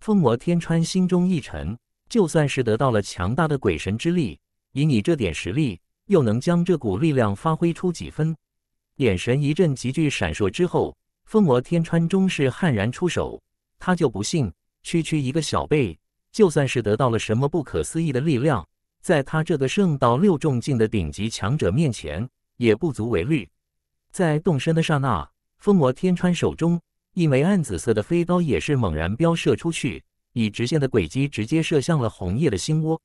风魔天川心中一沉，就算是得到了强大的鬼神之力，以你这点实力，又能将这股力量发挥出几分？眼神一阵急剧闪烁之后，风魔天川终是悍然出手。他就不信，区区一个小辈，就算是得到了什么不可思议的力量。在他这个圣道六重境的顶级强者面前，也不足为虑。在动身的刹那，风魔天川手中一枚暗紫色的飞刀也是猛然飙射出去，以直线的轨迹直接射向了红叶的心窝。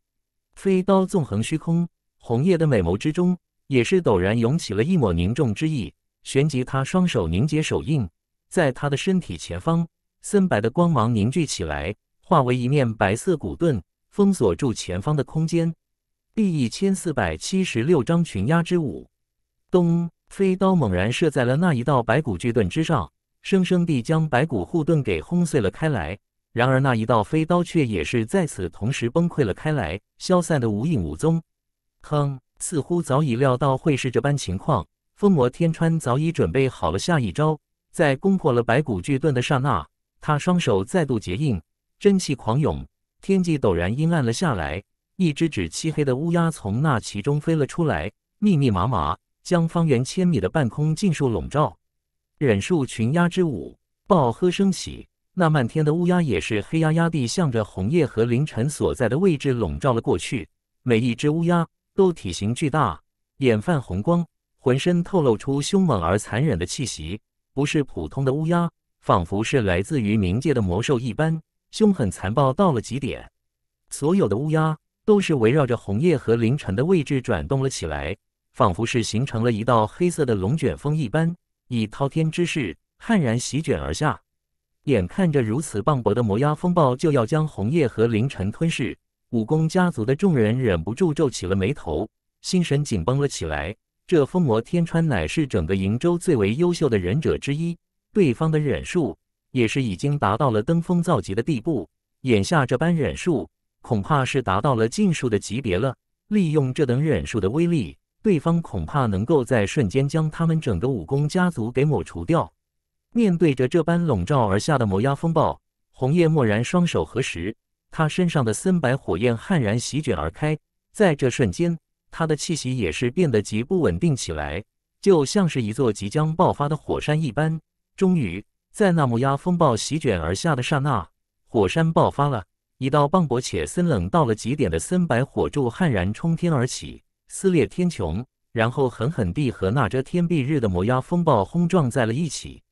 飞刀纵横虚空，红叶的美眸之中也是陡然涌起了一抹凝重之意。旋即，他双手凝结手印，在他的身体前方，森白的光芒凝聚起来，化为一面白色古盾，封锁住前方的空间。第一千四百七十六章群鸭之舞。咚！飞刀猛然射在了那一道白骨巨盾之上，生生地将白骨护盾给轰碎了开来。然而那一道飞刀却也是在此同时崩溃了开来，消散的无影无踪。哼！似乎早已料到会是这般情况，风魔天川早已准备好了下一招。在攻破了白骨巨盾的刹那，他双手再度结印，真气狂涌，天际陡然阴暗了下来。一只只漆黑的乌鸦从那其中飞了出来，密密麻麻将方圆千米的半空尽数笼罩。忍术群鸦之舞，爆喝声起，那漫天的乌鸦也是黑压压地向着红叶和凌晨所在的位置笼罩了过去。每一只乌鸦都体型巨大，眼泛红光，浑身透露出凶猛而残忍的气息，不是普通的乌鸦，仿佛是来自于冥界的魔兽一般，凶狠残暴到了极点。所有的乌鸦。都是围绕着红叶和凌晨的位置转动了起来，仿佛是形成了一道黑色的龙卷风一般，以滔天之势悍然席卷而下。眼看着如此磅礴的魔压风暴就要将红叶和凌晨吞噬，武功家族的众人忍不住皱起了眉头，心神紧绷了起来。这风魔天川乃是整个瀛州最为优秀的忍者之一，对方的忍术也是已经达到了登峰造极的地步。眼下这般忍术。恐怕是达到了禁术的级别了。利用这等忍术的威力，对方恐怕能够在瞬间将他们整个武功家族给抹除掉。面对着这般笼罩而下的魔压风暴，红叶蓦然双手合十，他身上的森白火焰悍然席卷而开。在这瞬间，他的气息也是变得极不稳定起来，就像是一座即将爆发的火山一般。终于，在那魔压风暴席卷而下的刹那，火山爆发了。一道磅礴且森冷到了极点的森白火柱悍然冲天而起，撕裂天穹，然后狠狠地和那遮天蔽日的魔鸦风暴轰撞在了一起。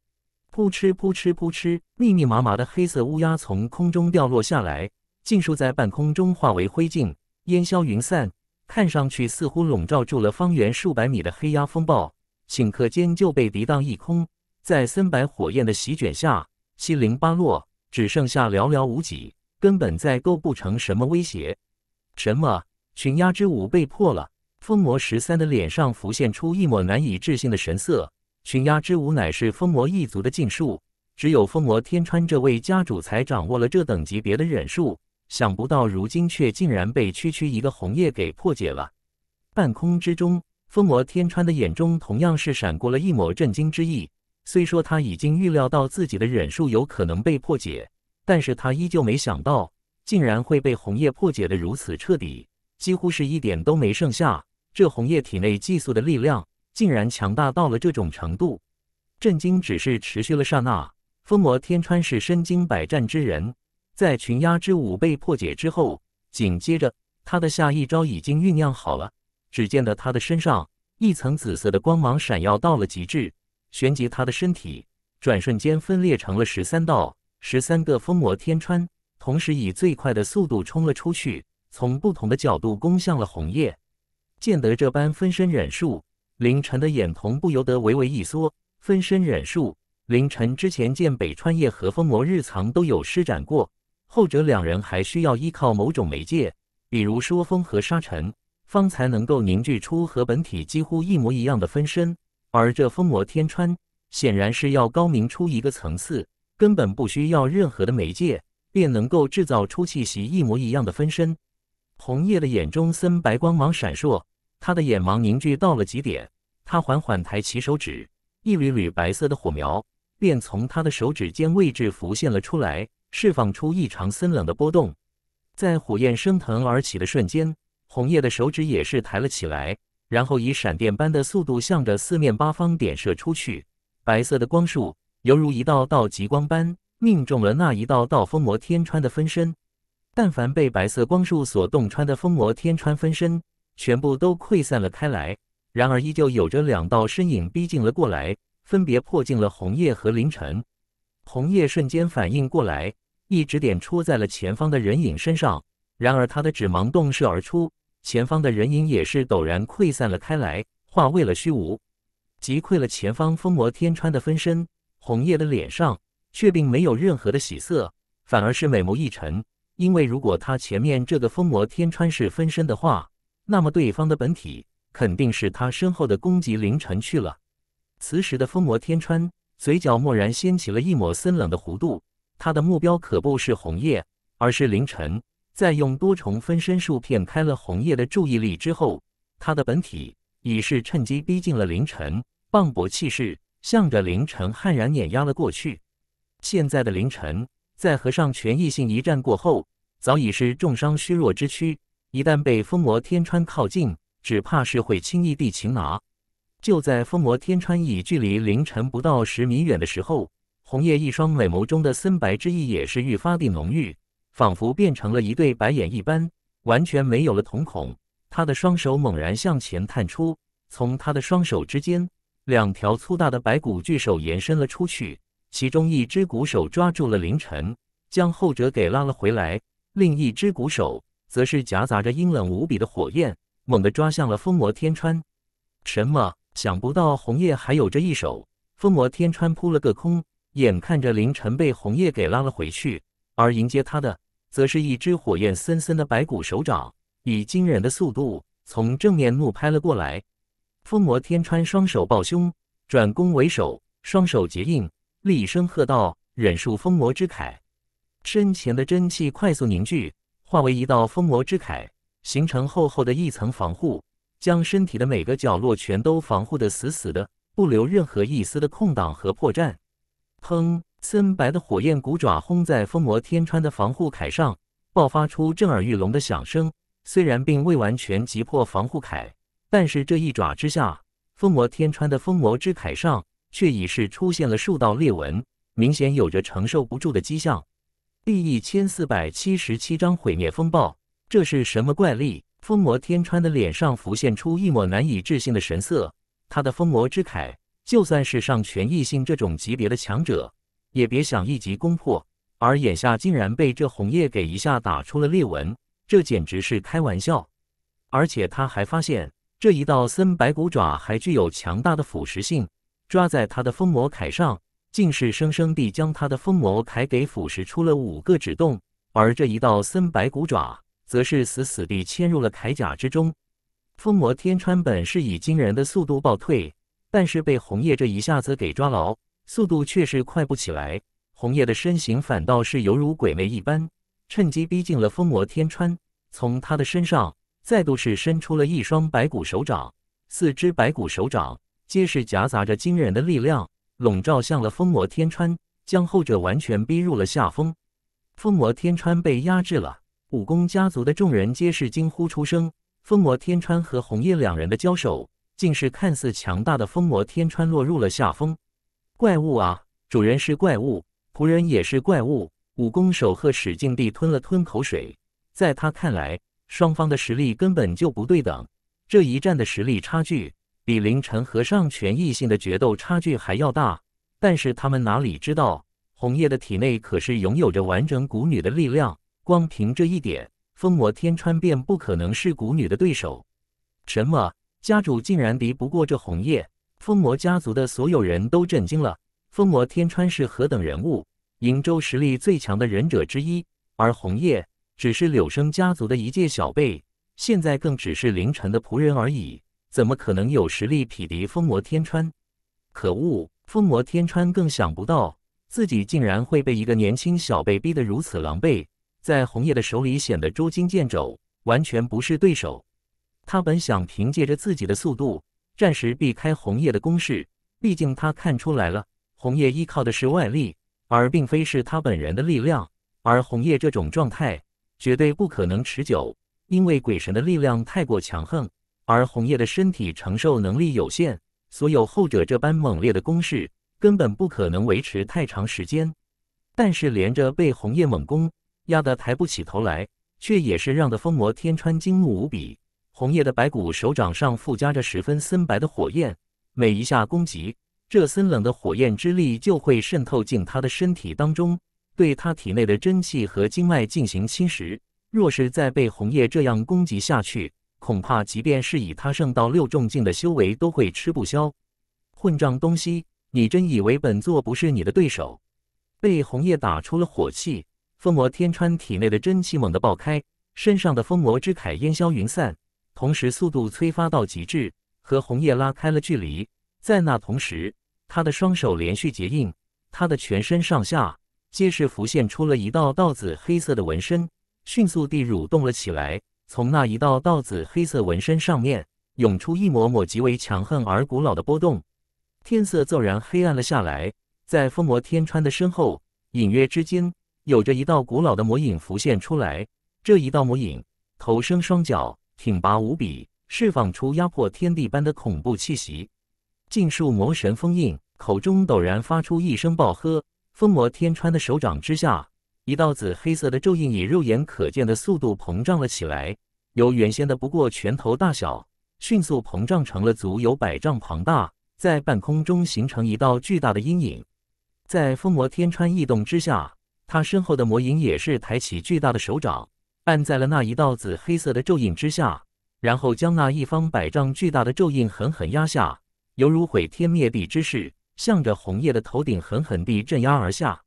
扑哧扑哧扑哧，密密麻麻的黑色乌鸦从空中掉落下来，尽数在半空中化为灰烬，烟消云散。看上去似乎笼罩住了方圆数百米的黑鸦风暴，顷刻间就被涤荡一空，在森白火焰的席卷下，七零八落，只剩下寥寥无几。根本再构不成什么威胁。什么？群鸦之舞被破了！风魔十三的脸上浮现出一抹难以置信的神色。群鸦之舞乃是风魔一族的禁术，只有风魔天川这位家主才掌握了这等级别的忍术。想不到如今却竟然被区区一个红叶给破解了。半空之中，风魔天川的眼中同样是闪过了一抹震惊之意。虽说他已经预料到自己的忍术有可能被破解。但是他依旧没想到，竟然会被红叶破解的如此彻底，几乎是一点都没剩下。这红叶体内寄宿的力量，竟然强大到了这种程度。震惊只是持续了刹那，风魔天川是身经百战之人，在群鸦之舞被破解之后，紧接着他的下一招已经酝酿好了。只见得他的身上一层紫色的光芒闪耀到了极致，旋即他的身体转瞬间分裂成了十三道。十三个风魔天川同时以最快的速度冲了出去，从不同的角度攻向了红叶。见得这般分身忍术，凌晨的眼瞳不由得微微一缩。分身忍术，凌晨之前见北川叶和风魔日藏都有施展过，后者两人还需要依靠某种媒介，比如说风和沙尘，方才能够凝聚出和本体几乎一模一样的分身。而这风魔天川显然是要高明出一个层次。根本不需要任何的媒介，便能够制造出气息一模一样的分身。红叶的眼中森白光芒闪烁，他的眼芒凝聚到了极点。他缓缓抬起手指，一缕缕白色的火苗便从他的手指尖位置浮现了出来，释放出异常森冷的波动。在火焰升腾而起的瞬间，红叶的手指也是抬了起来，然后以闪电般的速度向着四面八方点射出去，白色的光束。犹如一道道极光般命中了那一道道封魔天川的分身，但凡被白色光束所洞穿的封魔天川分身，全部都溃散了开来。然而，依旧有着两道身影逼近了过来，分别破进了红叶和凌晨。红叶瞬间反应过来，一指点戳在了前方的人影身上，然而他的指芒洞射而出，前方的人影也是陡然溃散了开来，化为了虚无，击溃了前方封魔天川的分身。红叶的脸上却并没有任何的喜色，反而是美眸一沉。因为如果他前面这个风魔天川是分身的话，那么对方的本体肯定是他身后的攻击凌晨去了。此时的风魔天川嘴角蓦然掀起了一抹森冷的弧度，他的目标可不是红叶，而是凌晨。在用多重分身术骗开了红叶的注意力之后，他的本体已是趁机逼近了凌晨，磅礴气势。向着凌晨悍然碾压了过去。现在的凌晨，在和上权异性一战过后，早已是重伤虚弱之躯，一旦被封魔天川靠近，只怕是会轻易地擒拿。就在封魔天川已距离凌晨不到十米远的时候，红叶一双美眸中的森白之意也是愈发地浓郁，仿佛变成了一对白眼一般，完全没有了瞳孔。他的双手猛然向前探出，从他的双手之间。两条粗大的白骨巨手延伸了出去，其中一只骨手抓住了凌晨，将后者给拉了回来；另一只骨手则是夹杂着阴冷无比的火焰，猛地抓向了风魔天川。什么？想不到红叶还有这一手！风魔天川扑了个空，眼看着凌晨被红叶给拉了回去，而迎接他的，则是一只火焰森森的白骨手掌，以惊人的速度从正面怒拍了过来。风魔天川双手抱胸，转攻为守，双手结印，厉声喝道：“忍术风魔之铠！”身前的真气快速凝聚，化为一道风魔之铠，形成厚厚的一层防护，将身体的每个角落全都防护的死死的，不留任何一丝的空档和破绽。砰！森白的火焰骨爪轰在疯魔天川的防护铠上，爆发出震耳欲聋的响声。虽然并未完全击破防护铠。但是这一爪之下，封魔天川的封魔之铠上却已是出现了数道裂纹，明显有着承受不住的迹象。第一千四百七十七章毁灭风暴，这是什么怪力？封魔天川的脸上浮现出一抹难以置信的神色。他的封魔之铠，就算是上全异性这种级别的强者，也别想一击攻破。而眼下竟然被这红叶给一下打出了裂纹，这简直是开玩笑！而且他还发现。这一道森白骨爪还具有强大的腐蚀性，抓在他的风魔铠上，竟是生生地将他的风魔铠给腐蚀出了五个指洞。而这一道森白骨爪，则是死死地嵌入了铠甲之中。风魔天川本是以惊人的速度暴退，但是被红叶这一下子给抓牢，速度却是快不起来。红叶的身形反倒是犹如鬼魅一般，趁机逼近了风魔天川，从他的身上。再度是伸出了一双白骨手掌，四只白骨手掌皆是夹杂着惊人的力量，笼罩向了风魔天川，将后者完全逼入了下风。风魔天川被压制了，武功家族的众人皆是惊呼出声。风魔天川和红叶两人的交手，竟是看似强大的风魔天川落入了下风。怪物啊，主人是怪物，仆人也是怪物。武功守鹤使劲地吞了吞口水，在他看来。双方的实力根本就不对等，这一战的实力差距比凌晨和尚权异性的决斗差距还要大。但是他们哪里知道，红叶的体内可是拥有着完整谷女的力量，光凭这一点，风魔天川便不可能是蛊女的对手。什么家主竟然敌不过这红叶？风魔家族的所有人都震惊了。风魔天川是何等人物？瀛州实力最强的忍者之一，而红叶。只是柳生家族的一介小辈，现在更只是凌晨的仆人而已，怎么可能有实力匹敌风魔天川？可恶！风魔天川更想不到自己竟然会被一个年轻小辈逼得如此狼狈，在红叶的手里显得捉襟见肘，完全不是对手。他本想凭借着自己的速度暂时避开红叶的攻势，毕竟他看出来了，红叶依靠的是外力，而并非是他本人的力量。而红叶这种状态。绝对不可能持久，因为鬼神的力量太过强横，而红叶的身体承受能力有限，所有后者这般猛烈的攻势根本不可能维持太长时间。但是连着被红叶猛攻，压得抬不起头来，却也是让的风魔天川惊怒无比。红叶的白骨手掌上附加着十分森白的火焰，每一下攻击，这森冷的火焰之力就会渗透进他的身体当中。对他体内的真气和经脉进行侵蚀。若是再被红叶这样攻击下去，恐怕即便是以他圣道六重境的修为，都会吃不消。混账东西，你真以为本座不是你的对手？被红叶打出了火气，封魔天川体内的真气猛地爆开，身上的封魔之铠烟消云散，同时速度催发到极致，和红叶拉开了距离。在那同时，他的双手连续结印，他的全身上下。皆是浮现出了一道道紫黑色的纹身，迅速地蠕动了起来。从那一道道紫黑色纹身上面涌出一抹抹极为强横而古老的波动。天色骤然黑暗了下来，在风魔天川的身后，隐约之间有着一道古老的魔影浮现出来。这一道魔影头生双脚，挺拔无比，释放出压迫天地般的恐怖气息。尽数魔神封印口中陡然发出一声暴喝。风魔天川的手掌之下，一道紫黑色的咒印以肉眼可见的速度膨胀了起来，由原先的不过拳头大小，迅速膨胀成了足有百丈庞大，在半空中形成一道巨大的阴影。在风魔天川异动之下，他身后的魔影也是抬起巨大的手掌，按在了那一道紫黑色的咒印之下，然后将那一方百丈巨大的咒印狠狠压下，犹如毁天灭地之势。向着红叶的头顶狠狠地镇压而下，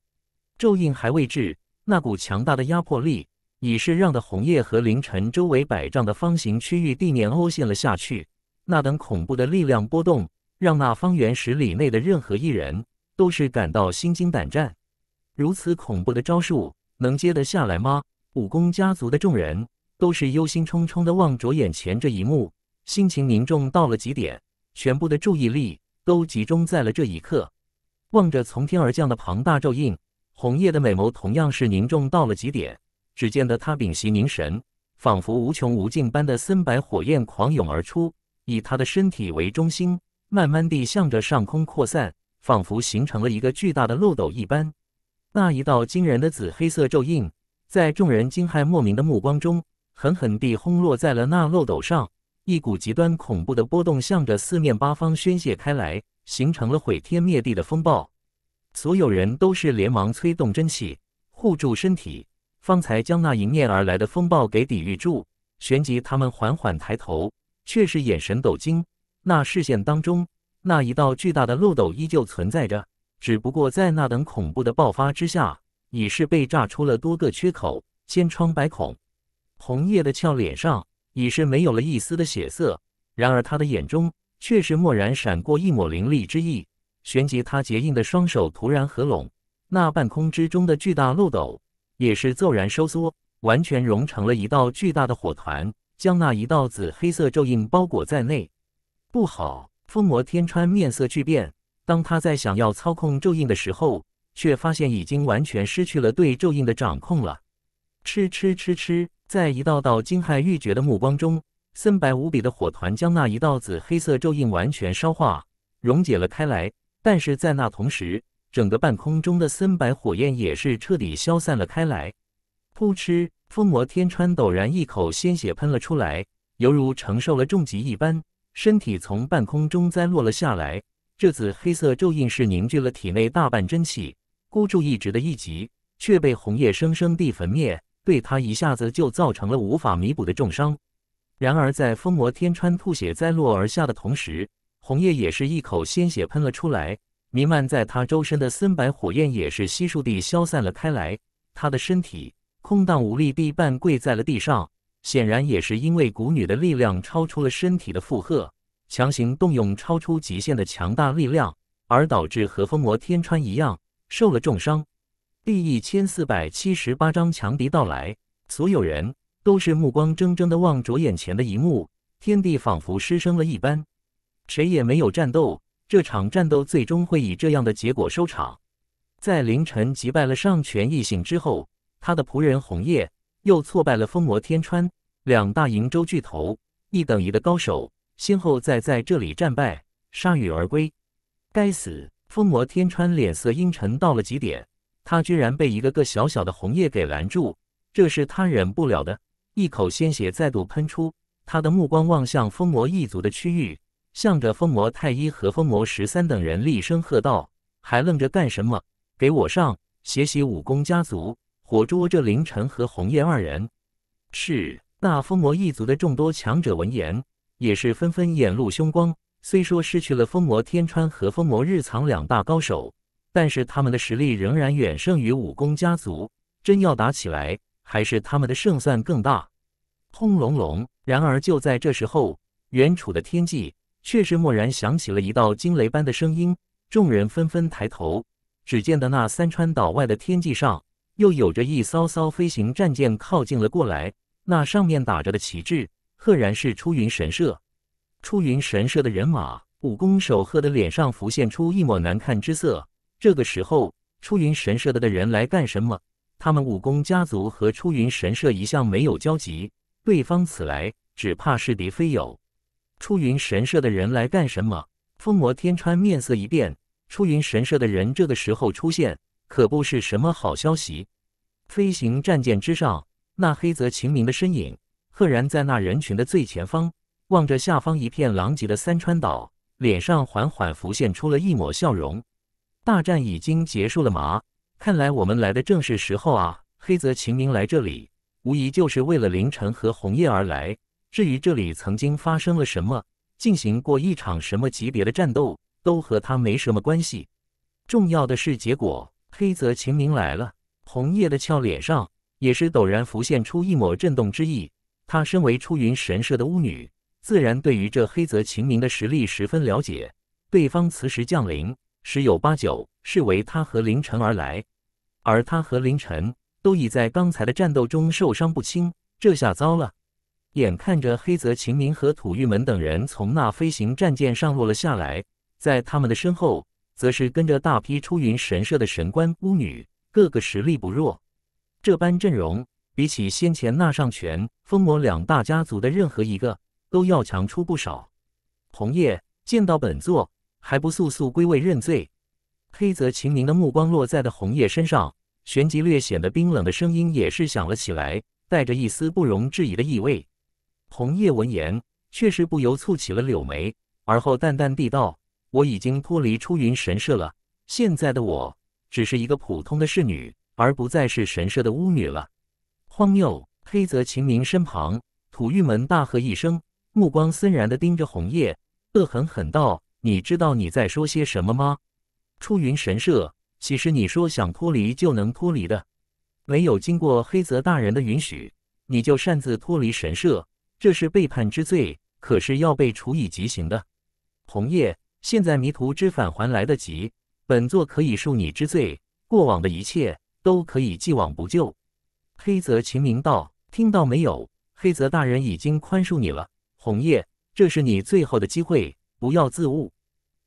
咒印还未至，那股强大的压迫力已是让的红叶和凌晨周围百丈的方形区域地面凹陷了下去。那等恐怖的力量波动，让那方圆十里内的任何一人都是感到心惊胆战。如此恐怖的招数，能接得下来吗？武功家族的众人都是忧心忡忡地望着眼前这一幕，心情凝重到了极点，全部的注意力。都集中在了这一刻，望着从天而降的庞大咒印，红叶的美眸同样是凝重到了极点。只见得他屏息凝神，仿佛无穷无尽般的森白火焰狂涌而出，以他的身体为中心，慢慢地向着上空扩散，仿佛形成了一个巨大的漏斗一般。那一道惊人的紫黑色咒印，在众人惊骇莫名的目光中，狠狠地轰落在了那漏斗上。一股极端恐怖的波动向着四面八方宣泄开来，形成了毁天灭地的风暴。所有人都是连忙催动真气护住身体，方才将那迎面而来的风暴给抵御住。旋即，他们缓缓抬头，却是眼神抖惊。那视线当中，那一道巨大的漏斗依旧存在着，只不过在那等恐怖的爆发之下，已是被炸出了多个缺口，千疮百孔。红叶的俏脸上。已是没有了一丝的血色，然而他的眼中却是蓦然闪过一抹凌厉之意。旋即，他结印的双手突然合拢，那半空之中的巨大漏斗也是骤然收缩，完全融成了一道巨大的火团，将那一道紫黑色咒印包裹在内。不好！风魔天川面色巨变，当他在想要操控咒印的时候，却发现已经完全失去了对咒印的掌控了。吃吃吃吃。在一道道惊骇欲绝的目光中，森白无比的火团将那一道紫黑色咒印完全烧化、溶解了开来。但是在那同时，整个半空中的森白火焰也是彻底消散了开来。扑哧！风魔天川陡然一口鲜血喷了出来，犹如承受了重击一般，身体从半空中栽落了下来。这紫黑色咒印是凝聚了体内大半真气、孤注一掷的一击，却被红叶生生地焚灭。对他一下子就造成了无法弥补的重伤。然而，在风魔天川吐血灾落而下的同时，红叶也是一口鲜血喷了出来，弥漫在他周身的森白火焰也是悉数地消散了开来。他的身体空荡无力地半跪在了地上，显然也是因为谷女的力量超出了身体的负荷，强行动用超出极限的强大力量，而导致和风魔天川一样受了重伤。第一千四百七十八章强敌到来。所有人都是目光怔怔地望着眼前的一幕，天地仿佛失声了一般，谁也没有战斗。这场战斗最终会以这样的结果收场。在凌晨击败了上泉义醒之后，他的仆人红叶又挫败了风魔天川两大瀛洲巨头，一等一的高手，先后在在这里战败，铩羽而归。该死！风魔天川脸色阴沉到了极点。他居然被一个个小小的红叶给拦住，这是他忍不了的，一口鲜血再度喷出。他的目光望向风魔一族的区域，向着风魔太一和风魔十三等人厉声喝道：“还愣着干什么？给我上！学习武功家族，活捉这凌晨和红叶二人！”是那风魔一族的众多强者闻言，也是纷纷眼露凶光。虽说失去了风魔天川和风魔日藏两大高手。但是他们的实力仍然远胜于武功家族，真要打起来，还是他们的胜算更大。轰隆隆！然而就在这时候，远处的天际却是蓦然响起了一道惊雷般的声音，众人纷纷抬头，只见得那三川岛外的天际上，又有着一艘艘飞行战舰靠近了过来。那上面打着的旗帜，赫然是出云神社。出云神社的人马，武功守鹤的脸上浮现出一抹难看之色。这个时候，出云神社的的人来干什么？他们武功家族和出云神社一向没有交集，对方此来，只怕是敌非友。出云神社的人来干什么？风魔天川面色一变，出云神社的人这个时候出现，可不是什么好消息。飞行战舰之上，那黑泽晴明的身影赫然在那人群的最前方，望着下方一片狼藉的三川岛，脸上缓缓浮现出了一抹笑容。大战已经结束了吗？看来我们来的正是时候啊！黑泽晴明来这里，无疑就是为了凌晨和红叶而来。至于这里曾经发生了什么，进行过一场什么级别的战斗，都和他没什么关系。重要的是结果，黑泽晴明来了。红叶的俏脸上也是陡然浮现出一抹震动之意。她身为出云神社的巫女，自然对于这黑泽晴明的实力十分了解。对方此时降临。十有八九是为他和凌晨而来，而他和凌晨都已在刚才的战斗中受伤不轻。这下糟了！眼看着黑泽晴明和土玉门等人从那飞行战舰上落了下来，在他们的身后，则是跟着大批出云神社的神官巫女，个个实力不弱。这般阵容，比起先前那上泉风魔两大家族的任何一个，都要强出不少。红叶见到本座。还不速速归位认罪！黑泽秦明的目光落在了红叶身上，旋即略显得冰冷的声音也是响了起来，带着一丝不容置疑的意味。红叶闻言，却是不由蹙起了柳眉，而后淡淡地道：“我已经脱离出云神社了，现在的我只是一个普通的侍女，而不再是神社的巫女了。”荒谬！黑泽秦明身旁，土玉门大喝一声，目光森然地盯着红叶，恶狠狠道。你知道你在说些什么吗？出云神社，其实你说想脱离就能脱离的，没有经过黑泽大人的允许，你就擅自脱离神社，这是背叛之罪，可是要被处以极刑的。红叶，现在迷途知返还来得及，本座可以恕你之罪，过往的一切都可以既往不咎。黑泽晴明道，听到没有？黑泽大人已经宽恕你了，红叶，这是你最后的机会。不要自误，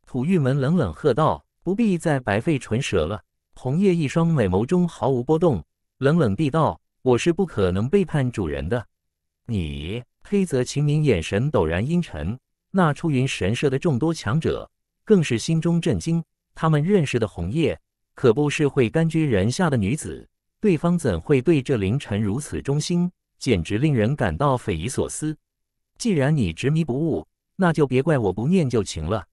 土玉门冷冷喝道：“不必再白费唇舌了。”红叶一双美眸中毫无波动，冷冷地道：“我是不可能背叛主人的。”你，黑泽秦明眼神陡然阴沉，那出云神社的众多强者更是心中震惊。他们认识的红叶可不是会甘居人下的女子，对方怎会对这凌晨如此忠心？简直令人感到匪夷所思。既然你执迷不悟，那就别怪我不念旧情了。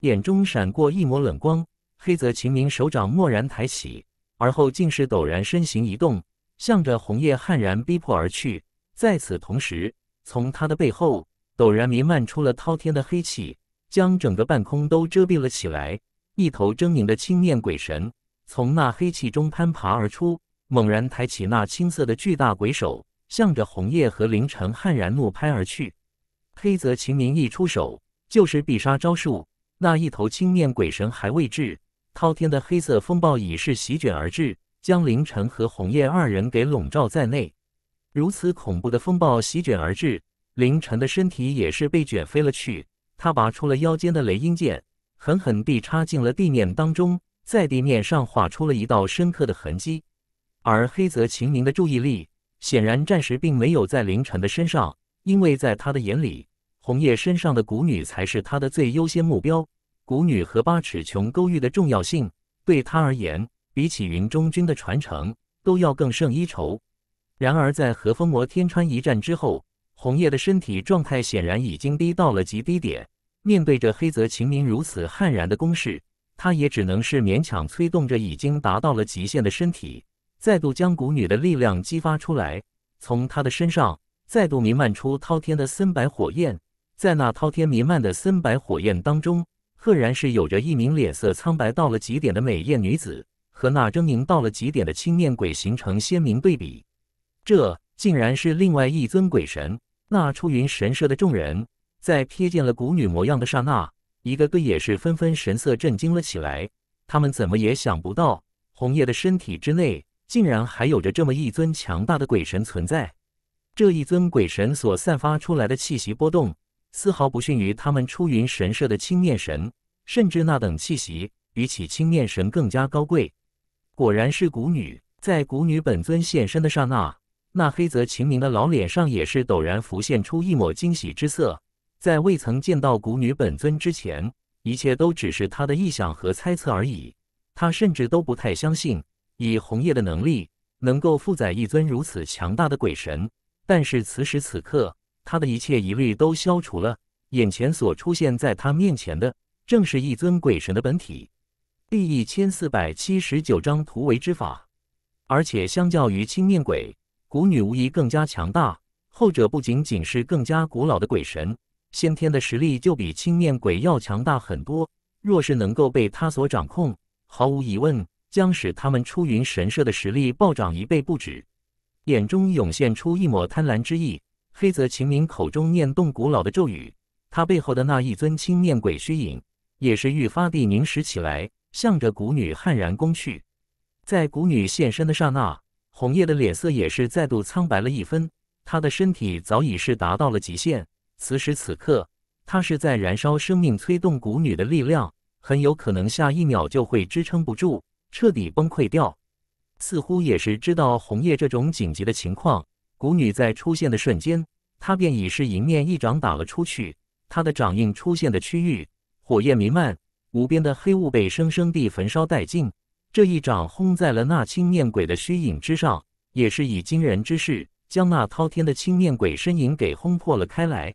眼中闪过一抹冷光，黑泽秦明手掌蓦然抬起，而后竟是陡然身形一动，向着红叶悍然逼迫而去。在此同时，从他的背后陡然弥漫出了滔天的黑气，将整个半空都遮蔽了起来。一头狰狞的青面鬼神从那黑气中攀爬而出，猛然抬起那青色的巨大鬼手，向着红叶和凌晨悍然怒拍而去。黑泽秦明一出手就是必杀招数，那一头青面鬼神还未至，滔天的黑色风暴已是席卷而至，将凌晨和红叶二人给笼罩在内。如此恐怖的风暴席卷而至，凌晨的身体也是被卷飞了去。他拔出了腰间的雷音剑，狠狠地插进了地面当中，在地面上划出了一道深刻的痕迹。而黑泽秦明的注意力显然暂时并没有在凌晨的身上，因为在他的眼里。红叶身上的蛊女才是他的最优先目标。蛊女和八尺琼勾玉的重要性，对他而言，比起云中君的传承都要更胜一筹。然而，在和风魔天川一战之后，红叶的身体状态显然已经低到了极低点。面对着黑泽晴明如此悍然的攻势，他也只能是勉强催动着已经达到了极限的身体，再度将蛊女的力量激发出来，从他的身上再度弥漫出滔天的森白火焰。在那滔天弥漫的森白火焰当中，赫然是有着一名脸色苍白到了极点的美艳女子，和那狰狞到了极点的青面鬼形成鲜明对比。这竟然是另外一尊鬼神！那出云神社的众人在瞥见了古女模样的刹那，一个个也是纷纷神色震惊了起来。他们怎么也想不到，红叶的身体之内竟然还有着这么一尊强大的鬼神存在。这一尊鬼神所散发出来的气息波动。丝毫不逊于他们出云神社的青面神，甚至那等气息，比起青面神更加高贵。果然是古女，在古女本尊现身的刹那，那黑泽晴明的老脸上也是陡然浮现出一抹惊喜之色。在未曾见到古女本尊之前，一切都只是他的臆想和猜测而已。他甚至都不太相信，以红叶的能力，能够负载一尊如此强大的鬼神。但是此时此刻。他的一切疑虑都消除了，眼前所出现在他面前的，正是一尊鬼神的本体。第一千四百七十九章突围之法，而且相较于青面鬼，古女无疑更加强大。后者不仅仅是更加古老的鬼神，先天的实力就比青面鬼要强大很多。若是能够被他所掌控，毫无疑问将使他们出云神社的实力暴涨一倍不止。眼中涌现出一抹贪婪之意。黑泽秦明口中念动古老的咒语，他背后的那一尊青面鬼虚影也是愈发地凝实起来，向着谷女悍然攻去。在谷女现身的刹那，红叶的脸色也是再度苍白了一分，她的身体早已是达到了极限。此时此刻，她是在燃烧生命，催动谷女的力量，很有可能下一秒就会支撑不住，彻底崩溃掉。似乎也是知道红叶这种紧急的情况。谷女在出现的瞬间，她便已是迎面一掌打了出去。她的掌印出现的区域，火焰弥漫，无边的黑雾被生生地焚烧殆尽。这一掌轰在了那青面鬼的虚影之上，也是以惊人之势将那滔天的青面鬼身影给轰破了开来。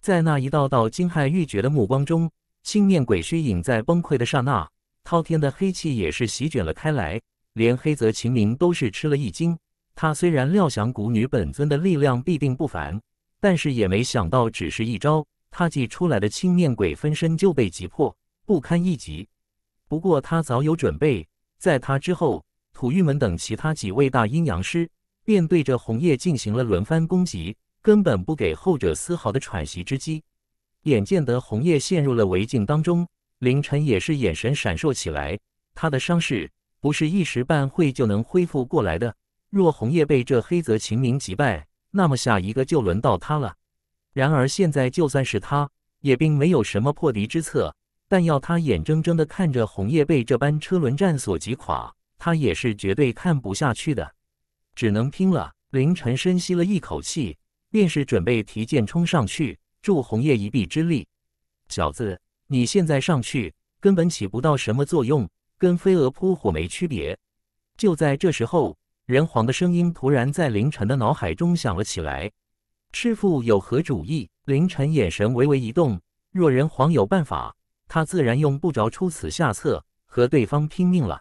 在那一道道惊骇欲绝的目光中，青面鬼虚影在崩溃的刹那，滔天的黑气也是席卷了开来，连黑泽秦明都是吃了一惊。他虽然料想古女本尊的力量必定不凡，但是也没想到只是一招，他祭出来的青面鬼分身就被击破，不堪一击。不过他早有准备，在他之后，土御门等其他几位大阴阳师便对着红叶进行了轮番攻击，根本不给后者丝毫的喘息之机。眼见得红叶陷入了围境当中，凌晨也是眼神闪烁起来。他的伤势不是一时半会就能恢复过来的。若红叶被这黑泽晴明击败，那么下一个就轮到他了。然而现在，就算是他，也并没有什么破敌之策。但要他眼睁睁地看着红叶被这班车轮战所击垮，他也是绝对看不下去的。只能拼了！凌晨深吸了一口气，便是准备提剑冲上去，助红叶一臂之力。小子，你现在上去根本起不到什么作用，跟飞蛾扑火没区别。就在这时候。人皇的声音突然在凌晨的脑海中响了起来：“师父有何主意？”凌晨眼神微微一动。若人皇有办法，他自然用不着出此下策，和对方拼命了。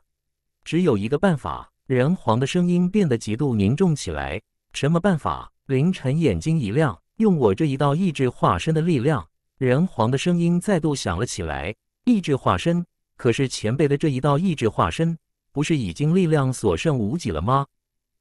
只有一个办法。人皇的声音变得极度凝重起来：“什么办法？”凌晨眼睛一亮：“用我这一道意志化身的力量。”人皇的声音再度响了起来：“意志化身？可是前辈的这一道意志化身，不是已经力量所剩无几了吗？”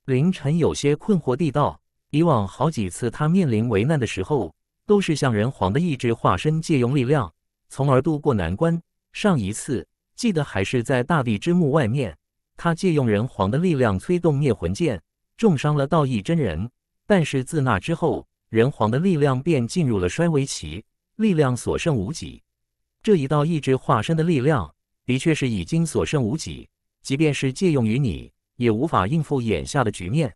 凌晨有些困惑地道：“以往好几次他面临危难的时候，都是向人皇的意志化身借用力量，从而度过难关。上一次记得还是在大地之墓外面，他借用人皇的力量催动灭魂剑，重伤了道义真人。但是自那之后，人皇的力量便进入了衰微期，力量所剩无几。这一道意志化身的力量，的确是已经所剩无几。即便是借用于你。”也无法应付眼下的局面。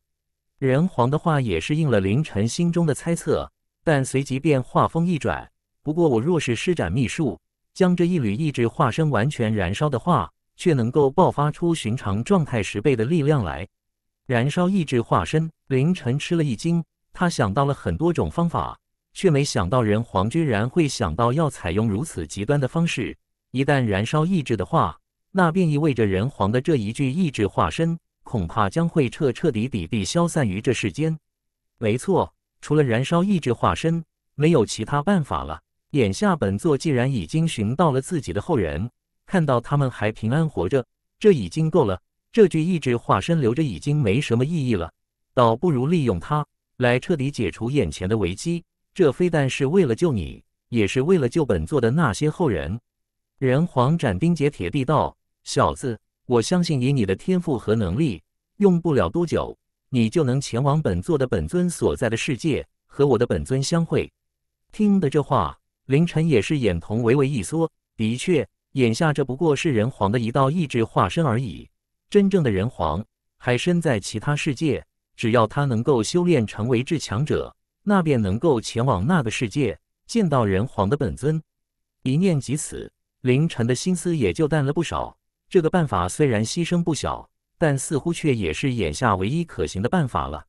仁皇的话也是应了凌晨心中的猜测，但随即便话锋一转：“不过我若是施展秘术，将这一缕意志化身完全燃烧的话，却能够爆发出寻常状态十倍的力量来。”燃烧意志化身，凌晨吃了一惊。他想到了很多种方法，却没想到仁皇居然会想到要采用如此极端的方式。一旦燃烧意志的话，那便意味着仁皇的这一具意志化身。恐怕将会彻彻底底地消散于这世间。没错，除了燃烧意志化身，没有其他办法了。眼下本座既然已经寻到了自己的后人，看到他们还平安活着，这已经够了。这具意志化身留着已经没什么意义了，倒不如利用它来彻底解除眼前的危机。这非但是为了救你，也是为了救本座的那些后人。人皇斩钉截铁地道：“小子。”我相信以你的天赋和能力，用不了多久，你就能前往本座的本尊所在的世界，和我的本尊相会。听的这话，凌晨也是眼瞳微微一缩。的确，眼下这不过是人皇的一道意志化身而已。真正的人皇还身在其他世界，只要他能够修炼成为至强者，那便能够前往那个世界，见到人皇的本尊。一念及此，凌晨的心思也就淡了不少。这个办法虽然牺牲不小，但似乎却也是眼下唯一可行的办法了。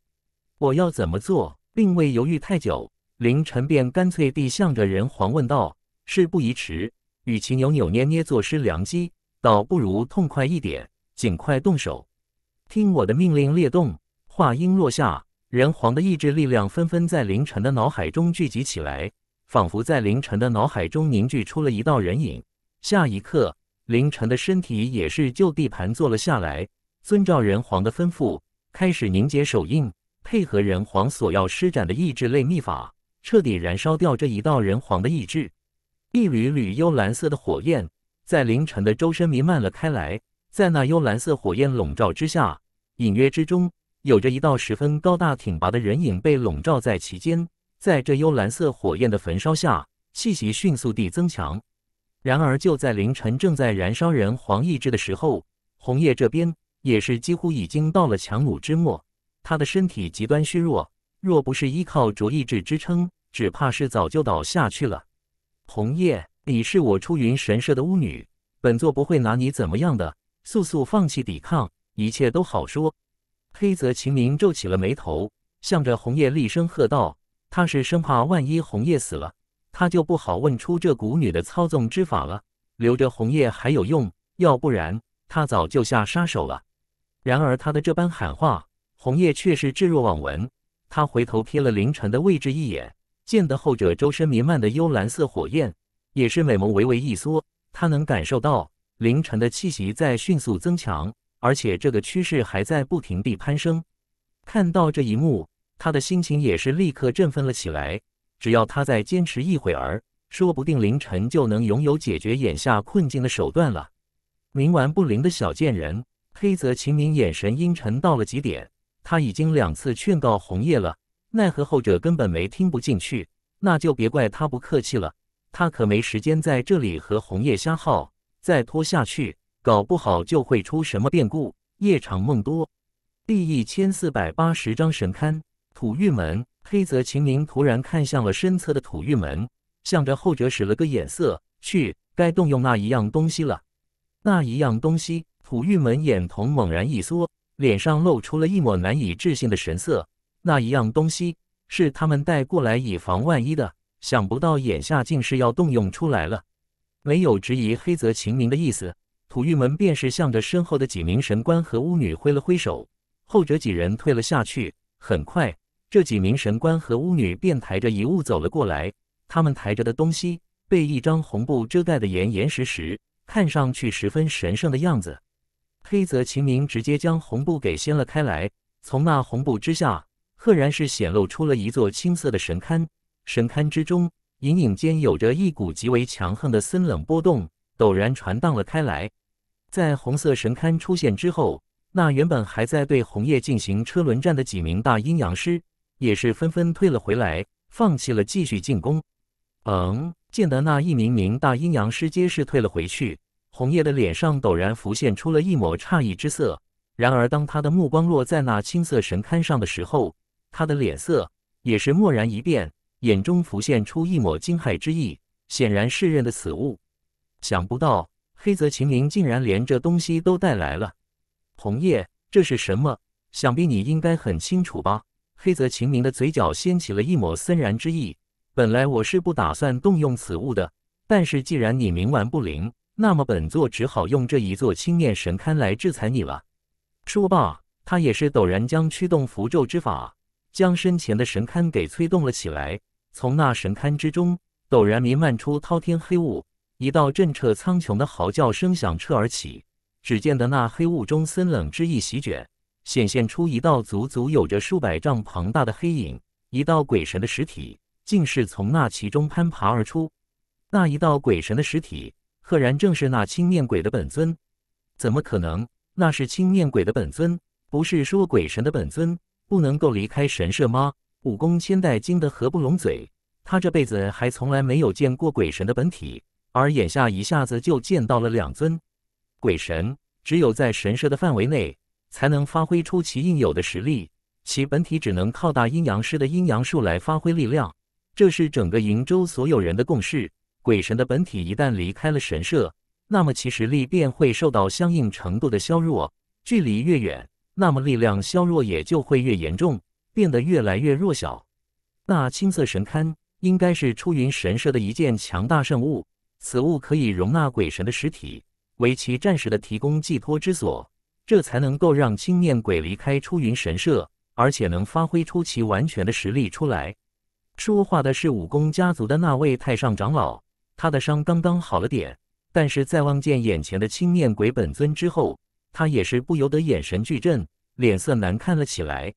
我要怎么做？并未犹豫太久，凌晨便干脆地向着人皇问道：“事不宜迟，与其扭扭捏捏坐失良机，倒不如痛快一点，尽快动手。”听我的命令，列动。话音落下，人皇的意志力量纷纷在凌晨的脑海中聚集起来，仿佛在凌晨的脑海中凝聚出了一道人影。下一刻。凌晨的身体也是就地盘坐了下来，遵照人皇的吩咐，开始凝结手印，配合人皇所要施展的意志类秘法，彻底燃烧掉这一道人皇的意志。一缕缕幽蓝色的火焰在凌晨的周身弥漫了开来，在那幽蓝色火焰笼罩之下，隐约之中有着一道十分高大挺拔的人影被笼罩在其间。在这幽蓝色火焰的焚烧下，气息迅速地增强。然而，就在凌晨正在燃烧人黄意志的时候，红叶这边也是几乎已经到了强弩之末，她的身体极端虚弱，若不是依靠着意志支撑，只怕是早就倒下去了。红叶，你是我出云神社的巫女，本座不会拿你怎么样的，速速放弃抵抗，一切都好说。黑泽晴明皱起了眉头，向着红叶厉声喝道：“他是生怕万一红叶死了。”他就不好问出这蛊女的操纵之法了，留着红叶还有用，要不然他早就下杀手了。然而他的这般喊话，红叶却是置若罔闻。他回头瞥了凌晨的位置一眼，见得后者周身弥漫的幽蓝色火焰，也是美眸微微一缩。他能感受到凌晨的气息在迅速增强，而且这个趋势还在不停地攀升。看到这一幕，他的心情也是立刻振奋了起来。只要他再坚持一会儿，说不定凌晨就能拥有解决眼下困境的手段了。冥顽不灵的小贱人，黑泽秦明眼神阴沉到了极点。他已经两次劝告红叶了，奈何后者根本没听不进去。那就别怪他不客气了。他可没时间在这里和红叶瞎耗。再拖下去，搞不好就会出什么变故。夜长梦多，第一千四百八十章神龛，土玉门。黑泽秦明突然看向了身侧的土玉门，向着后者使了个眼色：“去，该动用那一样东西了。”那一样东西，土玉门眼瞳猛然一缩，脸上露出了一抹难以置信的神色。那一样东西是他们带过来以防万一的，想不到眼下竟是要动用出来了。没有质疑黑泽秦明的意思，土玉门便是向着身后的几名神官和巫女挥了挥手，后者几人退了下去。很快。这几名神官和巫女便抬着遗物走了过来，他们抬着的东西被一张红布遮盖的严严实实，看上去十分神圣的样子。黑泽晴明直接将红布给掀了开来，从那红布之下，赫然是显露出了一座青色的神龛。神龛之中，隐隐间有着一股极为强横的森冷波动，陡然传荡了开来。在红色神龛出现之后，那原本还在对红叶进行车轮战的几名大阴阳师。也是纷纷退了回来，放弃了继续进攻。嗯，见得那一名名大阴阳师皆是退了回去，红叶的脸上陡然浮现出了一抹诧异之色。然而，当他的目光落在那青色神龛上的时候，他的脸色也是蓦然一变，眼中浮现出一抹惊骇之意，显然是认得此物。想不到黑泽秦明竟然连这东西都带来了。红叶，这是什么？想必你应该很清楚吧。黑泽秦明的嘴角掀起了一抹森然之意。本来我是不打算动用此物的，但是既然你冥顽不灵，那么本座只好用这一座青念神龛来制裁你了。说罢，他也是陡然将驱动符咒之法，将身前的神龛给催动了起来。从那神龛之中，陡然弥漫出滔天黑雾，一道震彻苍穹的嚎叫声响彻而起。只见得那黑雾中森冷之意席卷。显现出一道足足有着数百丈庞大的黑影，一道鬼神的实体竟是从那其中攀爬而出。那一道鬼神的实体，赫然正是那青面鬼的本尊。怎么可能？那是青面鬼的本尊，不是说鬼神的本尊不能够离开神社吗？武功千代惊得合不拢嘴，他这辈子还从来没有见过鬼神的本体，而眼下一下子就见到了两尊鬼神，只有在神社的范围内。才能发挥出其应有的实力。其本体只能靠大阴阳师的阴阳术来发挥力量，这是整个瀛州所有人的共识。鬼神的本体一旦离开了神社，那么其实力便会受到相应程度的削弱。距离越远，那么力量削弱也就会越严重，变得越来越弱小。那青色神龛应该是出云神社的一件强大圣物，此物可以容纳鬼神的实体，为其暂时的提供寄托之所。这才能够让青面鬼离开出云神社，而且能发挥出其完全的实力出来。说话的是武功家族的那位太上长老，他的伤刚刚好了点，但是在望见眼前的青面鬼本尊之后，他也是不由得眼神巨震，脸色难看了起来。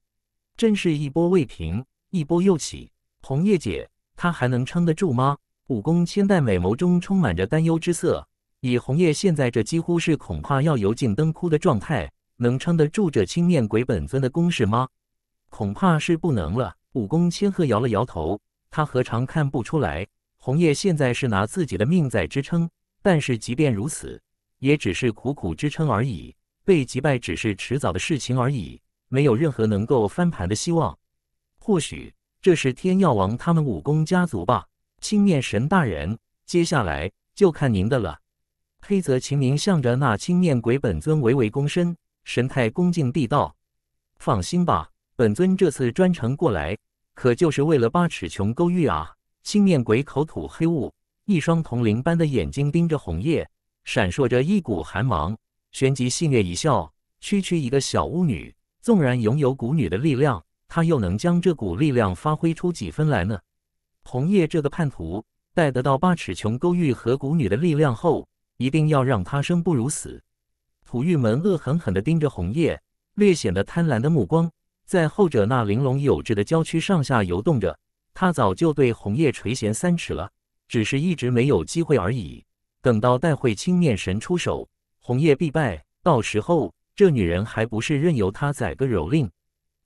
真是一波未平，一波又起。红叶姐，他还能撑得住吗？武功千代美眸中充满着担忧之色。以红叶现在这几乎是恐怕要油尽灯枯的状态，能撑得住这青面鬼本尊的攻势吗？恐怕是不能了。武功千鹤摇了摇头，他何尝看不出来，红叶现在是拿自己的命在支撑，但是即便如此，也只是苦苦支撑而已，被击败只是迟早的事情而已，没有任何能够翻盘的希望。或许这是天耀王他们武功家族吧，青面神大人，接下来就看您的了。黑泽秦明向着那青面鬼本尊微微躬身，神态恭敬地道：“放心吧，本尊这次专程过来，可就是为了八尺琼勾玉啊！”青面鬼口吐黑雾，一双铜铃般的眼睛盯着红叶，闪烁着一股寒芒。旋即戏谑一笑：“区区一个小巫女，纵然拥有蛊女的力量，她又能将这股力量发挥出几分来呢？”红叶这个叛徒，待得到八尺琼勾玉和蛊女的力量后，一定要让他生不如死！土玉门恶狠狠地盯着红叶，略显得贪婪的目光在后者那玲珑有致的娇躯上下游动着。他早就对红叶垂涎三尺了，只是一直没有机会而已。等到待会青面神出手，红叶必败，到时候这女人还不是任由他宰割蹂躏？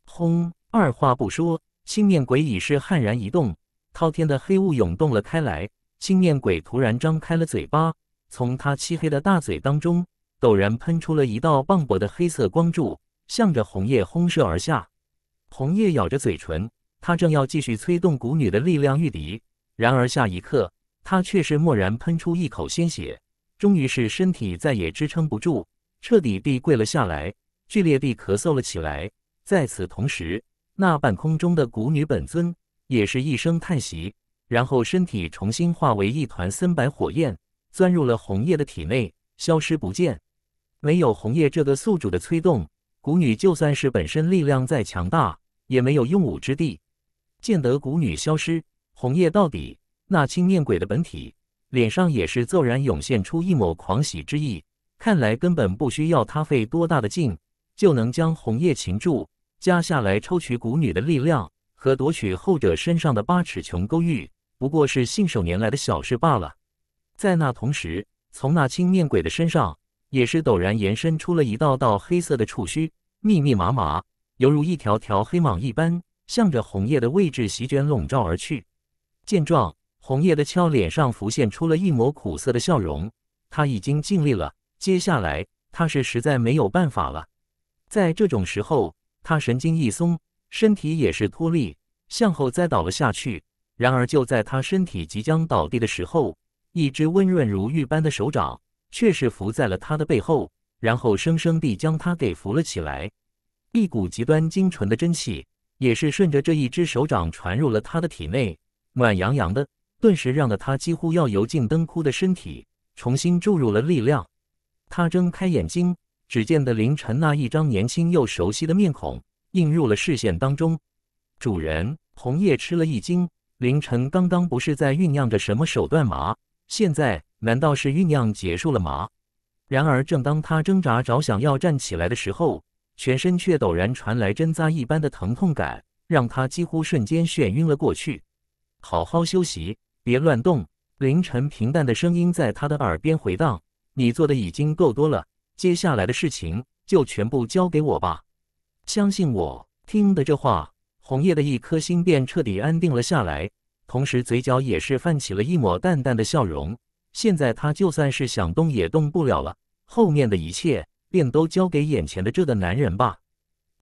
轰！二话不说，青面鬼已是悍然一动，滔天的黑雾涌动了开来。青面鬼突然张开了嘴巴。从他漆黑的大嘴当中，陡然喷出了一道磅礴的黑色光柱，向着红叶轰射而下。红叶咬着嘴唇，他正要继续催动蛊女的力量御敌，然而下一刻，他却是蓦然喷出一口鲜血，终于是身体再也支撑不住，彻底地跪了下来，剧烈地咳嗽了起来。在此同时，那半空中的蛊女本尊也是一声叹息，然后身体重新化为一团森白火焰。钻入了红叶的体内，消失不见。没有红叶这个宿主的催动，蛊女就算是本身力量再强大，也没有用武之地。见得蛊女消失，红叶到底那青面鬼的本体脸上也是骤然涌现出一抹狂喜之意。看来根本不需要他费多大的劲，就能将红叶擒住，接下来抽取蛊女的力量和夺取后者身上的八尺琼勾玉，不过是信手拈来的小事罢了。在那同时，从那青面鬼的身上也是陡然延伸出了一道道黑色的触须，密密麻麻，犹如一条条黑蟒一般，向着红叶的位置席卷笼罩而去。见状，红叶的俏脸上浮现出了一抹苦涩的笑容。他已经尽力了，接下来他是实在没有办法了。在这种时候，他神经一松，身体也是脱力，向后栽倒了下去。然而就在他身体即将倒地的时候，一只温润如玉般的手掌，却是扶在了他的背后，然后生生地将他给扶了起来。一股极端精纯的真气，也是顺着这一只手掌传入了他的体内，暖洋洋的，顿时让得他几乎要油尽灯枯的身体重新注入了力量。他睁开眼睛，只见得凌晨那一张年轻又熟悉的面孔映入了视线当中。主人，红叶吃了一惊，凌晨刚刚不是在酝酿着什么手段吗？现在难道是酝酿结束了吗？然而，正当他挣扎着想要站起来的时候，全身却陡然传来针扎一般的疼痛感，让他几乎瞬间眩晕了过去。好好休息，别乱动。凌晨平淡的声音在他的耳边回荡：“你做的已经够多了，接下来的事情就全部交给我吧。”相信我。听的这话，红叶的一颗心便彻底安定了下来。同时，嘴角也是泛起了一抹淡淡的笑容。现在，他就算是想动也动不了了。后面的一切便都交给眼前的这个男人吧。